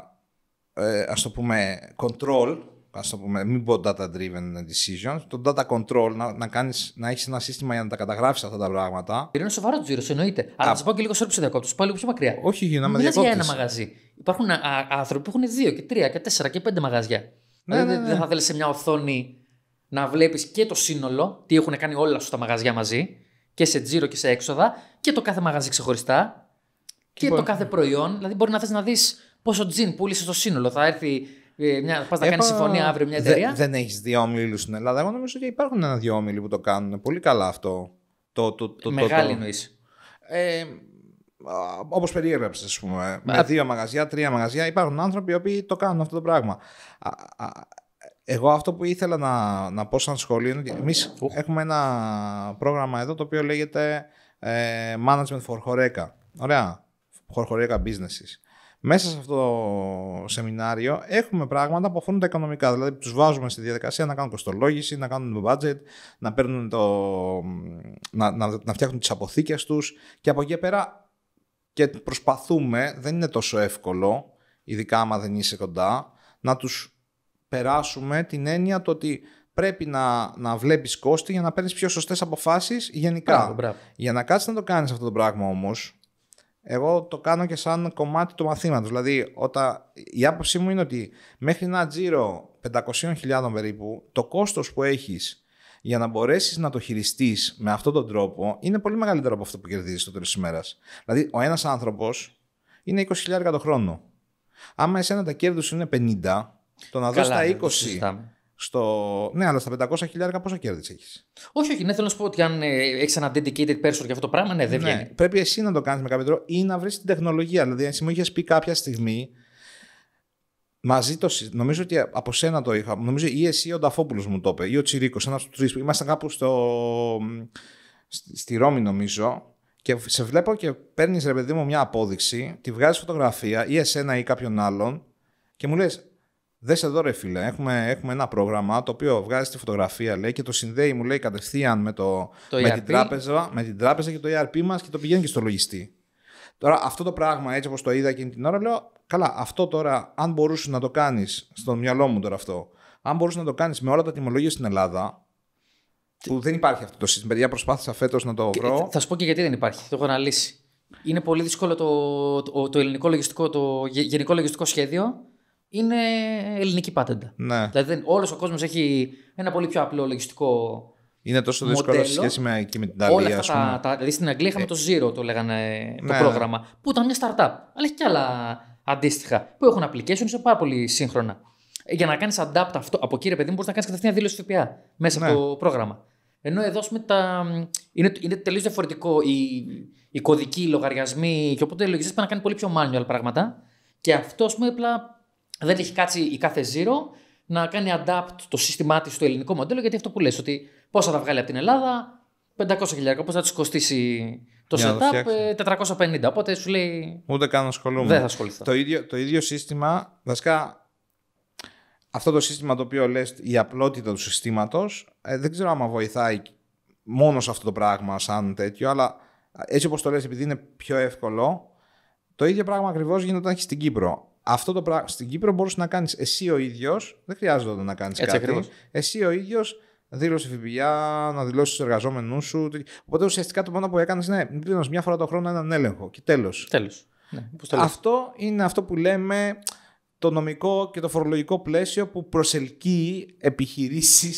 ε, το πούμε, control ας το πούμε, μην πω data driven decisions, το data control, να, να, κάνεις, να έχεις ένα σύστημα για να τα καταγράφεις αυτά τα πράγματα. Είναι σοβαρό του εννοείται. Α. Αλλά θα σας πω και λίγο σε διακόπτωση, πάλι λίγο πιο μακριά. Όχι, για να με Μιλάς για ένα μαγαζί. Υπάρχουν άνθρωποι που έχουν δύο και τρία και τέσσερα και πέντε μαγαζιά. Ναι, δηλαδή, ναι, ναι. Δεν θα θέλεις σε μια οθόνη να βλέπεις και το σύνολο, τι έχουν κάνει όλα σου τα μαγαζιά μαζί, και σε τζίρο και σε έξοδα, και το κάθε μαγαζί ξεχωριστά, και, και λοιπόν, το κάθε ναι. προϊόν. Δηλαδή μπορεί να θες να δεις πόσο τζιν πούλησε στο σύνολο. Θα έρθει ε, μια, πας να κάνεις συμφωνία αύριο μια εταιρεία. δεν έχεις δύο ομίλους στην Ελλάδα. Εγώ νομίζω ότι υπάρχουν ένα-δύο ομίλοι που το κάνουν. Πολύ καλά αυτό. Το, το, το, Μεγάλη Ε, Όπως περιέγραψες, ας πούμε. Ε, με δύο μαγαζιά, τρία μαγαζιά. Υπάρχουν άνθρωποι οι οποίοι το κάνουν αυτό το πράγμα. Εγώ αυτό που ήθελα να, να πω σαν σχολείο είναι ότι εμείς έχουμε ένα πρόγραμμα εδώ το οποίο λέγεται ε, Management for Horeca. Ωραία. For Horeca Businesses. Μέσα σε αυτό το σεμινάριο έχουμε πράγματα που αφορούν τα οικονομικά. Δηλαδή, τους βάζουμε στη διαδικασία να κάνουν κοστολόγηση, να κάνουν budget, να, το... να, να, να φτιάχνουν τις αποθήκες τους. Και από εκεί πέρα και προσπαθούμε, δεν είναι τόσο εύκολο, ειδικά άμα δεν είσαι κοντά, να τους περάσουμε την έννοια το ότι πρέπει να, να βλέπεις κόστη για να παίρνεις πιο σωστές αποφάσεις γενικά. Για να κάτσεις να το κάνεις αυτό το πράγμα όμως, εγώ το κάνω και σαν κομμάτι του μαθήματος. Δηλαδή, όταν, η άποψή μου είναι ότι μέχρι ένα τζίρο 500.000 περίπου, το κόστος που έχεις για να μπορέσεις να το χειριστείς με αυτόν τον τρόπο είναι πολύ μεγαλύτερο από αυτό που κερδίζεις το τέλος της ημέρας. Δηλαδή, ο ένας άνθρωπος είναι 20.000 το χρόνο. Άμα εσένα τα κέρδη είναι 50, το να δώσεις τα 20 ε, στο... Ναι, αλλά στα 500 χιλιάρικα πόσα κέρδη έχεις. Όχι, όχι. Ναι, θέλω να σου πω ότι αν ε, έχεις ένα dedicated person για αυτό το πράγμα, ναι, δεν ναι, βγαίνει. Πρέπει εσύ να το κάνεις με κάποιο τρόπο ή να βρεις την τεχνολογία. Δηλαδή, αν μου είχες πει κάποια στιγμή. Μαζί το Νομίζω ότι από σένα το είχα. Νομίζω ή εσύ ο Νταφόπουλος μου το είπε. Ή ο Τσιρίκος, ένας από τους τρεις που ήμασταν κάπου στο... στη Ρώμη, νομίζω. Και σε βλέπω και παίρνεις ρε παιδί μου μια απόδειξη, τη βγάζεις φωτογραφία ή εσένα ή κάποιον άλλον και μου λες: Δες εδώ, ρε φίλε. Έχουμε, έχουμε ένα πρόγραμμα το οποίο βγάζει τη φωτογραφία λέει, και το συνδέει, μου λέει κατευθείαν με, το, με, την e τράπεζα, με την τράπεζα και το ERP μας και το πηγαίνει και στο λογιστή. Τώρα, αυτό το πράγμα έτσι όπως το είδα εκείνη την ώρα, λέω, καλά, αυτό τώρα, αν μπορούσες να το κάνεις, στο μυαλό μου τώρα αυτό, αν μπορούσες να το κάνεις με όλα τα τιμολόγια στην Ελλάδα, που δεν υπάρχει αυτό το σύστημα. Παιδιά, προσπάθησα φέτος να το βρω. Θα σου πω και γιατί δεν υπάρχει. Το έχω αναλύσει. Είναι πολύ δύσκολο το, το, ελληνικό λογιστικό, το γενικό λογιστικό σχέδιο είναι ελληνική πάτεντα. Ναι. Δηλαδή όλος ο κόσμος έχει ένα πολύ πιο απλό λογιστικό. Είναι τόσο δύσκολο σε σχέση με, και με την Ιταλία. Όλα αυτά τα, τα, δηλαδή στην Αγγλία είχαμε ε... το Zero, το λέγανε ναι. το πρόγραμμα, που ήταν μια startup. Αλλά έχει και άλλα αντίστοιχα που έχουν είναι πάρα πολύ σύγχρονα. Ε, για να κάνεις adapt αυτό από κύριε παιδί μπορείς να κάνεις κατευθείαν δήλωση ΦΠΑ μέσα ναι. από το πρόγραμμα. Ενώ εδώ πούμε, τα... είναι, είναι τελείως διαφορετικό. Οι, οι κωδικοί, οι λογαριασμοί και οπότε οι λογιστές πρέπει να κάνει πολύ πιο manual πράγματα. Και αυτό, ας πούμε, απλά δεν έχει κάτσει η κάθε Zero να κάνει adapt το σύστημά της στο ελληνικό μοντέλο, γιατί αυτό που λες, ότι πόσα θα βγάλει από την Ελλάδα, 500 χιλιάρικα, πώ θα της κοστίσει το setup, 450. Ε, Οπότε σου λέει. Ούτε καν ασχολούμαι. Δεν θα ασχοληθώ. Το ίδιο, το ίδιο σύστημα, βασικά αυτό το σύστημα το οποίο λες η απλότητα του συστήματος ε, δεν ξέρω άμα βοηθάει μόνο σε αυτό το πράγμα σαν τέτοιο αλλά έτσι όπως το λες επειδή είναι πιο εύκολο το ίδιο πράγμα ακριβώς γίνεται όταν έχεις στην Κύπρο αυτό το πράγμα στην Κύπρο μπορούσες να κάνεις εσύ ο ίδιος. Δεν χρειάζεται να κάνεις κάτι. Ακριβώς. Εσύ ο ίδιος δήλωσε ΦΠΑ, να δηλώσεις τους εργαζόμενου σου. Οπότε ουσιαστικά το μόνο που έκανες είναι ναι, πλήρω μια φορά το χρόνο έναν έλεγχο και τέλος. Τέλος. Ναι, αυτό είναι αυτό που λέμε το νομικό και το φορολογικό πλαίσιο που προσελκύει επιχειρήσεις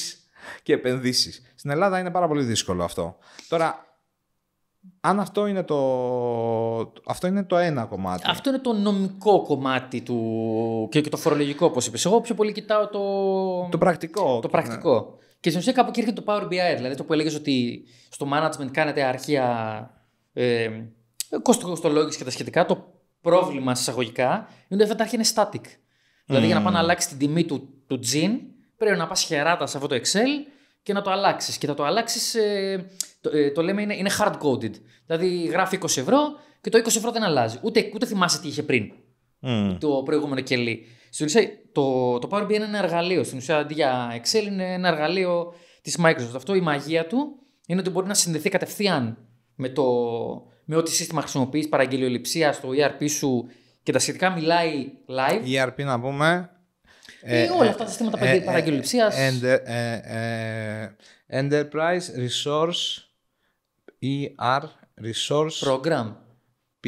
και επενδύσεις. Στην Ελλάδα είναι πάρα πολύ δύσκολο αυτό. Τώρα, αν αυτό είναι το, αυτό είναι το ένα κομμάτι. Αυτό είναι το νομικό κομμάτι του και, το φορολογικό, όπως είπες. Εγώ πιο πολύ κοιτάω το. Το πρακτικό. Το πρακτικό. Ναι. Και στην ουσία κάπου και έρχεται το Power BI, δηλαδή το που έλεγες ότι στο management κάνετε αρχεία ε, κοστολόγηση και τα σχετικά. Το πρόβλημα εισαγωγικά είναι ότι αυτά τα αρχεία είναι static. Mm. Δηλαδή για να πάει mm. να αλλάξεις την τιμή του, του τζιν, πρέπει να πας χεράτα σε αυτό το Excel και να το αλλάξεις. Και θα το αλλάξεις. Ε, το, ε, το λέμε είναι hard-coded. Δηλαδή γράφει 20 ευρώ και το 20 ευρώ δεν αλλάζει. Ούτε, ούτε θυμάσαι τι είχε πριν mm. το προηγούμενο κελί. Στην ουσία, το, το Power BI είναι ένα εργαλείο. Στην ουσία, αντί για Excel, είναι ένα εργαλείο της Microsoft. Αυτό η μαγεία του είναι ότι μπορεί να συνδεθεί κατευθείαν με, το, με ό,τι σύστημα χρησιμοποιείς, παραγγελιοληψία, στο ERP σου και τα σχετικά. Μιλάει live. ERP να πούμε. Ε, ή ε, όλα αυτά τα συστήματα ε, παραγγελιοληψία. Ε, Enterprise Resource ER Resource Program. P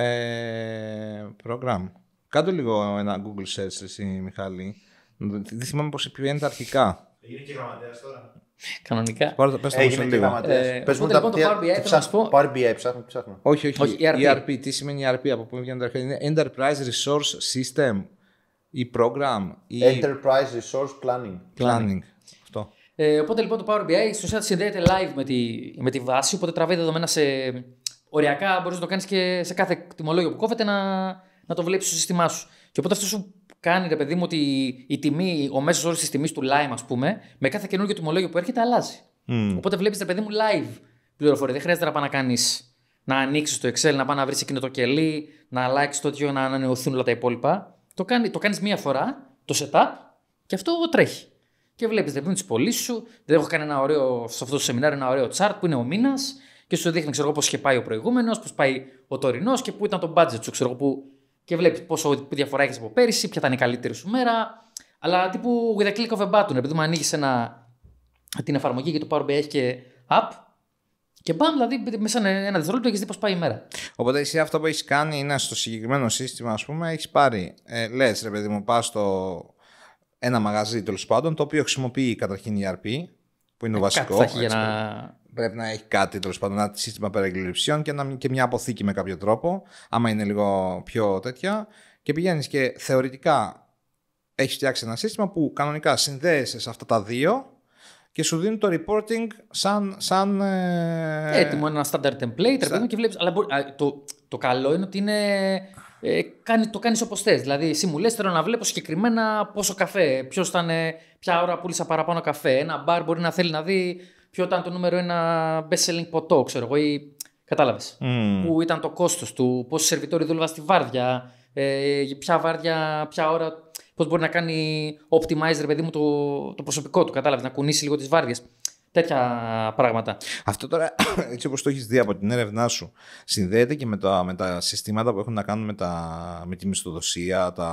ε, Program. Κάντε λίγο ένα Google search, εσύ, Μιχάλη. Δεν θυμάμαι πως ποιο τα αρχικά. Έγινε και γραμματέας τώρα. Κανονικά. Πάρε, πες Έγινε και λίγο. Ε, πες μου τα λοιπόν, το Power BI, θα πω. Power BI, ψάχνω, ψάχνω. Όχι, όχι, όχι ERP. ERP. Τι σημαίνει ERP, από πού βγαίνει τα αρχικά. Είναι Enterprise Resource System ή Program. Enterprise Resource Planning. Planning. Ε, οπότε λοιπόν το Power BI στην ουσία συνδέεται live με τη, με τη βάση, οπότε τραβάει δεδομένα σε. Οριακά μπορείς να το κάνεις και σε κάθε τιμολόγιο που κόβεται να, να το βλέπεις στο σύστημά σου. Και οπότε αυτό σου κάνει, ρε παιδί μου, ότι η τιμή, ο μέσος όρος της τιμής του Lime, ας πούμε, με κάθε καινούργιο τιμολόγιο που έρχεται αλλάζει. Mm. Οπότε βλέπεις, ρε παιδί μου, live πληροφορία. Δεν χρειάζεται να πάει να κάνεις. Να ανοίξεις το Excel, να πάει να βρεις εκείνο το κελί, να αλλάξει το τέτοιο, να ανανεωθούν όλα τα υπόλοιπα. Το κάνει το μία φορά, το setup, και αυτό τρέχει και βλέπεις λοιπόν τις πωλήσεις σου. Δεν έχω κάνει ένα ωραίο, σε αυτό το σεμινάριο ένα ωραίο chart που είναι ο μήνας και σου δείχνει ξέρω, πώς είχε πάει ο προηγούμενος, πώς πάει ο τωρινός και πού ήταν το budget σου. Ξέρω, που... Και βλέπεις πόσο διαφορά έχεις από πέρυσι, ποια ήταν η καλύτερη σου μέρα. Αλλά τύπου with a click of a button, επειδή μου ανοίγεις την εφαρμογή και το Power BI έχει και app. Και μπαμ, δηλαδή μέσα σε ένα δευτερόλεπτο έχεις δει πώς πάει η μέρα. Οπότε εσύ αυτό που έχεις κάνει είναι στο συγκεκριμένο σύστημα, ας πούμε, έχεις πάρει. Ε, Λες, ρε παιδί μου, πας στο ένα μαγαζί τέλος πάντων, το οποίο χρησιμοποιεί καταρχήν η ERP, που είναι ε, το βασικός. Κάτι θα έχει Πρέπει να έχει κάτι τέλος πάντων, ένα σύστημα περιεκλειψιών και, και μια αποθήκη με κάποιο τρόπο, άμα είναι λίγο πιο τέτοια. Και πηγαίνεις και θεωρητικά έχεις φτιάξει ένα σύστημα που κανονικά συνδέεσαι σε αυτά τα δύο και σου δίνει το reporting σαν. σαν ε, Έτοιμο, ένα standard template, σαν... και βλέπεις. Αλλά το, το καλό είναι ότι είναι ε, κάνει, το κάνεις όπως θες. Δηλαδή, εσύ μου λες, θέλω να βλέπω συγκεκριμένα πόσο καφέ, ποιος ήταν, ποια ώρα πούλησα παραπάνω καφέ. Ένα μπαρ μπορεί να θέλει να δει ποιο ήταν το νούμερο ένα best selling ποτό, ξέρω εγώ, ή κατάλαβες. Mm. Πού ήταν το κόστος του, πόσοι σερβιτόροι δούλευαν στη βάρδια, ε, ποια βάρδια, ποια ώρα, πώς μπορεί να κάνει optimizer, παιδί μου, το, το προσωπικό του, κατάλαβες, να κουνήσει λίγο τις βάρδιες τέτοια πράγματα. Αυτό τώρα, έτσι όπως το έχεις δει από την έρευνά σου, συνδέεται και με τα, με συστήματα που έχουν να κάνουν με, τα, με τη μισθοδοσία, τα.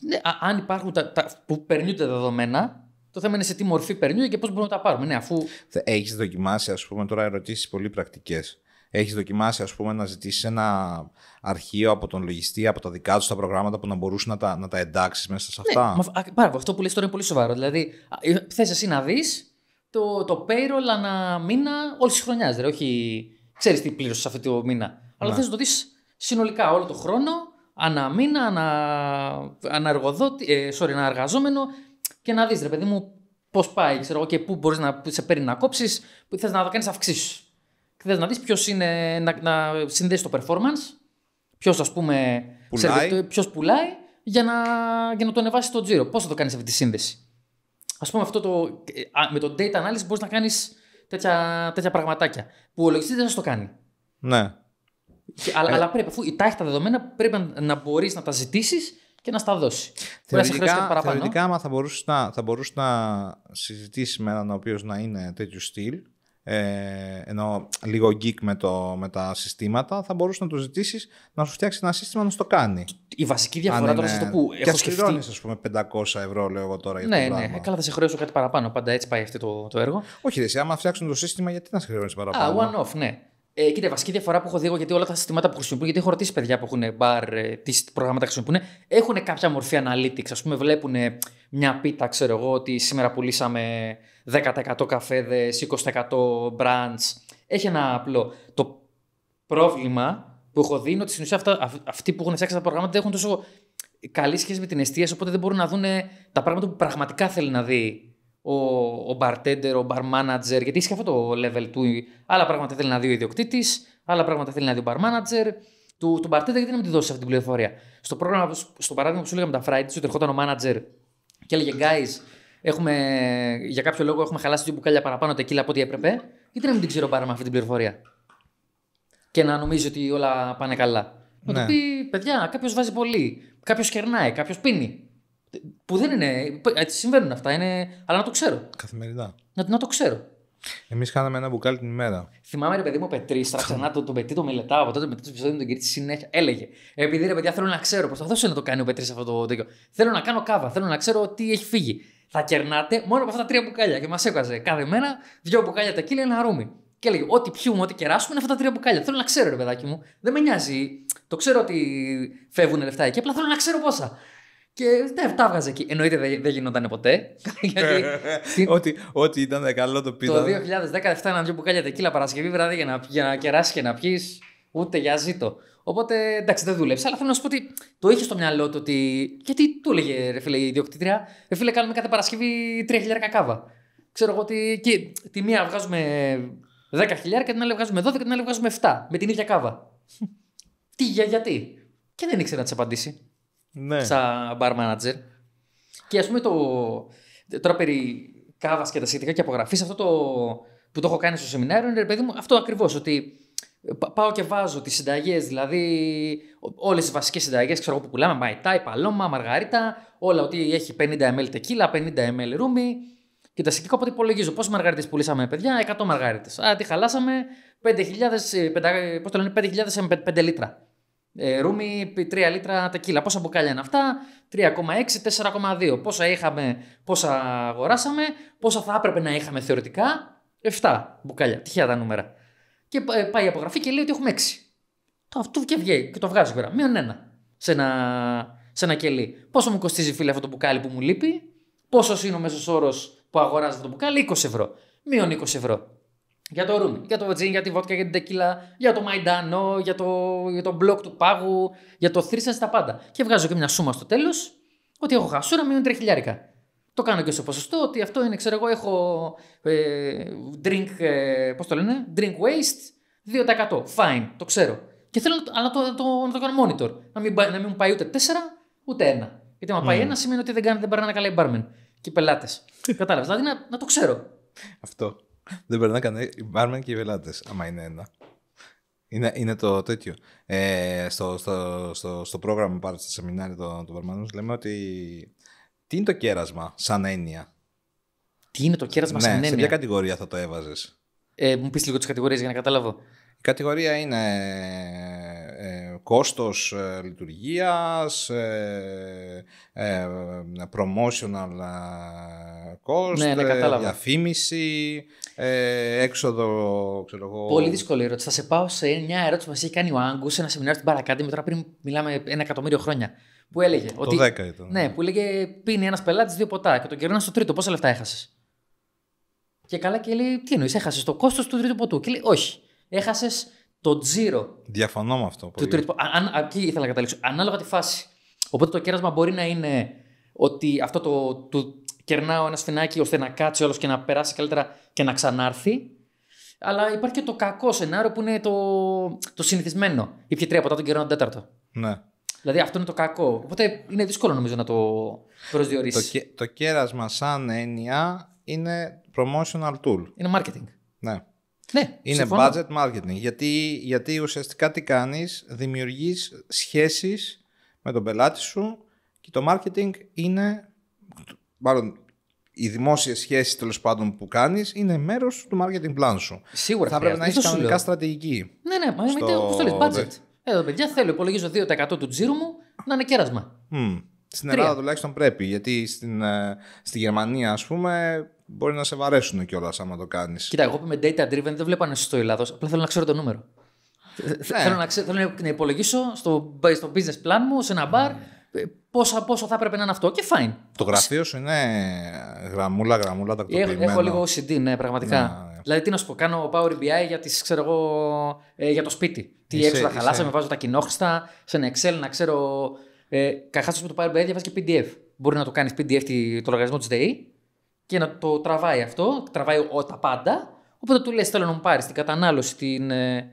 Ναι, αν υπάρχουν τα, τα που περνούνται δεδομένα, το θέμα είναι σε τι μορφή περνούνται και πώς μπορούμε να τα πάρουμε. Ναι, αφού... Έχεις δοκιμάσει, ας πούμε, τώρα ερωτήσεις πολύ πρακτικές. Έχεις δοκιμάσει, ας πούμε, να ζητήσεις ένα αρχείο από τον λογιστή, από τα δικά τους τα προγράμματα που να μπορούσε να τα, να τα εντάξεις μέσα σε ναι, αυτά. Ναι, πάρα, αυτό που λες τώρα είναι πολύ σοβαρό. Δηλαδή, ε, θες εσύ να δεις το, το payroll ανά μήνα όλης της χρονιάς. Δηλαδή, όχι ξέρεις τι πλήρωσες αυτό το μήνα. Αλλά ναι. θες να το δεις συνολικά όλο το χρόνο, ανά μήνα, ανά, ανά, ε, sorry, ανά εργαζόμενο και να δεις, ρε παιδί μου, πώς πάει ξέρω, και πού μπορείς να σε παίρνει να κόψεις, που θες να κάνεις αυξήσεις. Θες να δεις ποιος είναι, να, να συνδέσει το performance, ποιος ας πούμε. Πουλάει. Ποιος πουλάει για να, για να το ανεβάσει το τζίρο. Πώς θα το κάνεις αυτή τη σύνδεση. Ας πούμε αυτό το, ε, με το data analysis μπορείς να κάνεις τέτοια, τέτοια πραγματάκια που ο λογιστής δεν σα το κάνει. Ναι. αλλά, ε... αλλά, πρέπει, αφού τα δεδομένα, πρέπει να, μπορείς μπορείς να τα ζητήσεις και να στα δώσεις. Θεωρητικά, άμα θα μπορούσες να, θα να συζητήσεις με έναν ο οποίος να είναι τέτοιου στυλ, ε, ενώ λίγο geek με, το, με τα συστήματα, θα μπορούσε να του ζητήσεις να σου φτιάξει ένα σύστημα να σου το κάνει. Η βασική διαφορά τώρα σε θα το Και έχω σκεφτεί... ας πούμε, 500 ευρώ, λέω εγώ τώρα. Για ναι, το ναι. ναι. Καλά, θα σε χρεώσω κάτι παραπάνω. Πάντα έτσι πάει αυτό το, το έργο. Όχι, δε, άμα φτιάξουν το σύστημα, γιατί να σε χρεώνεις παραπάνω. Α, one off, ναι. Ε, κοίτα, βασική διαφορά που έχω δει εγώ, γιατί όλα τα συστήματα που χρησιμοποιούν, γιατί έχω ρωτήσει παιδιά που έχουν μπαρ, ε, τι προγράμματα χρησιμοποιούν, έχουν κάποια μορφή analytics. Ας πούμε, βλέπουν μια πίτα, ξέρω εγώ, ότι σήμερα πουλήσαμε 10% καφέδες, 20% brands. Έχει ένα απλό. Το πρόβλημα που έχω δει είναι ότι στην ουσία αυτά, αυτοί που έχουν φτιάξει τα προγράμματα δεν έχουν τόσο καλή σχέση με την εστίαση, οπότε δεν μπορούν να δουν τα πράγματα που πραγματικά θέλει να δει ο, ο bartender, ο bar manager, γιατί έχει και αυτό το level του. Άλλα πράγματα θέλει να δει ο ιδιοκτήτης, άλλα πράγματα θέλει να δει ο bar manager. Του, του bartender, γιατί να μην τη δώσει αυτή την πληροφορία. Στο, πρόγραμμα, στο παράδειγμα που σου λέγαμε τα Fridays, ότι ερχόταν ο manager και έλεγε Guys, έχουμε, για κάποιο λόγο έχουμε χαλάσει δύο μπουκάλια παραπάνω τεκίλα από ό,τι έπρεπε, γιατί να μην την ξέρω πάρα με αυτή την πληροφορία. Και να νομίζει ότι όλα πάνε καλά. Να του ναι. πει, παιδιά, κάποιος βάζει πολύ, κάποιος κερνάει, κάποιος πίνει. Που δεν είναι. Ε, έτσι συμβαίνουν αυτά, είναι, αλλά να το ξέρω. Καθημερινά. Να, να το ξέρω. Εμείς κάναμε ένα μπουκάλι την ημέρα. Θυμάμαι ρε παιδί μου στα ξανά τον το Πετή το μελετάω. Από τότε μετά το επεισόδιο τον κερδίζει συνέχεια. Έλεγε. Επειδή ρε παιδιά θέλω να ξέρω, προσπαθώ να το κάνει ο Πετρίς αυτό το τέτοιο. Θέλω να κάνω κάβα, θέλω να ξέρω τι έχει φύγει θα κερνάτε μόνο από αυτά τα τρία μπουκάλια. Και μας έβγαζε κάθε μέρα δύο μπουκάλια τα κύλια ένα ρούμι. Και έλεγε: Ό,τι πιούμε, ό,τι κεράσουμε είναι αυτά τα τρία μπουκάλια. Θέλω να ξέρω, ρε παιδάκι μου. Δεν με νοιάζει. Το ξέρω ότι φεύγουν λεφτά εκεί, απλά θέλω να ξέρω πόσα. Και τα έβγαζε εκεί. Εννοείται δεν γινόταν ποτέ. γιατί... ό,τι, ό,τι ήταν καλό το πίτα. Το 2017 ένα δυο μπουκάλια τεκίλα Παρασκευή βράδυ για να, για να κεράσεις και να πιεις. Ούτε για ζήτο. Οπότε εντάξει, δεν δούλεψε, αλλά θέλω να σου πω ότι το είχε στο μυαλό του ότι. Γιατί του έλεγε ρε φίλε η ιδιοκτήτρια, ρε φίλε, κάνουμε κάθε Παρασκευή 3.000 κάβα. Ξέρω εγώ ότι και τη μία βγάζουμε 10.000 και την άλλη βγάζουμε 12 και την άλλη βγάζουμε 7 με την ίδια κάβα. Τι για γιατί. Και δεν ήξερε να της απαντήσει. Ναι. Σαν bar manager. Και ας πούμε το. Τώρα περί κάβας και τα σχετικά και απογραφής, αυτό το που το έχω κάνει στο σεμινάριο είναι ρε παιδί μου αυτό ακριβώς. Ότι Πάω και βάζω τις συνταγές, δηλαδή όλες τις βασικές συνταγές που πουλάμε, μαϊτάι, παλώμα, μαργαρίτα, όλα ότι έχει 50 ml τεκίλα, 50 ml ρούμι. Και τα συγκεκριμένα ότι υπολογίζω πόσες μαργαρίτες πουλήσαμε, παιδιά, 100 μαργαρίτες. Α, τι χαλάσαμε, 5.000, ε, πώς το λένε, 5.000 5 λίτρα. Ε, ρούμι 3 λίτρα τεκίλα. Πόσα μπουκάλια είναι αυτά, 3,6, 4,2. Πόσα είχαμε, πόσα αγοράσαμε, πόσα θα έπρεπε να είχαμε θεωρητικά, 7 μπουκάλια. Τυχαία τα νούμερα. Και ε, πάει η απογραφή και λέει ότι έχουμε 6. Αυτό και βγαίνει και το βγάζει πέρα. Μείον ένα σε ένα, σε ένα κελί. Πόσο μου κοστίζει φίλε αυτό το μπουκάλι που μου λείπει, πόσος είναι ο μέσος όρος που αγοράζεις το μπουκάλι, 20 ευρώ. Μείον 20 ευρώ. Για το ρούμι. για το βατζίν, για τη βότκα, για την τεκίλα, για το μαϊντάνο, για το, για το μπλοκ του πάγου, για το θρήσεν, τα πάντα. Και βγάζω και μια σούμα στο τέλος ότι έχω χασούρα μείον χιλιάρικα. Το κάνω και στο ποσοστό ότι αυτό είναι, ξέρω εγώ, έχω ε, drink, ε, πώς το λένε, drink waste 2%. Fine, το ξέρω. Και θέλω αλλά το, το, να το κάνω monitor. Να μην, να μην μου πάει ούτε 4, ούτε 1. Γιατί άμα mm. πάει ένα, σημαίνει ότι δεν, κάνει, δεν περνάνε καλά οι barmen και οι πελάτες. Κατάλαβες. Δηλαδή να, να, το ξέρω. Αυτό. δεν περνάνε καλά οι barmen και οι πελάτες, άμα είναι ένα. Είναι, είναι το τέτοιο. Ε, στο, στο, στο, στο πρόγραμμα πάρα στο σεμινάριο των το, λέμε ότι τι είναι το κέρασμα σαν έννοια. Τι είναι το κέρασμα ναι, σαν έννοια. Σε ποια κατηγορία θα το έβαζες. Ε, μου πεις λίγο τις κατηγορίες για να καταλάβω. Η κατηγορία είναι ε, κόστος ε, λειτουργίας, ε, promotional cost, ναι, ναι, διαφήμιση, έξοδο, Πολύ δύσκολη ερώτηση. Θα σε πάω σε μια ερώτηση που μας έχει κάνει ο Άγκους σε ένα σεμινάριο στην Παρακάτη, τώρα πριν μιλάμε ένα εκατομμύριο χρόνια που έλεγε. Το ότι, 10 ναι, που έλεγε πίνει ένας πελάτης δύο ποτά και τον κερνά στο τρίτο. Πόσα λεφτά έχασες. Και καλά και λέει, τι εννοείς, έχασες το κόστος του τρίτου ποτού. Και λέει, Όχι, έχασες το τζίρο. Διαφωνώ με αυτό. Του τρίτου, αν, εκεί ήθελα να καταλήξω. Ανάλογα τη φάση. Οπότε το κέρασμα μπορεί να είναι ότι αυτό το, το κερνάω ένα σφινάκι ώστε να κάτσει όλος και να περάσει καλύτερα και να ξανάρθει. Αλλά υπάρχει και το κακό σενάριο που είναι το, το συνηθισμένο. Ήπια τρία ποτά τον καιρό, τέταρτο. Ναι. Δηλαδή αυτό είναι το κακό. Οπότε είναι δύσκολο νομίζω να το προσδιορίσεις. Το, το κέρασμα σαν έννοια είναι promotional tool. Είναι marketing. Ναι. Ναι, είναι budget marketing. Γιατί, γιατί ουσιαστικά τι κάνεις, δημιουργείς σχέσεις με τον πελάτη σου και το marketing είναι. Μάλλον οι δημόσιες σχέσεις τέλος πάντων που κάνεις είναι μέρος του marketing plan σου. Σίγουρα. Θα πρέπει να έχει κανονικά στρατηγική. Ναι, ναι, μα είναι το budget. Εδώ παιδιά θέλω, υπολογίζω 2% του τζίρου μου να είναι κέρασμα. Στην Ελλάδα τουλάχιστον πρέπει, γιατί στην, ε, στη Γερμανία, ας πούμε, μπορεί να σε βαρέσουν κιόλας άμα το κάνεις. Κοίτα, εγώ που είμαι data driven δεν βλέπω αν είσαι στο Ελλάδος, απλά θέλω να ξέρω το νούμερο. Ναι. Θέλω, να ξέρω, θέλω να υπολογίσω στο, business plan μου, σε ένα μπαρ, πόσα, πόσο θα έπρεπε να είναι αυτό και fine. Το γραφείο σου είναι γραμμούλα, γραμμούλα τα Έχω, έχω λίγο OCD, ναι, πραγματικά. Ναι, ναι. Δηλαδή, τι να σου πω, κάνω Power BI για, τις, ξέρω εγώ, ε, για το σπίτι. Τι είσαι, έξω τα χαλάσαμε, βάζω τα κοινόχρηστα σε ένα Excel να ξέρω. Ε, Καχάσω με το Power BI διαβάζει και PDF. Μπορεί να το κάνεις PDF το λογαριασμό της ΔΕΗ και να το τραβάει αυτό, τραβάει ό, τα πάντα. Οπότε του λες: Θέλω να μου πάρεις την κατανάλωση, την, ε,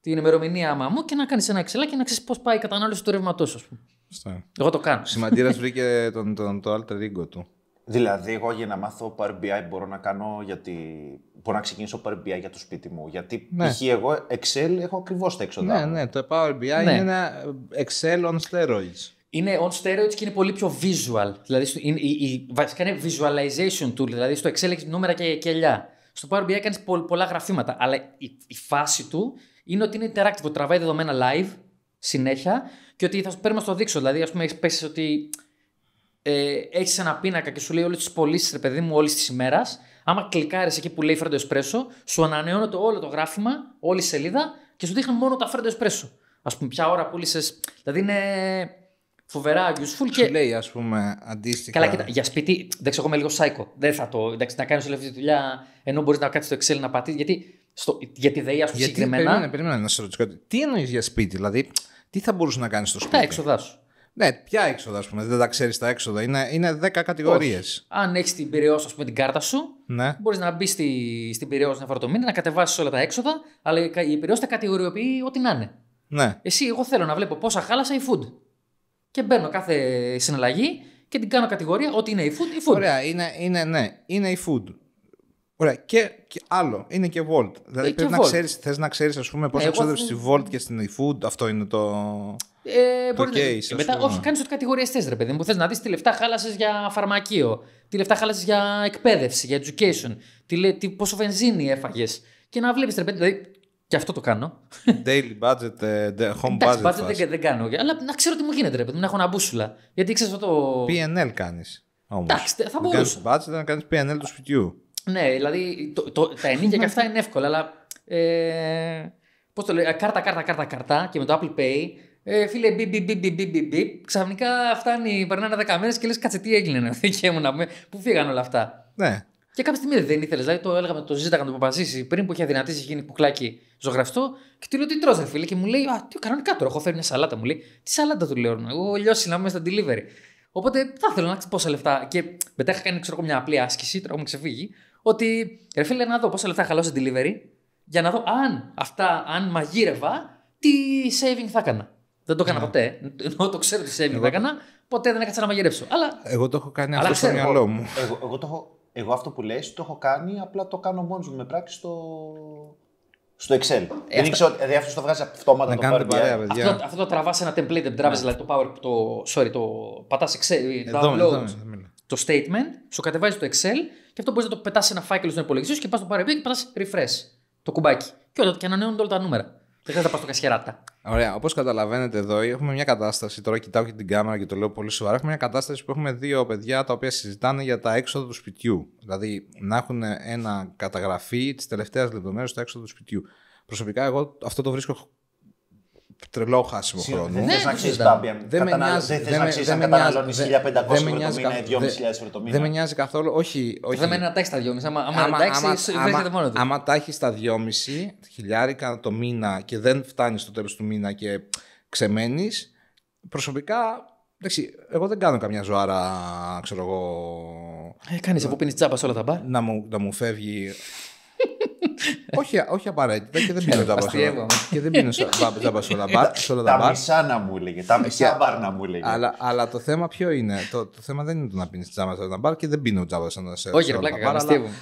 την ημερομηνία άμα μου και να κάνεις ένα Excel και να ξέρεις πώς πάει η κατανάλωση του ρεύματός, ας πούμε. Σωστά. Εγώ το κάνω. Σημαντήρας βρήκε τον, τον, το alter ego του. Δηλαδή, εγώ για να μάθω Power BI μπορώ να κάνω γιατί. Μπορώ να ξεκινήσω Power BI για το σπίτι μου. Γιατί ναι. π.χ. εγώ Excel έχω ακριβώς τα έξοδα. Ναι, ναι, το Power BI ναι. είναι ένα Excel on steroids. Είναι on steroids και είναι πολύ πιο visual. Δηλαδή, είναι, η, η, βασικά είναι visualization tool. Δηλαδή, στο Excel έχεις νούμερα και κελιά. Στο Power BI κάνεις πο, πολλά γραφήματα. Αλλά η, η φάση του είναι ότι είναι interactive, τραβάει δεδομένα live συνέχεια και ότι θα σου πρέπει να το δείξω. Δηλαδή, ας πούμε, έχεις πέσει ότι ε, έχεις ένα πίνακα και σου λέει όλες τις πωλήσεις, ρε παιδί μου, όλης της ημέρας. Άμα κλικάρεις εκεί που λέει Φρέντο Εσπρέσο, σου ανανεώνεται όλο το γράφημα, όλη η σελίδα και σου δείχνουν μόνο τα Φρέντο Εσπρέσο. Ας πούμε, ποια ώρα πούλησε. Δηλαδή είναι φοβερά useful και. Σου λέει, ας πούμε, αντίστοιχα. Καλά, κοίτα, για σπίτι, δεν εγώ είμαι λίγο psycho. Δεν θα το. Εντάξει, να κάνει όλη αυτή τη δουλειά ενώ μπορείς να κάτσεις το Excel να πατήσεις. Γιατί στο, για τη συγκεκριμένα. Περίμενε, να σε ρωτήσω κάτι. Τι εννοείς για σπίτι, δηλαδή τι θα μπορούσες να κάνεις στο σπίτι. Τα έξοδα σου. Ναι, ποια έξοδα, ας πούμε, δεν τα ξέρεις τα έξοδα. Είναι, είναι 10 κατηγορίε. Αν έχεις την Πυραιό, ας πούμε, την κάρτα σου, ναι. μπορείς να μπεις στη, στην Πυραιό στην να κατεβάσεις όλα τα έξοδα, αλλά η Πυραιό τα κατηγοριοποιεί ό,τι να είναι. Ναι. Εσύ, εγώ θέλω να βλέπω πόσα χάλασα η food. Και μπαίνω κάθε συναλλαγή και την κάνω κατηγορία ότι είναι η food ή food. Ωραία, είναι, είναι, ναι, είναι η food. Ωραία. Και, και, άλλο, είναι και Volt. Δηλαδή ε, πρέπει να ξέρεις, θες να ξέρεις, ας πούμε, πώς ε, στη Volt και στην eFood. Αυτό είναι το. Ε, το case, και μετά, όχι, κάνεις ό,τι κατηγορίε θε, ρε παιδί μου. Θες να δεις τι λεφτά χάλασες για φαρμακείο, τι λεφτά χάλασες για εκπαίδευση, για education, τι, τι, πόσο βενζίνη έφαγες. Και να βλέπεις, ρε παιδί δηλαδή, και αυτό το κάνω. Daily budget, ε, home budget. budget. budget δεν, κάνω. Αλλά να ξέρω τι μου γίνεται, ρε παιδί μου, να έχω ένα μπούσουλα. Γιατί ξέρεις αυτό το. PNL κάνεις. Εντάξει, θα μπορούσα. κάνει budget, να κάνεις PNL του σπιτιού. Ναι, δηλαδή το, το, τα ενίκια και αυτά είναι εύκολα, αλλά. Ε, Πώς το λέω, ε, κάρτα, κάρτα, κάρτα, κάρτα και με το Apple Pay. Ε, φίλε, μπι, μπι, μπι, μπι, μπι, μπι, ξαφνικά φτάνει, περνάνε δέκα μέρες και λες κάτσε τι έγινε να μου πούμε. Πού φύγαν όλα αυτά. Ναι. Και κάποια στιγμή δεν ήθελες. Δηλαδή το έλεγα, το ζήταγα να το αποφασίσει πριν που είχε αδυνατήσει, γίνει κουκλάκι ζωγραφτό. Και του λέω τι τρώσε, φίλε. Και μου λέει, Α, τι κανονικά τώρα. Έχω φέρει μια σαλάτα, μου λέει. Τι σαλάτα του λέω, Εγώ λιώσει να είμαι στα delivery. Οπότε θα ήθελα να ξέρω πόσα λεφτά. Και μετά είχα κάνει ξέρω, μια απλή άσκηση, τώρα μου ξεφύγει. Ότι ρε φίλε, να δω πόσα λεφτά χαλάω σε delivery για να δω αν αυτά, αν μαγείρευα, τι saving θα έκανα. Δεν το έκανα ναι. ποτέ. Ενώ το ξέρω τι saving θα έκανα, ποτέ δεν έκανα να μαγειρέψω. Αλλά... Εγώ το έχω κάνει αυτό στο μυαλό μου. Εγώ, εγώ, το έχω, εγώ αυτό που λες το έχω κάνει, απλά το κάνω μόνος μου με πράξη στο, στο Excel. Ε, δεν ήξερα ότι αυτός το βγάζει αυτόματα να το Power Αυτό, αυτό το τραβάς ένα template, δεν τραβά ναι. δηλαδή το Power. Το, sorry, το πατάς Excel. Εδώ, download. Εδώ, το statement, σου κατεβάζει το Excel και αυτό μπορείς να το πετάς σε ένα φάκελο στον υπολογιστή σου και πας στο πάρει και πας refresh το κουμπάκι. Και όλα και ανανεώνονται όλα τα νούμερα. Δεν χρειάζεται να πας στο Κασχεράτα. Ωραία. Όπως καταλαβαίνετε εδώ, έχουμε μια κατάσταση. Τώρα κοιτάω και την κάμερα και το λέω πολύ σοβαρά. Έχουμε μια κατάσταση που έχουμε δύο παιδιά τα οποία συζητάνε για τα έξοδα του σπιτιού. Δηλαδή να έχουν ένα καταγραφή της τελευταίας λεπτομέρειας στο έξοδα του σπιτιού. Προσωπικά, εγώ αυτό το βρίσκω τρελό χάσιμο χρόνο. Δεν ναι, θες να ξέρει να καταναλώνει 1500 ευρώ το μήνα ή 2.500 ευρώ το μήνα. Δεν με νοιάζει καθόλου. Όχι. Δεν με να τα έχεις τα 2.500. Αν τα τα έχεις τα 2.500 χιλιάρικα το μήνα και δεν φτάνεις στο τέλος του μήνα και ξεμένεις, προσωπικά εγώ δεν κάνω καμιά ζωάρα, ξέρω εγώ. Ε, Κάνεις από πίνει τσάπα όλα τα μπα. Να μου, να μου φεύγει όχι, όχι απαραίτητα και δεν πίνω τζάμπα σολαμπά. Και δεν πίνω τζάμπα σολαμπά. Ε, τα μισά να μου έλεγε, τα ε, μισά μπαρ να μου έλεγε. Αλλά, αλλά το θέμα ποιο είναι. Το, το θέμα δεν είναι το να πίνεις τζάμπα μπάρ και δεν πίνω τζάμπα μπαρ. Όχι, απλά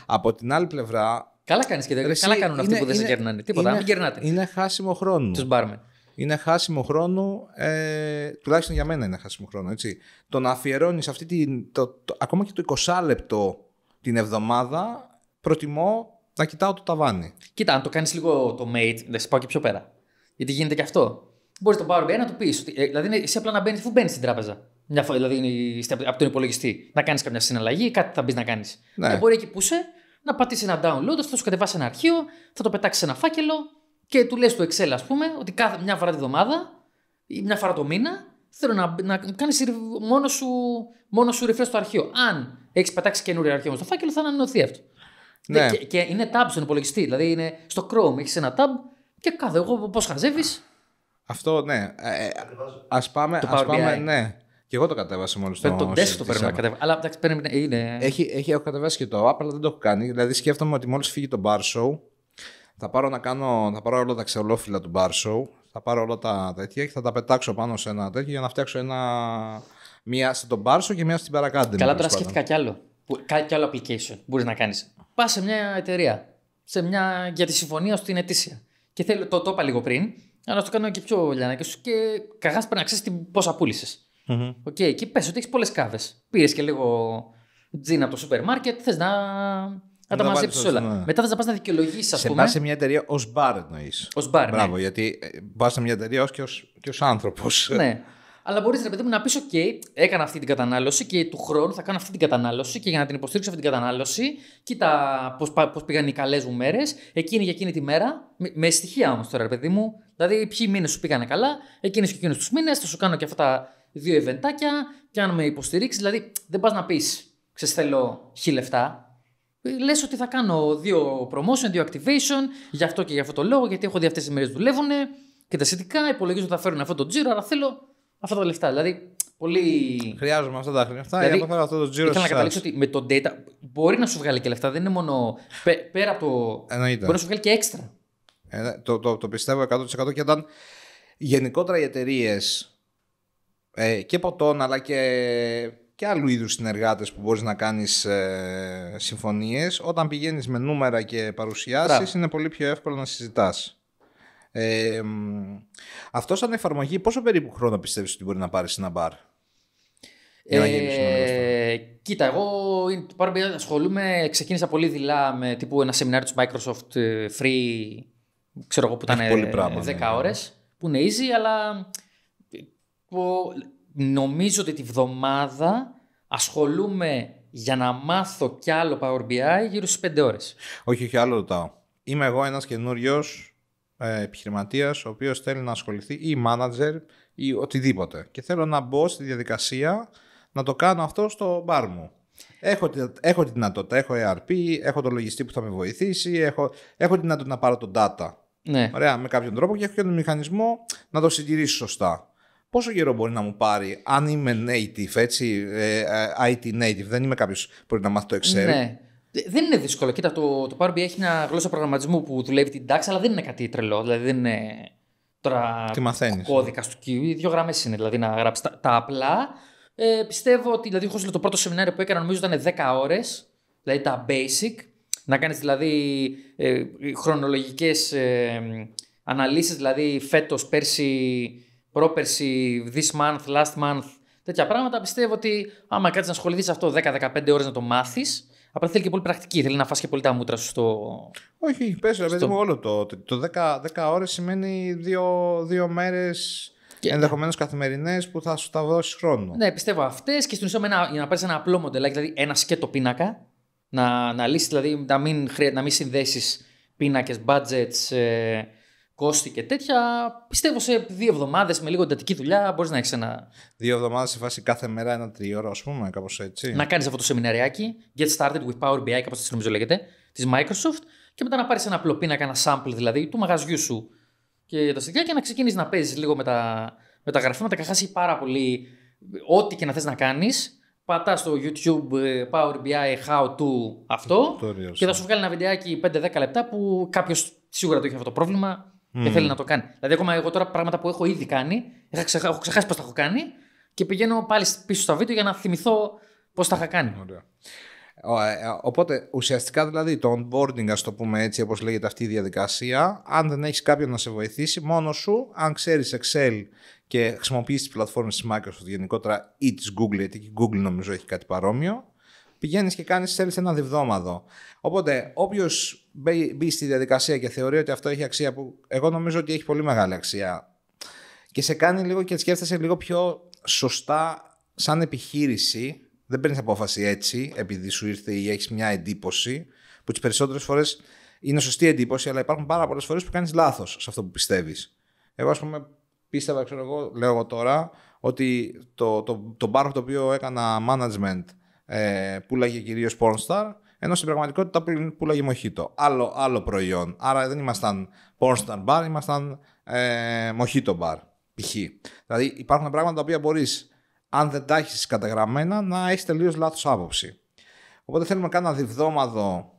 Από την άλλη πλευρά. Καλά κάνεις και δεν Καλά κάνουν αυτοί που δεν σε γερνάνε. Τίποτα, μην γερνάτε. Είναι χάσιμο χρόνο. Τους μπάρμεν. Είναι χάσιμο χρόνο, ε, τουλάχιστον για μένα είναι χάσιμο χρόνο. Έτσι. Το να αφιερώνεις αυτή την. Το, το, ακόμα και το 20 λεπτό την εβδομάδα, προτιμώ να κοιτάω το ταβάνι. Κοίτα, αν το κάνεις λίγο το mate, δεν σε πάω και πιο πέρα. Γιατί γίνεται και αυτό. Μπορείς το Power BI να του πεις. Ε, δηλαδή, εσύ απλά να μπαίνεις αφού μπαίνεις στην τράπεζα. Μια φορά, δηλαδή, από τον υπολογιστή. Να κάνεις καμιά συναλλαγή, κάτι θα μπεις να κάνεις. Ναι. Και μπορεί εκεί που είσαι, να πατήσεις ένα download, θα σου κατεβάσει ένα αρχείο, θα το πετάξεις σε ένα φάκελο και του λες το Excel, ας πούμε, ότι κάθε μια φορά τη βδομάδα ή μια φορά το μήνα θέλω να, να κάνεις μόνο σου, μόνο σου το αρχείο. Αν έχεις πετάξει καινούριο αρχείο στο φάκελο, θα ανανεωθεί αυτό. Ναι. ναι. Και, και είναι tab στον υπολογιστή. Δηλαδή είναι στο Chrome, έχεις ένα tab και κάθε εγώ πώς χαζεύεις. Αυτό ναι. Ε, Ας πάμε. ας πάμε ναι. Και εγώ το κατέβασα μόλις τώρα. Το desktop πρέπει να Αλλά εντάξει, πρέπει ναι, είναι. Έχει, έχει, έχω κατεβάσει και το app, αλλά δεν το έχω κάνει. Δηλαδή σκέφτομαι ότι μόλις φύγει το bar show, θα πάρω, να κάνω, θα πάρω όλα τα ξεολόφυλλα του bar show, θα πάρω όλα τα τέτοια και θα τα πετάξω πάνω σε ένα τέτοιο για να φτιάξω ένα. Μία στο bar show και μία στην παρακάτω. Καλά, τώρα σκέφτηκα κι άλλο. Κι άλλο application μπορείς να κάνεις πας σε μια εταιρεία σε μια, για τη συμφωνία σου την ετήσια. Και θέλω, το, το είπα λίγο πριν, αλλά να το κάνω και πιο και σου και καγάς πρέπει να ξέρεις πόσα πούλησες. Mm-hmm. Okay, και πες ότι έχεις πολλές κάβες. Πήρες και λίγο τζιν από το σούπερ μάρκετ, θες να, να τα μαζέψεις όλα. Ναι. Μετά θα πας να δικαιολογήσεις, ας πούμε. Πας σε μια εταιρεία ως μπαρ εννοείς. Ως μπαρ. Μπράβο, ναι. γιατί ε, πας σε μια εταιρεία ως και ως άνθρωπος. Ναι. Αλλά μπορείς ρε παιδί μου να πεις: OK, έκανα αυτή την κατανάλωση και του χρόνου θα κάνω αυτή την κατανάλωση και για να την υποστήριξω αυτή την κατανάλωση, κοίτα πώς πήγαν οι καλές μου μέρες, εκείνη για εκείνη τη μέρα, με, με στοιχεία όμως τώρα, ρε παιδί μου. Δηλαδή, ποιοι μήνες σου πήγαν καλά, εκείνες και εκείνους τους μήνες, θα σου κάνω και αυτά τα δύο ευεντάκια πιάνουμε με υποστηρίξεις. Δηλαδή, δεν πας να πεις: ξε θέλω χι λεφτά. Ε, Λες ότι θα κάνω δύο promotion, δύο activation, γι' αυτό και γι' αυτό το λόγο, γιατί έχω δει αυτές τις μέρες δουλεύουν και τα σχετικά. Υπολογίζω ότι θα φέρουν αυτό το τζίρο, αλλά θέλω αυτά τα λεφτά. Δηλαδή, πολύ. Χρειάζομαι αυτά τα χρήματα, δηλαδή, για να φέρω αυτό το τζίρο Θέλω να καταλήξω ότι με το data μπορεί να σου βγάλει και λεφτά. Δεν είναι μόνο. πέρα από το. Εννοείται. Μπορεί να σου βγάλει και έξτρα. Ε, ναι, το, το, το πιστεύω 100% και όταν γενικότερα οι εταιρείες ε, και ποτών αλλά και, και άλλου είδους συνεργάτες που μπορείς να κάνεις ε, συμφωνίες, όταν πηγαίνεις με νούμερα και παρουσιάσεις, είναι πολύ πιο εύκολο να συζητάς. Ε, αυτό σαν εφαρμογή, πόσο περίπου χρόνο πιστεύεις ότι μπορεί να πάρεις σε ένα μπαρ. Για ε, κοίτα, εγώ πάρα ασχολούμαι, ξεκίνησα πολύ δειλά με τύπου ένα σεμινάριο της Microsoft ε, Free, ξέρω εγώ που ήταν 10 πράγμα, ε, ναι, ναι. ώρες, που είναι easy, αλλά ε, νομίζω ότι τη βδομάδα ασχολούμαι για να μάθω κι άλλο Power BI γύρω στις 5 ώρες. Όχι, όχι, άλλο ρωτάω. Είμαι εγώ ένας καινούριος Επιχειρηματία επιχειρηματίας ο οποίος θέλει να ασχοληθεί ή manager ή οτιδήποτε και θέλω να μπω στη διαδικασία να το κάνω αυτό στο μπαρ μου. Έχω, έχω τη δυνατότητα, έχω ERP, ε έχω το λογιστή που θα με βοηθήσει, έχω, έχω τη δυνατότητα να πάρω το data. Ναι. Ωραία, με κάποιον τρόπο και έχω και τον μηχανισμό να το συντηρήσω σωστά. Πόσο καιρό μπορεί να μου πάρει, αν είμαι native, έτσι, ε, ε, IT native, δεν είμαι κάποιος που μπορεί να μάθει το Excel. Ναι. Δεν είναι δύσκολο. Κοίτα, το, το Power BI έχει μια γλώσσα προγραμματισμού που δουλεύει την τάξη, αλλά δεν είναι κάτι τρελό. Δηλαδή δεν είναι τώρα Τι μαθαίνεις. Ε? κώδικα του κι Δύο γραμμές είναι δηλαδή να γράψεις τα, απλά. Ε, πιστεύω ότι δηλαδή, χωρίς, το πρώτο σεμινάριο που έκανα νομίζω ήταν 10 ώρες. Δηλαδή τα basic. Να κάνεις δηλαδή ε, χρονολογικές ε, αναλύσεις, δηλαδή φέτος, πέρσι, πρόπερσι, this month, last month. Τέτοια πράγματα πιστεύω ότι άμα κάτσεις να ασχοληθείς αυτό 10-15 ώρες να το μάθεις, Απλά θέλει και πολύ πρακτική. Θέλει να φας και πολύ τα μούτρα σου στο. Όχι, πες ρε παιδί μου, όλο το. Το 10, 10 ώρες σημαίνει δύο δύο μέρες και... ενδεχομένως καθημερινές που θα σου τα δώσεις χρόνο. Ναι, πιστεύω αυτές και στην ουσία για να πάρεις ένα απλό μοντελάκι, δηλαδή ένα σκέτο πίνακα. Να, να λύσεις, δηλαδή να μην, μην συνδέσεις πίνακες, budgets, ε, κόστη και τέτοια, πιστεύω σε δύο εβδομάδες με λίγο εντατική δουλειά μπορείς να έχεις ένα. Δύο εβδομάδες σε φάση κάθε μέρα ένα τριώρο, ας πούμε, κάπως έτσι. Να κάνεις αυτό το σεμιναριάκι, Get started with Power BI, κάπως έτσι νομίζω λέγεται, της Microsoft, και μετά να πάρεις ένα απλό πίνακα, ένα sample δηλαδή του μαγαζιού σου και τα στοιχεία και να ξεκινήσεις να παίζεις λίγο με τα, με τα γραφήματα. Καθά πάρα πολύ ό,τι και να θες να κάνεις. Πατάς στο YouTube ε, Power BI How to αυτό και θα ναι. σου βγάλει ένα βιντεάκι 5-10 λεπτά που κάποιος σίγουρα το έχει αυτό το πρόβλημα. Mm. Δεν θέλει να το κάνει. Δηλαδή, ακόμα εγώ τώρα πράγματα που έχω ήδη κάνει, έχω ξεχάσει πώς τα έχω κάνει και πηγαίνω πάλι πίσω στα βίντεο για να θυμηθώ πώς τα είχα κάνει. Ωραία. Ε, ε, οπότε ουσιαστικά δηλαδή το onboarding ας το πούμε έτσι όπως λέγεται αυτή η διαδικασία αν δεν έχεις κάποιον να σε βοηθήσει μόνος σου αν ξέρεις Excel και χρησιμοποιείς τις πλατφόρμες της Microsoft γενικότερα ή της Google γιατί και η Google νομίζω έχει κάτι παρόμοιο Πηγαίνεις και κάνεις, θέλει ένα διβδόμαδο. Οπότε όποιος μπει στη διαδικασία και θεωρεί ότι αυτό έχει αξία που εγώ νομίζω ότι έχει πολύ μεγάλη αξία και σε κάνει λίγο και σκέφτεσαι λίγο πιο σωστά σαν επιχείρηση. Δεν παίρνεις απόφαση έτσι, επειδή σου ήρθε ή έχεις μια εντύπωση, που τις περισσότερες φορές είναι σωστή εντύπωση, αλλά υπάρχουν πάρα πολλές φορές που κάνεις λάθος σε αυτό που πιστεύεις. Εγώ, ας πούμε, πίστευα, ξέρω εγώ, λέω εγώ τώρα, ότι το, το, το, το οποίο έκανα management ε, πουλάγε κυρίως Pornstar ενώ στην πραγματικότητα που πουλάγε μοχήτο. Άλλο, άλλο προϊόν. Άρα δεν ήμασταν pornstar bar, ήμασταν ε, bar. Π.χ. Δηλαδή υπάρχουν πράγματα τα οποία μπορείς, αν δεν τα έχεις καταγραμμένα, να έχεις τελείως λάθος άποψη. Οπότε θέλουμε κάνα διβδόμαδο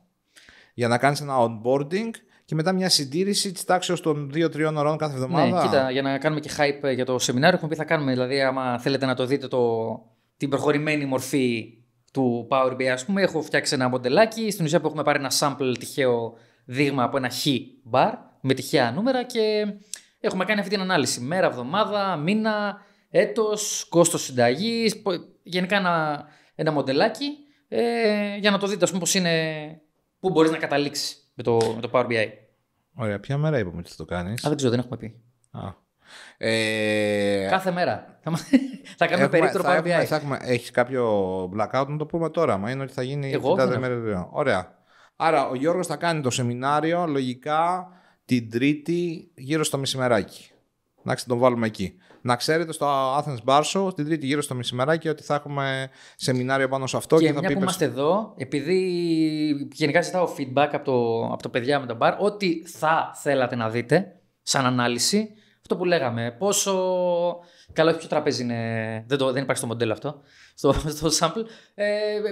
για να κάνεις ένα onboarding και μετά μια συντήρηση της τάξης των 2-3 ώρων κάθε ναι, εβδομάδα. Ναι, κοίτα, για να κάνουμε και hype για το σεμινάριο, έχουμε πει θα κάνουμε. Δηλαδή, άμα θέλετε να το δείτε το, την προχωρημένη μορφή του Power BI, ας πούμε, έχω φτιάξει ένα μοντελάκι, στην ουσία που έχουμε πάρει ένα sample τυχαίο δείγμα από ένα χ bar με τυχαία νούμερα και έχουμε κάνει αυτή την ανάλυση. Μέρα, εβδομάδα, μήνα, έτος, κόστος συνταγής, γενικά ένα, ένα μοντελάκι ε, για να το δείτε, ας πούμε, πώς είναι, πού μπορείς να καταλήξεις με το, με το Power BI. Ωραία, ποια μέρα είπαμε ότι θα το κάνεις. Α, δεν ξέρω, δεν έχουμε πει. Α, ε... Κάθε μέρα. θα κάνουμε περίπτωρο Power Έχεις κάποιο blackout να το πούμε τώρα. Μα είναι ότι θα γίνει Εγώ, ναι. μέρες Ωραία. Άρα ο Γιώργος θα κάνει το σεμινάριο λογικά την Τρίτη γύρω στο μισήμεράκι Να τον βάλουμε εκεί. Να ξέρετε στο Athens Bar Show την Τρίτη γύρω στο μισήμεράκι ότι θα έχουμε σεμινάριο πάνω σε αυτό. Και, και θα μια που είμαστε εδώ, επειδή γενικά ζητάω feedback από το, από το παιδιά με τον bar, ό,τι θα θέλατε να δείτε σαν ανάλυση, αυτό που λέγαμε. Πόσο. Καλό, όχι ποιο τραπέζι Δεν, το, δεν υπάρχει στο μοντέλο αυτό. Στο, sample. Ε,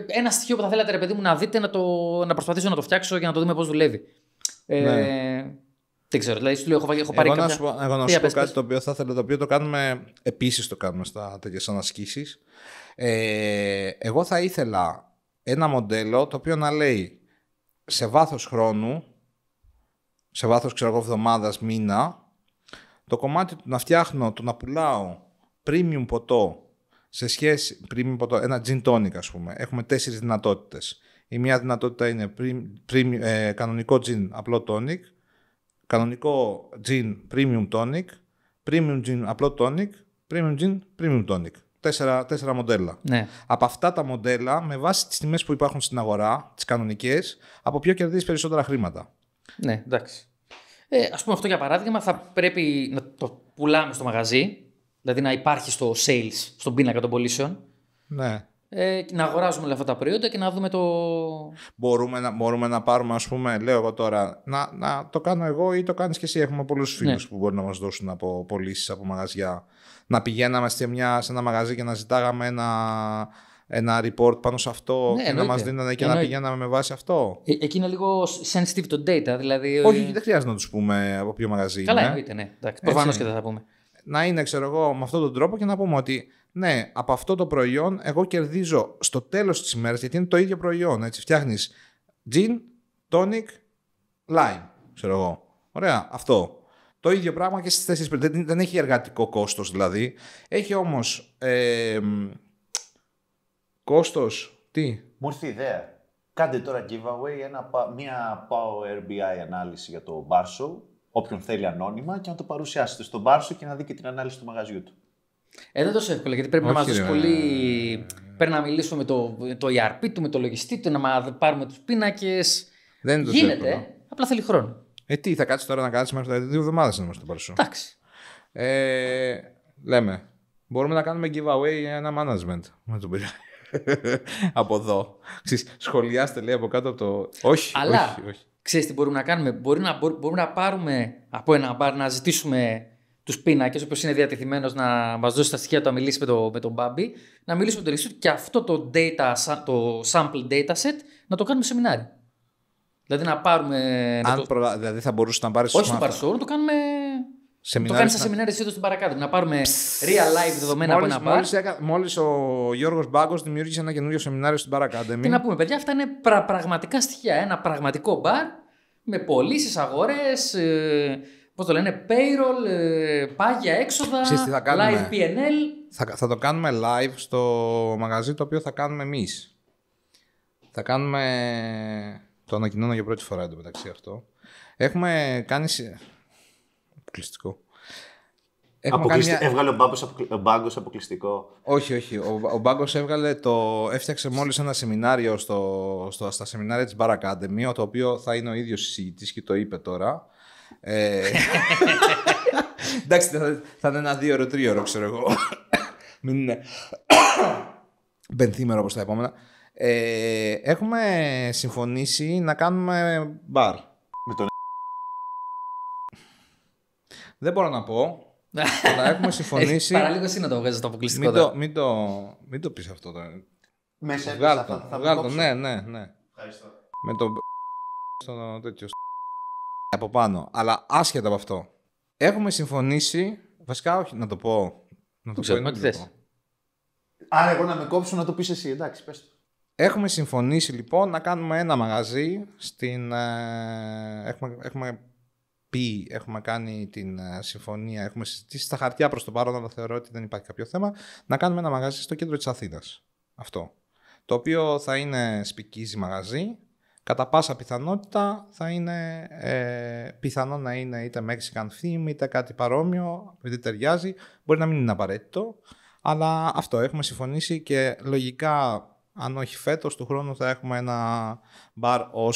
ένα στοιχείο που θα θέλατε, ρε παιδί μου, να δείτε, να, το, να προσπαθήσω να το φτιάξω για να το δούμε πώς δουλεύει. Ε, ναι. Δεν ξέρω. Δηλαδή, σου λέω, έχω, πάρει κάποια... σου, εγώ να σου πω κάτι το οποίο θα ήθελα, το οποίο το κάνουμε. Επίσης το κάνουμε στα τέτοιες ανασκήσεις. Ε, εγώ θα ήθελα ένα μοντέλο το οποίο να λέει σε βάθος χρόνου, σε βάθος ξέρω εγώ εβδομάδας, μήνα, το κομμάτι του να φτιάχνω, το να πουλάω premium ποτό σε σχέση, premium ποτό, ένα gin tonic ας πούμε, έχουμε τέσσερις δυνατότητες. Η μία δυνατότητα είναι premium, ε, κανονικό gin απλό tonic, κανονικό gin premium tonic, premium gin απλό tonic, premium gin premium tonic. Τέσσερα, τέσσερα μοντέλα. Ναι. Από αυτά τα μοντέλα, με βάση τις τιμές που υπάρχουν στην αγορά, τις κανονικές, από ποιο κερδίζεις περισσότερα χρήματα. Ναι, εντάξει. Ε, Ας πούμε, αυτό για παράδειγμα θα πρέπει να το πουλάμε στο μαγαζί, δηλαδή να υπάρχει στο sales, στον πίνακα των πωλήσεων. Ναι. Ε, να αγοράζουμε όλα αυτά τα προϊόντα και να δούμε το. Μπορούμε να, μπορούμε να πάρουμε, ας πούμε, λέω εγώ τώρα, να, να το κάνω εγώ ή το κάνεις και εσύ. Έχουμε πολλούς ναι. φίλους που μπορούν να μας δώσουν από πωλήσεις από μαγαζιά. Να πηγαίναμε σε, μια, σε ένα μαγαζί και να ζητάγαμε ένα ένα report πάνω σε αυτό ναι, και να μας δίνανε και να πηγαίναμε με βάση αυτό. Ε, εκεί είναι λίγο sensitive το data, δηλαδή. Όχι, δεν χρειάζεται να τους πούμε από ποιο μαγαζί. Καλά, εννοείται, ναι. Προφανώ και δεν θα πούμε. Να είναι, ξέρω εγώ, με αυτόν τον τρόπο και να πούμε ότι ναι, από αυτό το προϊόν εγώ κερδίζω στο τέλος της ημέρας, γιατί είναι το ίδιο προϊόν. Έτσι, φτιάχνεις gin, tonic, lime, ξέρω εγώ. Ωραία, αυτό. Το ίδιο πράγμα και στις θέσεις. Δεν, δεν έχει εργατικό κόστος δηλαδή. Έχει όμως ε, Κόστος, τι. Μου ήρθε ιδέα. Κάντε τώρα giveaway ένα, μια Power BI ανάλυση για το Barso, όποιον θέλει ανώνυμα, και να το παρουσιάσετε στο Barso και να δει και την ανάλυση του μαγαζιού του. Ε, δεν τόσο εύκολο γιατί πρέπει να μα δώσει πολύ. Πρέπει να μιλήσουμε με το, το ERP του, με το λογιστή του, να πάρουμε τους πίνακες. Δεν το Γίνεται, ε. απλά θέλει χρόνο. Ε, τι, θα κάτσεις τώρα να κάτσεις μέχρι τα δύο εβδομάδες να μα το παρουσιάσει. Εντάξει. Ε, λέμε, μπορούμε να κάνουμε giveaway ένα management. Με τον πειράζει από εδώ. σχολιάστε λέει από κάτω από το. Όχι, Αλλά, όχι, Ξέρεις τι μπορούμε να κάνουμε. Μπορεί να, μπορούμε να πάρουμε από ένα μπαρ να ζητήσουμε τους πίνακες, όποιο είναι διατεθειμένος να μας δώσει τα στοιχεία του, να μιλήσει με, το, με τον Μπάμπι, να μιλήσουμε με τον και αυτό το, data, το sample dataset να το κάνουμε σεμινάριο Δηλαδή να πάρουμε. Δηλαδή θα μπορούσε να πάρεις. Όχι πάρει Barcelona, να το κάνουμε Σεμινάρι το κάνεις στα σεμινάρια του στην παρακάτω. Να πάρουμε real life δεδομένα μόλις, από ένα μόλις, Μόλις ο Γιώργος Μπάγκος δημιούργησε ένα καινούριο σεμινάριο στην παρακάτω. Τι να πούμε, παιδιά, αυτά είναι πρα, πραγματικά στοιχεία. Ένα πραγματικό μπαρ με πωλήσεις, αγορές. Ε, Πώς το λένε, payroll, ε, πάγια έξοδα, θα κάνουμε, live PNL. Θα, θα το κάνουμε live στο μαγαζί το οποίο θα κάνουμε εμείς. Θα κάνουμε. Το ανακοινώνω για πρώτη φορά εντωμεταξύ αυτό. Έχουμε κάνει αποκλειστικό. Έβγαλε ο μπάγκος αποκλειστικό. Όχι, όχι. Ο, ο μπάγκος έβγαλε το. Έφτιαξε μόλις ένα σεμινάριο στο... στο... στα σεμινάρια της Bar Academy, το οποίο θα είναι ο ίδιος συζητητής και το είπε τώρα. Ε... Εντάξει, θα... είναι ένα δύο ώρο, τρία ώρο, ξέρω εγώ. Μην είναι. Μπενθήμερο όπως τα επόμενα. Ε, έχουμε συμφωνήσει να κάνουμε μπαρ. Δεν μπορώ να πω. Αλλά έχουμε συμφωνήσει. λίγο εσύ να το βγάζεις το αποκλειστικό. Μην το, μη το, μη το πεις αυτό τώρα. Μέσα από θα, βγάλω το, ναι, ναι, ναι. Ευχαριστώ. Με το στο τέτοιο από πάνω. Αλλά άσχετα από αυτό. Έχουμε συμφωνήσει. Βασικά, όχι να το πω. Να το Ξέρω, ξέρω. Άρα, εγώ να με κόψω να το πεις εσύ. Εντάξει, πες Έχουμε συμφωνήσει λοιπόν να κάνουμε ένα μαγαζί στην. Ε, έχουμε, έχουμε πει, έχουμε κάνει την ε, συμφωνία, έχουμε συζητήσει στα χαρτιά προς το παρόν, αλλά θεωρώ ότι δεν υπάρχει κάποιο θέμα, να κάνουμε ένα μαγαζί στο κέντρο της Αθήνας. Αυτό. Το οποίο θα είναι σπικίζει μαγαζί. Κατά πάσα πιθανότητα θα είναι ε, πιθανό να είναι είτε Mexican theme είτε κάτι παρόμοιο, επειδή ταιριάζει. Μπορεί να μην είναι απαραίτητο. Αλλά αυτό έχουμε συμφωνήσει και λογικά, αν όχι φέτος, του χρόνου θα έχουμε ένα bar ως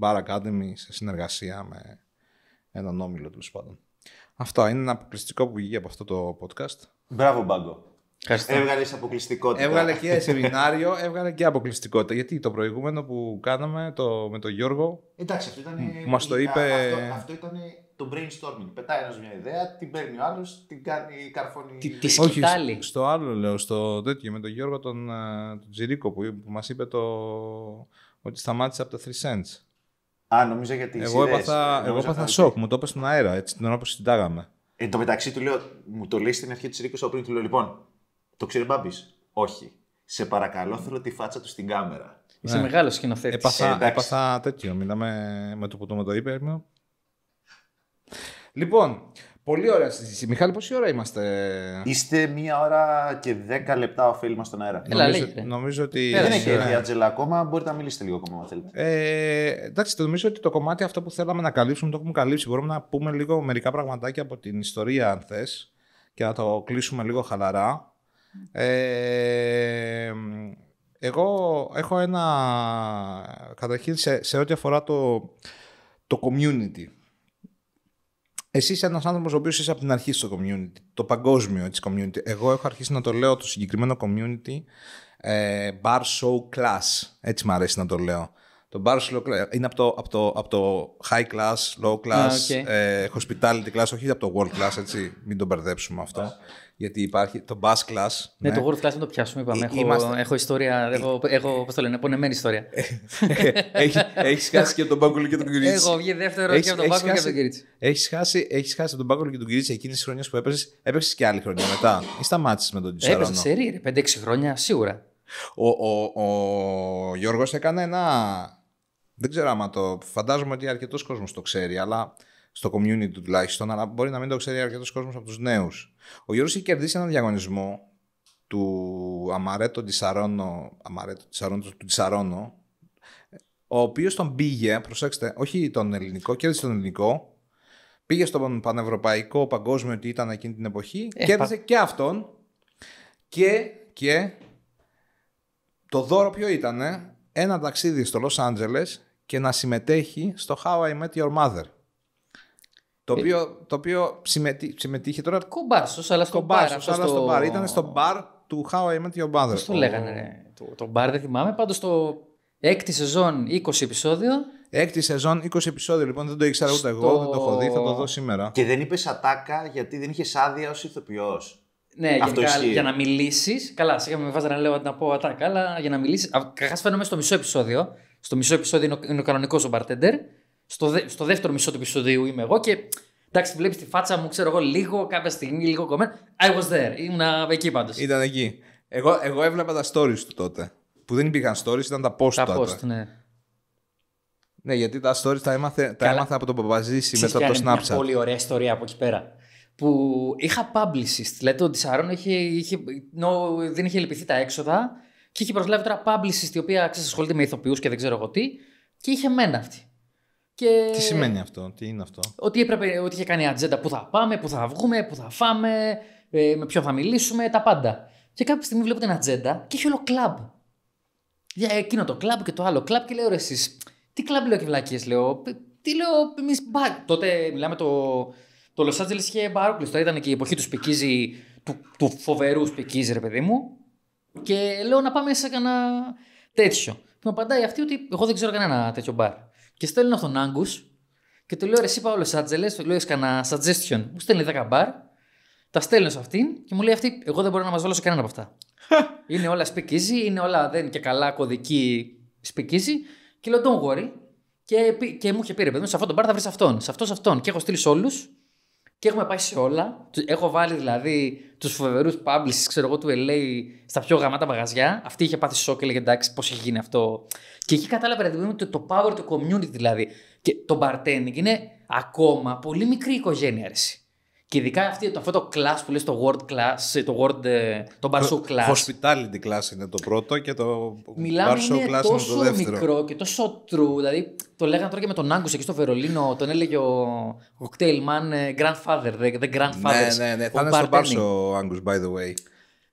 Bar Academy σε συνεργασία με έναν όμιλο τέλος πάντων. Αυτό είναι ένα αποκλειστικό που βγήκε από αυτό το podcast. Μπράβο, Μπάγκο. Έβγαλες αποκλειστικότητα. Έβγαλε και σεμινάριο, έβγαλε και αποκλειστικότητα. Γιατί το προηγούμενο που κάναμε το, με τον Γιώργο. Εντάξει, αυτό ήταν. το είπε... αυτό, αυτό ήταν το brainstorming. Πετάει ένας μια ιδέα, την παίρνει ο άλλος, την κάνει καρφώνη. Τι, τη Όχι, στο άλλο λέω, στο τέτοιο με τον Γιώργο τον, ε, τον Τζιρίκο που, που μας είπε το, ότι σταμάτησε από τα 3 cents. Α, νομίζω γιατί. Εγώ έπαθα, εγώ έπαθα σοκ, μου το είπε στον αέρα, έτσι την ώρα που συντάγαμε. Εν τω μεταξύ του λέω, μου το λέει στην αρχή της Ρίκος πριν, του λέω λοιπόν, το ξέρει Μπάμπης. Όχι. Σε παρακαλώ, θέλω τη φάτσα του στην κάμερα. Είσαι μεγάλος ναι. μεγάλο σκηνοθέτης. Έπαθα, ε, έπαθα τέτοιο. Μιλάμε με το που το με το είπε. Λοιπόν, Πολύ ωραία συζήτηση. Μιχάλη, πόση ώρα είμαστε. Είστε μία ώρα και δέκα λεπτά οφείλουμε στον αέρα. Έλα, νομίζω, νομίζω ότι. Δεν έχει έρθει η Ατζελά ακόμα. Μπορείτε να μιλήσετε λίγο ακόμα, αν θέλετε. Ε, εντάξει, νομίζω ότι το κομμάτι αυτό που θέλαμε να καλύψουμε το έχουμε καλύψει. Μπορούμε να πούμε λίγο μερικά πραγματάκια από την ιστορία, αν θες, και να το κλείσουμε λίγο χαλαρά. Ε, εγώ έχω ένα. Καταρχήν σε, σε ό,τι αφορά το, το community εσύ είσαι ένας άνθρωπος ο οποίος είσαι από την αρχή στο community, το παγκόσμιο έτσι, community. Εγώ έχω αρχίσει να το λέω το συγκεκριμένο community ε, bar show class. Έτσι μου αρέσει να το λέω. Το bar show class είναι από το, από από high class, low class, ε, hospitality class, όχι από το world class, έτσι. Μην το μπερδέψουμε αυτό γιατί υπάρχει το bus class. Ναι, ναι. το world class να το πιάσουμε, είπαμε. Ε, έχω, Είμαστε... έχω ιστορία, έχω, έχω πώς το λένε, πονεμένη ιστορία. Ε, ε, έχει, χάσει και τον Πάγκολο και τον Κυρίτσι. Έχω βγει δεύτερο έχεις, και από τον Πάγκολο και τον Κυρίτσι. Έχεις χάσει, έχεις χάσει τον Πάγκολο και τον Κυρίτσι εκείνη τις χρονιές που έπαιζες, έπεσε και άλλη χρονιά μετά. Ή σταμάτησες με τον Τζουσαρόνο. Έπεσε σε 5 5-6 χρόνια σίγουρα. Ο, ο, ο Γιώργος έκανε ένα... Δεν ξέρω άμα το... Φαντάζομαι ότι αρκετός κόσμος το ξέρει, αλλά στο community τουλάχιστον, αλλά μπορεί να μην το ξέρει αρκετός κόσμος από τους νέους. Ο Γιώργος έχει κερδίσει έναν διαγωνισμό του Αμαρέτο Τσαρόνο, Αμαρέτο Τσαρόνο, του Τσαρόνο, ο οποίος τον πήγε, προσέξτε, όχι τον ελληνικό, κέρδισε τον ελληνικό, πήγε στον πανευρωπαϊκό παγκόσμιο ότι ήταν εκείνη την εποχή, ε, κέρδισε και αυτόν και, και το δώρο ποιο ήταν, ένα ταξίδι στο Λος Άντζελες και να συμμετέχει στο How I Met Your Mother. Το ε. οποίο, το οποίο συμμετεί, συμμετείχε τώρα. Κομπάρσος, αλλά στο μπαρ. στο Ήταν στο μπαρ του How I Met Your Brother. Πώς το λέγανε, Το, το μπαρ δεν θυμάμαι. Πάντως το έκτη σεζόν 20 επεισόδιο. Έκτη σεζόν 20 επεισόδιο, λοιπόν δεν το ήξερα ούτε εγώ, δεν το έχω δει, θα το δω σήμερα. Και δεν είπες ατάκα γιατί δεν είχες άδεια ως ηθοποιός. Ναι, για, για να μιλήσεις. Καλά, σίγουρα με βάζει να λέω να πω ατάκα, αλλά για να μιλήσεις. Καχά φαίνομαι στο μισό επεισόδιο. Στο μισό επεισόδιο είναι ο, κανονικός ο bartender στο, δε, στο δεύτερο μισό του επεισοδίου είμαι εγώ και εντάξει, βλέπεις τη φάτσα μου, ξέρω εγώ λίγο, κάποια στιγμή λίγο κομμένα. I was there. Ήμουν εκεί πάντως. Ήταν εκεί. Εγώ, εγώ έβλεπα τα stories του τότε. Που δεν υπήρχαν stories, ήταν τα post τα τότε. Post, ναι. Ναι, γιατί τα stories τα, τα έμαθα από τον Παπαζήση μετά από το Snapchat. Μια πολύ ωραία ιστορία από εκεί πέρα. Που είχα publicist. Λέτε ότι Σαρών είχε, είχε, νο, δεν είχε λυπηθεί τα έξοδα και είχε προσλάβει τώρα publicist η οποία ξέρεις, ασχολείται με ηθοποιούς και δεν ξέρω εγώ τι. Και είχε μένα αυτή. Και... Τι σημαίνει αυτό, τι είναι αυτό. Ότι, έπρεπε, ότι είχε κάνει ατζέντα που θα πάμε, που θα βγούμε, που θα φάμε, ε, με ποιον θα μιλήσουμε, τα πάντα. Και κάποια στιγμή βλέπω την ατζέντα και έχει όλο κλαμπ. Για εκείνο το κλαμπ και το άλλο κλαμπ και λέω ρε εσείς, τι κλαμπ λέω και βλακίες λέω, τι λέω εμείς μπα... Τότε μιλάμε το, το Los Angeles είχε μπαρόκλεις, τώρα ήταν και η εποχή του σπικίζει, του, του φοβερού σπικίζει ρε παιδί μου. Και λέω να πάμε σε κανένα τέτοιο. Και μου απαντάει αυτή ότι εγώ δεν ξέρω κανένα τέτοιο μπαρ. Και στέλνω τον Άγκους και του λέω: εσύ πάω Λο Άτζελε, του λέω: Κανένα suggestion. Μου στέλνει 10 μπαρ, τα στέλνω σε αυτήν και μου λέει αυτή: Εγώ δεν μπορώ να μα βάλω σε κανένα από αυτά. είναι όλα σπικίζει, είναι όλα δεν και καλά κωδική σπικίζει. Και λέω: Don't worry. Και, και μου είχε πει: Ρε, παιδί μου, σε αυτόν τον μπαρ θα βρεις αυτόν, σε αυτόν, σε αυτόν. Και έχω στείλει όλους και έχουμε πάει σε όλα. Έχω βάλει δηλαδή τους φοβερούς publishers, ξέρω εγώ, του LA στα πιο γαμάτα μαγαζιά. Αυτή είχε πάθει σοκ και έλεγε εντάξει, πώς έχει γίνει αυτό. Και εκεί κατάλαβα δηλαδή, το, το power του community δηλαδή. Και το bartending είναι ακόμα πολύ μικρή οικογένεια αρέσει. Και ειδικά αυτή, αυτό το class που λες το word class, ε, το word, ε, το show class. Hospitality class είναι το πρώτο και το Μιλάμε bar show class τόσο είναι το δεύτερο. μικρό και τόσο true. Δηλαδή το λέγανε τώρα και με τον Άγκους εκεί στο Βερολίνο, τον έλεγε ο, cocktail man, ε, grandfather, the, the grandfather. Ναι, ναι, ναι. θα είναι στο ο Άγκους by the way.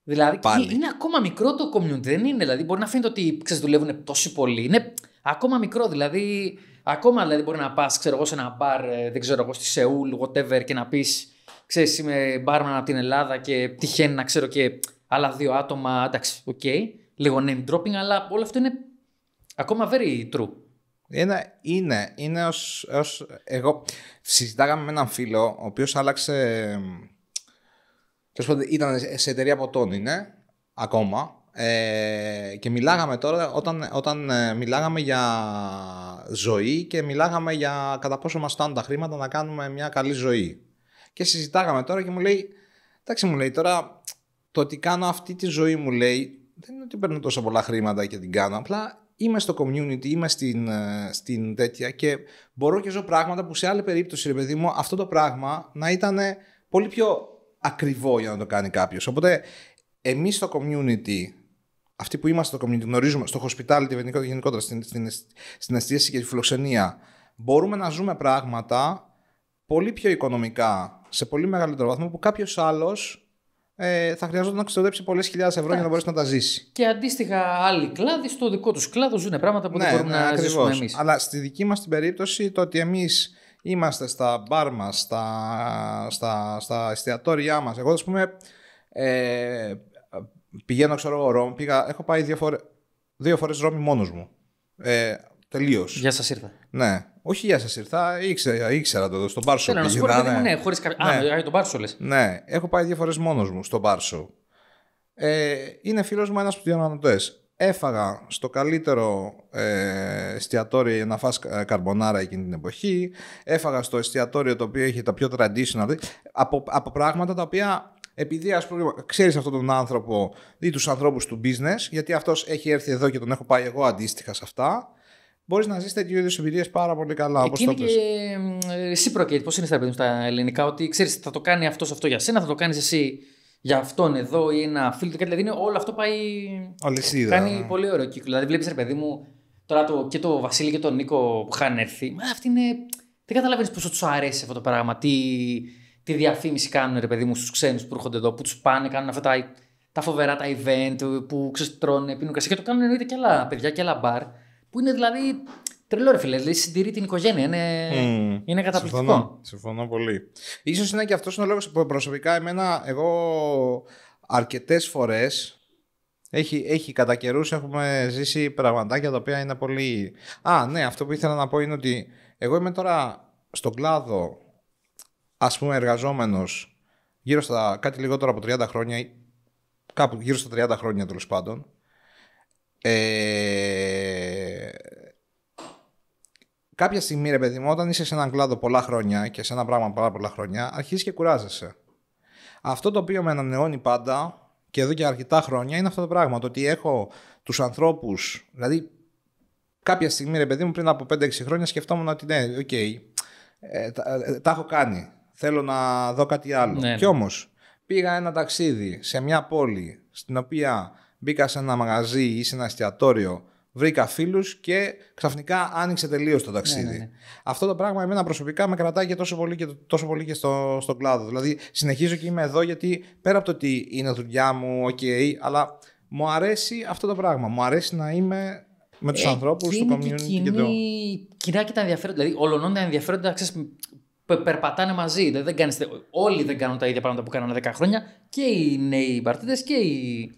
Δηλαδή Πάλι. είναι ακόμα μικρό το community, δεν είναι. Δηλαδή μπορεί να φαίνεται ότι ξέρεις, δουλεύουν τόσο πολύ. Είναι ακόμα μικρό δηλαδή. Ακόμα δηλαδή μπορεί να πας, ξέρω εγώ, σε ένα μπαρ, δεν ξέρω εγώ, στη Σεούλ, whatever, και να πεις ξέρεις, είμαι μπάρμαν από την Ελλάδα και τυχαίνει να ξέρω και άλλα δύο άτομα, εντάξει, οκ. Okay. Λίγο name dropping, αλλά όλο αυτό είναι ακόμα very true. Ένα, είναι, είναι ως, ως, εγώ συζητάγαμε με έναν φίλο ο οποίος άλλαξε, ήταν σε εταιρεία ποτών είναι, ακόμα, ε, και μιλάγαμε τώρα όταν, όταν ε, μιλάγαμε για ζωή και μιλάγαμε για κατά πόσο μας φτάνουν τα χρήματα να κάνουμε μια καλή ζωή. Και συζητάγαμε τώρα και μου λέει, εντάξει μου λέει τώρα το ότι κάνω αυτή τη ζωή μου λέει δεν είναι ότι παίρνω τόσο πολλά χρήματα και την κάνω, απλά είμαι στο community, είμαι στην, ε, στην τέτοια και μπορώ και ζω πράγματα που σε άλλη περίπτωση ρε παιδί μου αυτό το πράγμα να ήταν πολύ πιο ακριβό για να το κάνει κάποιος. Οπότε εμείς στο community αυτοί που είμαστε στο community, γνωρίζουμε στο hospitality γενικότερα, στην, στην, στην εστίαση και τη φιλοξενία, μπορούμε να ζούμε πράγματα πολύ πιο οικονομικά σε πολύ μεγαλύτερο βαθμό που κάποιος άλλος ε, θα χρειαζόταν να ξοδέψει πολλές χιλιάδες ευρώ για να μπορέσει να τα ζήσει. Και αντίστοιχα, άλλοι κλάδοι στο δικό τους κλάδο ζουν πράγματα που δεν ναι, μπορούμε ναι, να ζήσουμε εμείς. Αλλά στη δική μας την περίπτωση, το ότι εμείς είμαστε στα μπαρ μας, στα, στα, στα εστιατόρια μας. Εγώ, ας πούμε, ε, πηγαίνω, ξέρω εγώ, Ρώμη. Πήγα, έχω πάει δύο φορέ δύο φορές Ρώμη μόνος μου. Ε, Τελείως. Γεια σας ήρθα. Ναι. Όχι, για σας ήρθα. Ήξερα, ήξερα το στον Πάρσο. Θέλω να σου ναι, χωρίς Ναι. Α, τον Πάρσο λες. Ναι, έχω πάει δύο φορές μόνος μου στον Πάρσο. Ε, είναι φίλος μου ένας από τους διοργανωτέ. Έφαγα στο καλύτερο ε, εστιατόριο να φας ε, καρμπονάρα εκείνη την εποχή. Έφαγα στο εστιατόριο το οποίο έχει τα πιο traditional. Δηλαδή, από, από πράγματα τα οποία επειδή ας πούμε ξέρεις αυτόν τον άνθρωπο ή τους ανθρώπους του business, γιατί αυτός έχει έρθει εδώ και τον έχω πάει εγώ αντίστοιχα σε αυτά, μπορείς να ζήσει τέτοιου είδους εμπειρίες πάρα πολύ καλά. Όπως το πες. Ε, reciprocate, πώς είναι στα, παιδιά, στα ελληνικά, ότι ξέρεις, θα το κάνει αυτός αυτό για σένα, θα το κάνεις εσύ για αυτόν εδώ ή ένα φίλο κάτι. Δηλαδή όλο αυτό πάει. Αλυσίδα. Κάνει πολύ ωραίο κύκλο. Δηλαδή βλέπεις, ρε παιδί μου, τώρα το, και το Βασίλη και τον Νίκο που είχαν έρθει. Μα αυτή είναι. Δεν καταλαβαίνεις πόσο τους αρέσει αυτό το πράγμα. Τι, τι διαφήμιση κάνουν, ρε παιδί μου, στους ξένους που έρχονται εδώ, που τους πάνε, κάνουν αυτά τα, φοβερά τα event που ξεστρώνε, πίνουν κρασί. Και το κάνουν εννοείται και άλλα παιδιά και άλλα μπαρ. Που είναι δηλαδή τρελό, ρε φίλε. Δηλαδή συντηρεί την οικογένεια. Είναι, mm. είναι καταπληκτικό. Συμφωνώ, συμφωνώ πολύ. σω είναι και αυτός ο λόγος που προσωπικά εμένα, εγώ αρκετές φορές. Έχει, έχει κατά καιρούς έχουμε ζήσει πραγματάκια τα οποία είναι πολύ. Α, ναι, αυτό που ήθελα να πω είναι ότι εγώ είμαι τώρα στον κλάδο ας πούμε εργαζόμενος, γύρω στα κάτι λιγότερο από 30 χρόνια κάπου γύρω στα 30 χρόνια τέλος πάντων ε, κάποια στιγμή, ρε παιδί μου, όταν είσαι σε έναν κλάδο πολλά χρόνια και σε ένα πράγμα πάρα πολλά χρόνια, αρχίζεις και κουράζεσαι. Αυτό το οποίο με ανανεώνει πάντα και εδώ και αρκετά χρόνια είναι αυτό το πράγμα. Το ότι έχω τους ανθρώπους. Δηλαδή, κάποια στιγμή, ρε παιδί μου, πριν από 5-6 χρόνια σκεφτόμουν ότι ναι, οκ, ε, τα, ε, τα έχω κάνει. Θέλω να δω κάτι άλλο. Ναι, ναι. Κι όμως, πήγα ένα ταξίδι σε μια πόλη στην οποία μπήκα σε ένα μαγαζί ή σε ένα εστιατόριο βρήκα φίλους και ξαφνικά άνοιξε τελείως το ταξίδι. Ναι, ναι, ναι. Αυτό το πράγμα εμένα προσωπικά με κρατάει και τόσο πολύ και, τόσο πολύ και στο, στον κλάδο. Δηλαδή, συνεχίζω και είμαι εδώ γιατί πέρα από το ότι είναι δουλειά μου, οκ, okay, αλλά μου αρέσει αυτό το πράγμα. Μου αρέσει να είμαι με τους ε, ανθρώπους, στο community και το. Κοινά και τα ενδιαφέροντα. Δηλαδή, ολονών τα ενδιαφέροντα, περπατάνε μαζί. Δηλαδή, δεν κάνεις... όλοι δεν κάνουν τα ίδια πράγματα που κάνανε 10 χρόνια και οι νέοι παρτίδε και οι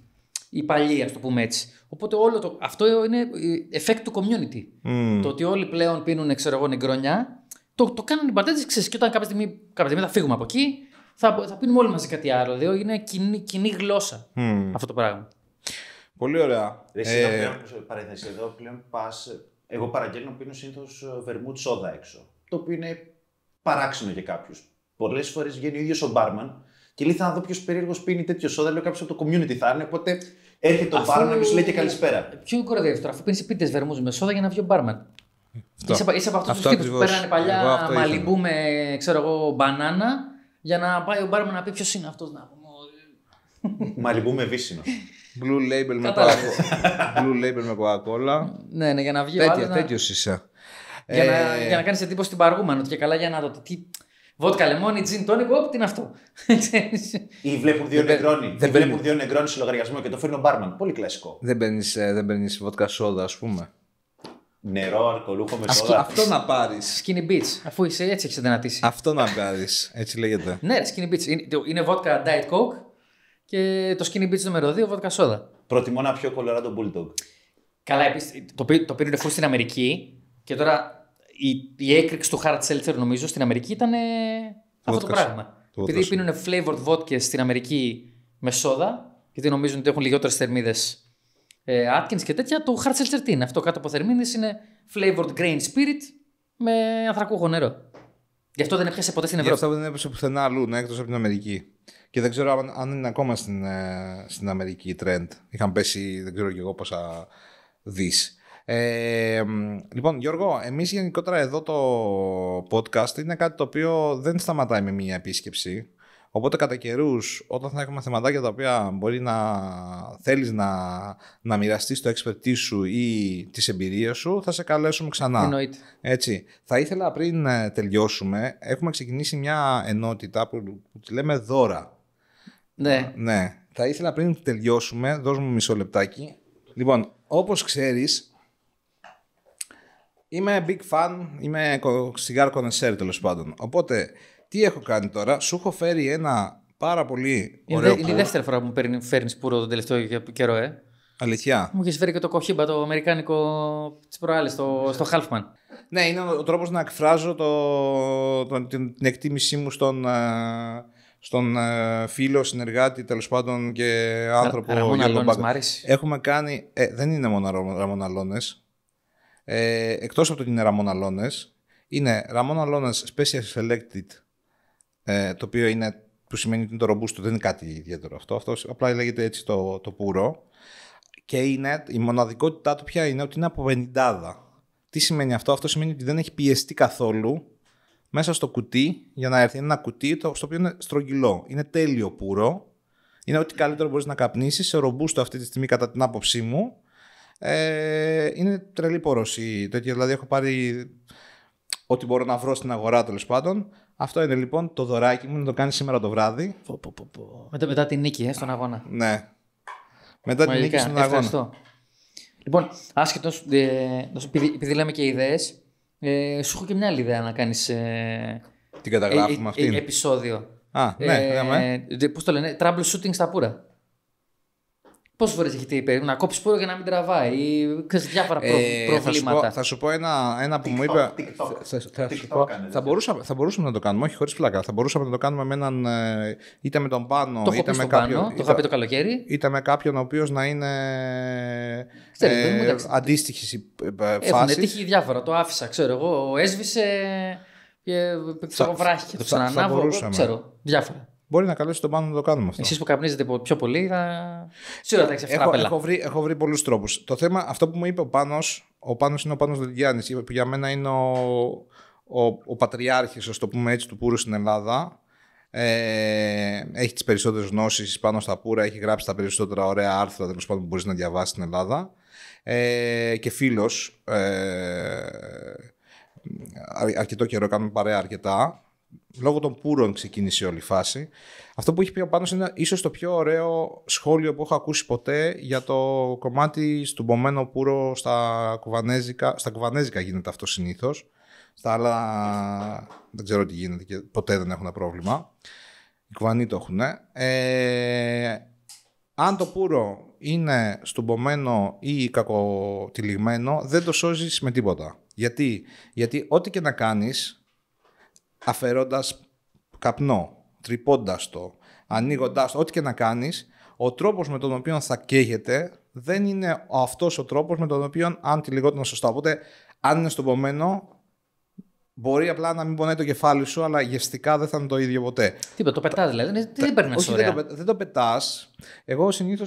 οι παλιοί, ας το πούμε έτσι. Οπότε όλο το, αυτό είναι ε, effect του community. Mm. Το ότι όλοι πλέον πίνουν, ξέρω εγώ, νεκρονιά, το, το κάνουν οι πατέρε ξέρεις. Και όταν κάποια στιγμή, κάποια στιγμή θα φύγουμε από εκεί, θα, θα πίνουμε όλοι μαζί κάτι άλλο. Δηλαδή είναι κοινή, γλώσσα mm. αυτό το πράγμα. Πολύ ωραία. Εσύ ε... πλέον, παρένθεση εδώ, πλέον πας. Εγώ παραγγέλνω πίνω συνήθως βερμούτ σόδα έξω. Το οποίο είναι παράξενο για κάποιους. Πολλές φορές βγαίνει ο ίδιος ο μπάρμαν και λέει: Θα δω ποιος περίεργος πίνει τέτοιο σόδα. Λέω κάποιος από το community θα είναι. Οπότε έρχεται το αφού... και σου λέει και καλησπέρα. Ποιο κοροϊδεύεις τώρα, αφού πίνεις πίτες βερμούς με σόδα για να βγει ο μπάρμαν. Αυτό. Είσαι, είσαι από αυτούς τους τύπους που παίρνανε παλιά μαλλιμπού με ξέρω εγώ, μπανάνα για να πάει ο μπάρμαν να πει ποιος είναι αυτός να μαλιμπού με βύσινος. Blue label με Blue label με ναι, ναι, για να βγει. Τέτοιο είσαι. Για να, ε, να κάνεις εντύπωση την παργούμενο και καλά για να δω τι, Βότκα, λεμόνι, τζιν, τόνικ, όπ, τι είναι αυτό. Ή βλέπουν δύο νεκρόνι. Δεν βλέπουν δύο νεκρόνι σε λογαριασμό και το φέρνει ο μπάρμαν. Πολύ κλασικό. Δεν παίρνεις ε, παίρνεις βότκα σόδα, ας πούμε. Νερό, αρκολούχο, με σόδα. Αυτό, να πάρεις. Skinny beach, αφού είσαι έτσι έχεις δυνατήσει. Αυτό να πάρεις. Έτσι λέγεται. ναι, skinny beach. Είναι, βότκα diet coke και το skinny beach νούμερο 2, βότκα σόδα. Προτιμώ να πιω Colorado Bulldog. Καλά, επίσης το, το πήρε στην Αμερική και τώρα η, η έκρηξη του hard seltzer νομίζω στην Αμερική ήταν αυτό το πράγμα. Το Επειδή πίνουν flavored vodka στην Αμερική με σόδα, γιατί νομίζουν ότι έχουν λιγότερες θερμίδες ε, Atkins και τέτοια, το hard seltzer τι είναι. Αυτό κάτω από θερμίδες είναι flavored grain spirit με ανθρακούχο νερό. Γι' αυτό δεν έπιασε ποτέ στην Ευρώπη. Γι' αυτό δεν έπιασε πουθενά αλλού, ναι, εκτός από την Αμερική. Και δεν ξέρω αν, αν είναι ακόμα στην, ε, Αμερική η trend. Είχαν πέσει, δεν ξέρω κι εγώ πόσα δις. Ε, λοιπόν, Γιώργο, εμείς γενικότερα εδώ το podcast είναι κάτι το οποίο δεν σταματάει με μία επίσκεψη. Οπότε κατά καιρούς, όταν θα έχουμε θεματάκια τα οποία μπορεί να θέλεις να, να μοιραστείς το expertise σου ή τις εμπειρίες σου, θα σε καλέσουμε ξανά. Εννοείται. Έτσι. Θα ήθελα πριν ε, τελειώσουμε, έχουμε ξεκινήσει μια ενότητα που, τη λέμε δώρα. Ναι. ναι. Θα ήθελα πριν τελειώσουμε, δώσουμε μισό λεπτάκι. Λοιπόν, όπως ξέρεις, Είμαι big fan, είμαι σιγάρ κονεσέρ τέλος πάντων. Οπότε, τι έχω κάνει τώρα, σου έχω φέρει ένα πάρα πολύ είναι ωραίο. Είναι η δεύτερη φορά που μου φέρνεις πουρο τον τελευταίο καιρό, ε. Αλήθεια. Μου είχες φέρει και το κοχύμπα, το αμερικάνικο της προάλλης, στο, στο Halfman. Ναι, είναι ο τρόπος να εκφράζω το, το, την, την εκτίμησή μου στον, ε, στον ε, φίλο, συνεργάτη, τέλος πάντων και άνθρωπο. αρέσει. Έχουμε κάνει. Ε, δεν είναι μόνο Ραμόνα ε, εκτός από το ότι είναι Ramona Lones, είναι Ramon Lones Special Selected, ε, το οποίο είναι, που σημαίνει ότι είναι το robusto, δεν είναι κάτι ιδιαίτερο αυτό. Αυτό απλά λέγεται έτσι το, το πουρό. Και είναι, η μοναδικότητά του πια είναι ότι είναι από 50. Τι σημαίνει αυτό, αυτό σημαίνει ότι δεν έχει πιεστεί καθόλου μέσα στο κουτί για να έρθει. ένα κουτί το, στο οποίο είναι στρογγυλό. Είναι τέλειο πουρό. Είναι ό,τι καλύτερο μπορείς να καπνίσεις. Σε ρομπούστο αυτή τη στιγμή, κατά την άποψή μου. Ε, είναι τρελή πόρωση τέτοια. Δηλαδή, έχω πάρει ό,τι μπορώ να βρω στην αγορά τέλος πάντων. Αυτό είναι λοιπόν το δωράκι μου, να το κάνεις σήμερα το βράδυ. μετά, μετά την νίκη ε, στον αγώνα. Ναι. Μετά την νίκη στον ευχαριστώ. Λοιπόν, άσχετος, ε, επειδή λέμε και ιδέες, ε, σου έχω και μια άλλη ιδέα να κάνεις. Ε, την καταγράφουμε ε, ε αυτή. Ε, επεισόδιο. Α, ναι, Πώς το λένε, troubleshooting στα πουρα. Πόσες φορές έχετε πει να κόψεις σπόρο για να μην τραβάει, ή διάφορα ε, προβλήματα. Θα σου, πω, ένα, ένα που μου είπε. Θα, θα, θα, μπορούσαμε, να το κάνουμε, όχι χωρίς πλάκα. Θα μπορούσαμε να το κάνουμε με έναν. Ε, είτε με τον πάνω, το είτε με κάποιον. Πάνω, το είχα το καλοκαίρι. Είτε με κάποιον ο οποίος να είναι. ε, αντίστοιχη φάση. Έχουν τύχει διάφορα. Το άφησα, ξέρω εγώ. Έσβησε. Και ξέρω, Το ξανανάβω. Ξέρω. Διάφορα μπορεί να καλέσει τον πάνω να το κάνουμε αυτό. Εσείς που καπνίζετε πιο πολύ, θα. Σίγουρα θα έχεις αυτά. Έχω, έχω βρει, έχω βρει πολλούς τρόπους. Το θέμα, αυτό που μου είπε ο πάνω, ο πάνω είναι ο Πάνος Δελγιάννη, που για μένα είναι ο, ο, ο πατριάρχης, ας το πούμε έτσι, του Πούρου στην Ελλάδα. Ε, έχει τις περισσότερες γνώσεις πάνω στα Πούρα, έχει γράψει τα περισσότερα ωραία άρθρα τέλος πάντων που μπορείς να διαβάσεις στην Ελλάδα. Ε, και φίλος. Ε, αρκετό καιρό κάνουμε παρέα αρκετά λόγω των πούρων ξεκίνησε όλη η φάση. Αυτό που έχει πει ο Πάνος είναι ίσως το πιο ωραίο σχόλιο που έχω ακούσει ποτέ για το κομμάτι στουμπομένο πούρο στα κουβανέζικα. Στα κουβανέζικα γίνεται αυτό συνήθως. Στα άλλα δεν ξέρω τι γίνεται και ποτέ δεν έχουν πρόβλημα. Οι κουβανοί το έχουν. Ε, αν το πούρο είναι στουμπομένο ή κακοτυλιγμένο, δεν το σώζεις με τίποτα. Γιατί, Γιατί ό,τι και να κάνεις, αφαιρώντας καπνό, τρυπώντας το, ανοίγοντάς το, ό,τι και να κάνεις, ο τρόπος με τον οποίο θα καίγεται δεν είναι αυτός ο τρόπος με τον οποίο αν τη λιγότερο σωστά. Οπότε αν είναι στον πομένο, Μπορεί απλά να μην πονάει το κεφάλι σου, αλλά γευστικά δεν θα είναι το ίδιο ποτέ. Τι το πετάς, δηλαδή. Δεν, δεν παίρνει δεν, το, πετάς. Εγώ συνήθως.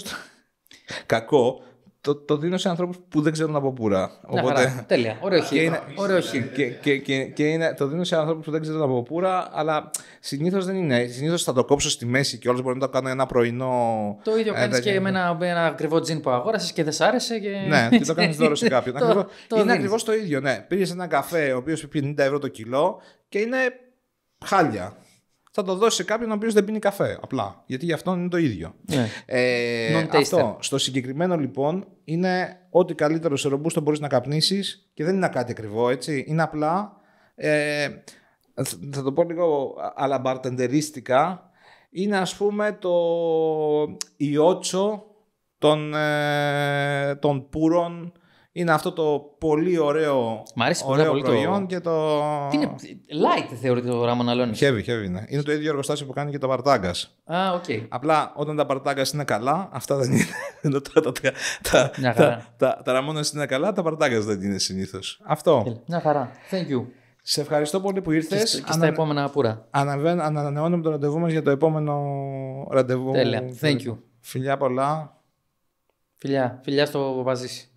Κακό το, το δίνω σε ανθρώπους που δεν ξέρουν από πουρα. Οπότε... Χαρά, τέλεια. Ωραίο χι. Και, είναι... Ωραίο χι. και, και, και, και είναι... το δίνω σε ανθρώπους που δεν ξέρουν από πουρα, αλλά συνήθως δεν είναι. Συνήθως θα το κόψω στη μέση και όλος μπορεί να το κάνω ένα πρωινό. Το ίδιο ε, κάνεις και με ένα, με ένα ακριβό τζιν που αγόρασες και δεν σ' άρεσε. Και... ναι, και το κάνεις δώρο σε κάποιον. το, το είναι ακριβώς το ίδιο. Ναι. Πήρες ένα καφέ ο οποίος πήρε 50 ευρώ το κιλό και είναι χάλια θα το δώσει σε κάποιον ο οποίος δεν πίνει καφέ. Απλά. Γιατί για αυτόν είναι το ίδιο. Ναι. Ε, αυτό. Στο συγκεκριμένο λοιπόν είναι ό,τι καλύτερο σε το μπορείς να καπνίσεις και δεν είναι κάτι ακριβό έτσι. Είναι απλά. Ε, θα το πω λίγο αλαμπαρτεντερίστικα. Είναι ας πούμε το ιότσο των, ε, των πούρων είναι αυτό το πολύ ωραίο, ωραίο πολύ προϊόν το... και το... Τι είναι, light θεωρείται το γράμμα να λώνεις. Heavy, heavy, ναι. Είναι το ίδιο εργοστάσιο που κάνει και τα παρτάγκας. Α, οκ. Okay. Απλά όταν τα παρτάγκας είναι καλά, αυτά δεν είναι. τα, τα, τα, τα, τα, είναι καλά, τα παρτάγκας δεν είναι συνήθως. Αυτό. Μια χαρά. Thank you. Σε ευχαριστώ πολύ που ήρθε. Και, και, στα επόμενα απούρα. Ανανεώνουμε το ραντεβού μας για το επόμενο ραντεβού. Τέλεια. Thank you. Φιλιά πολλά. Φιλιά. Φιλιά στο Παπαζήσι.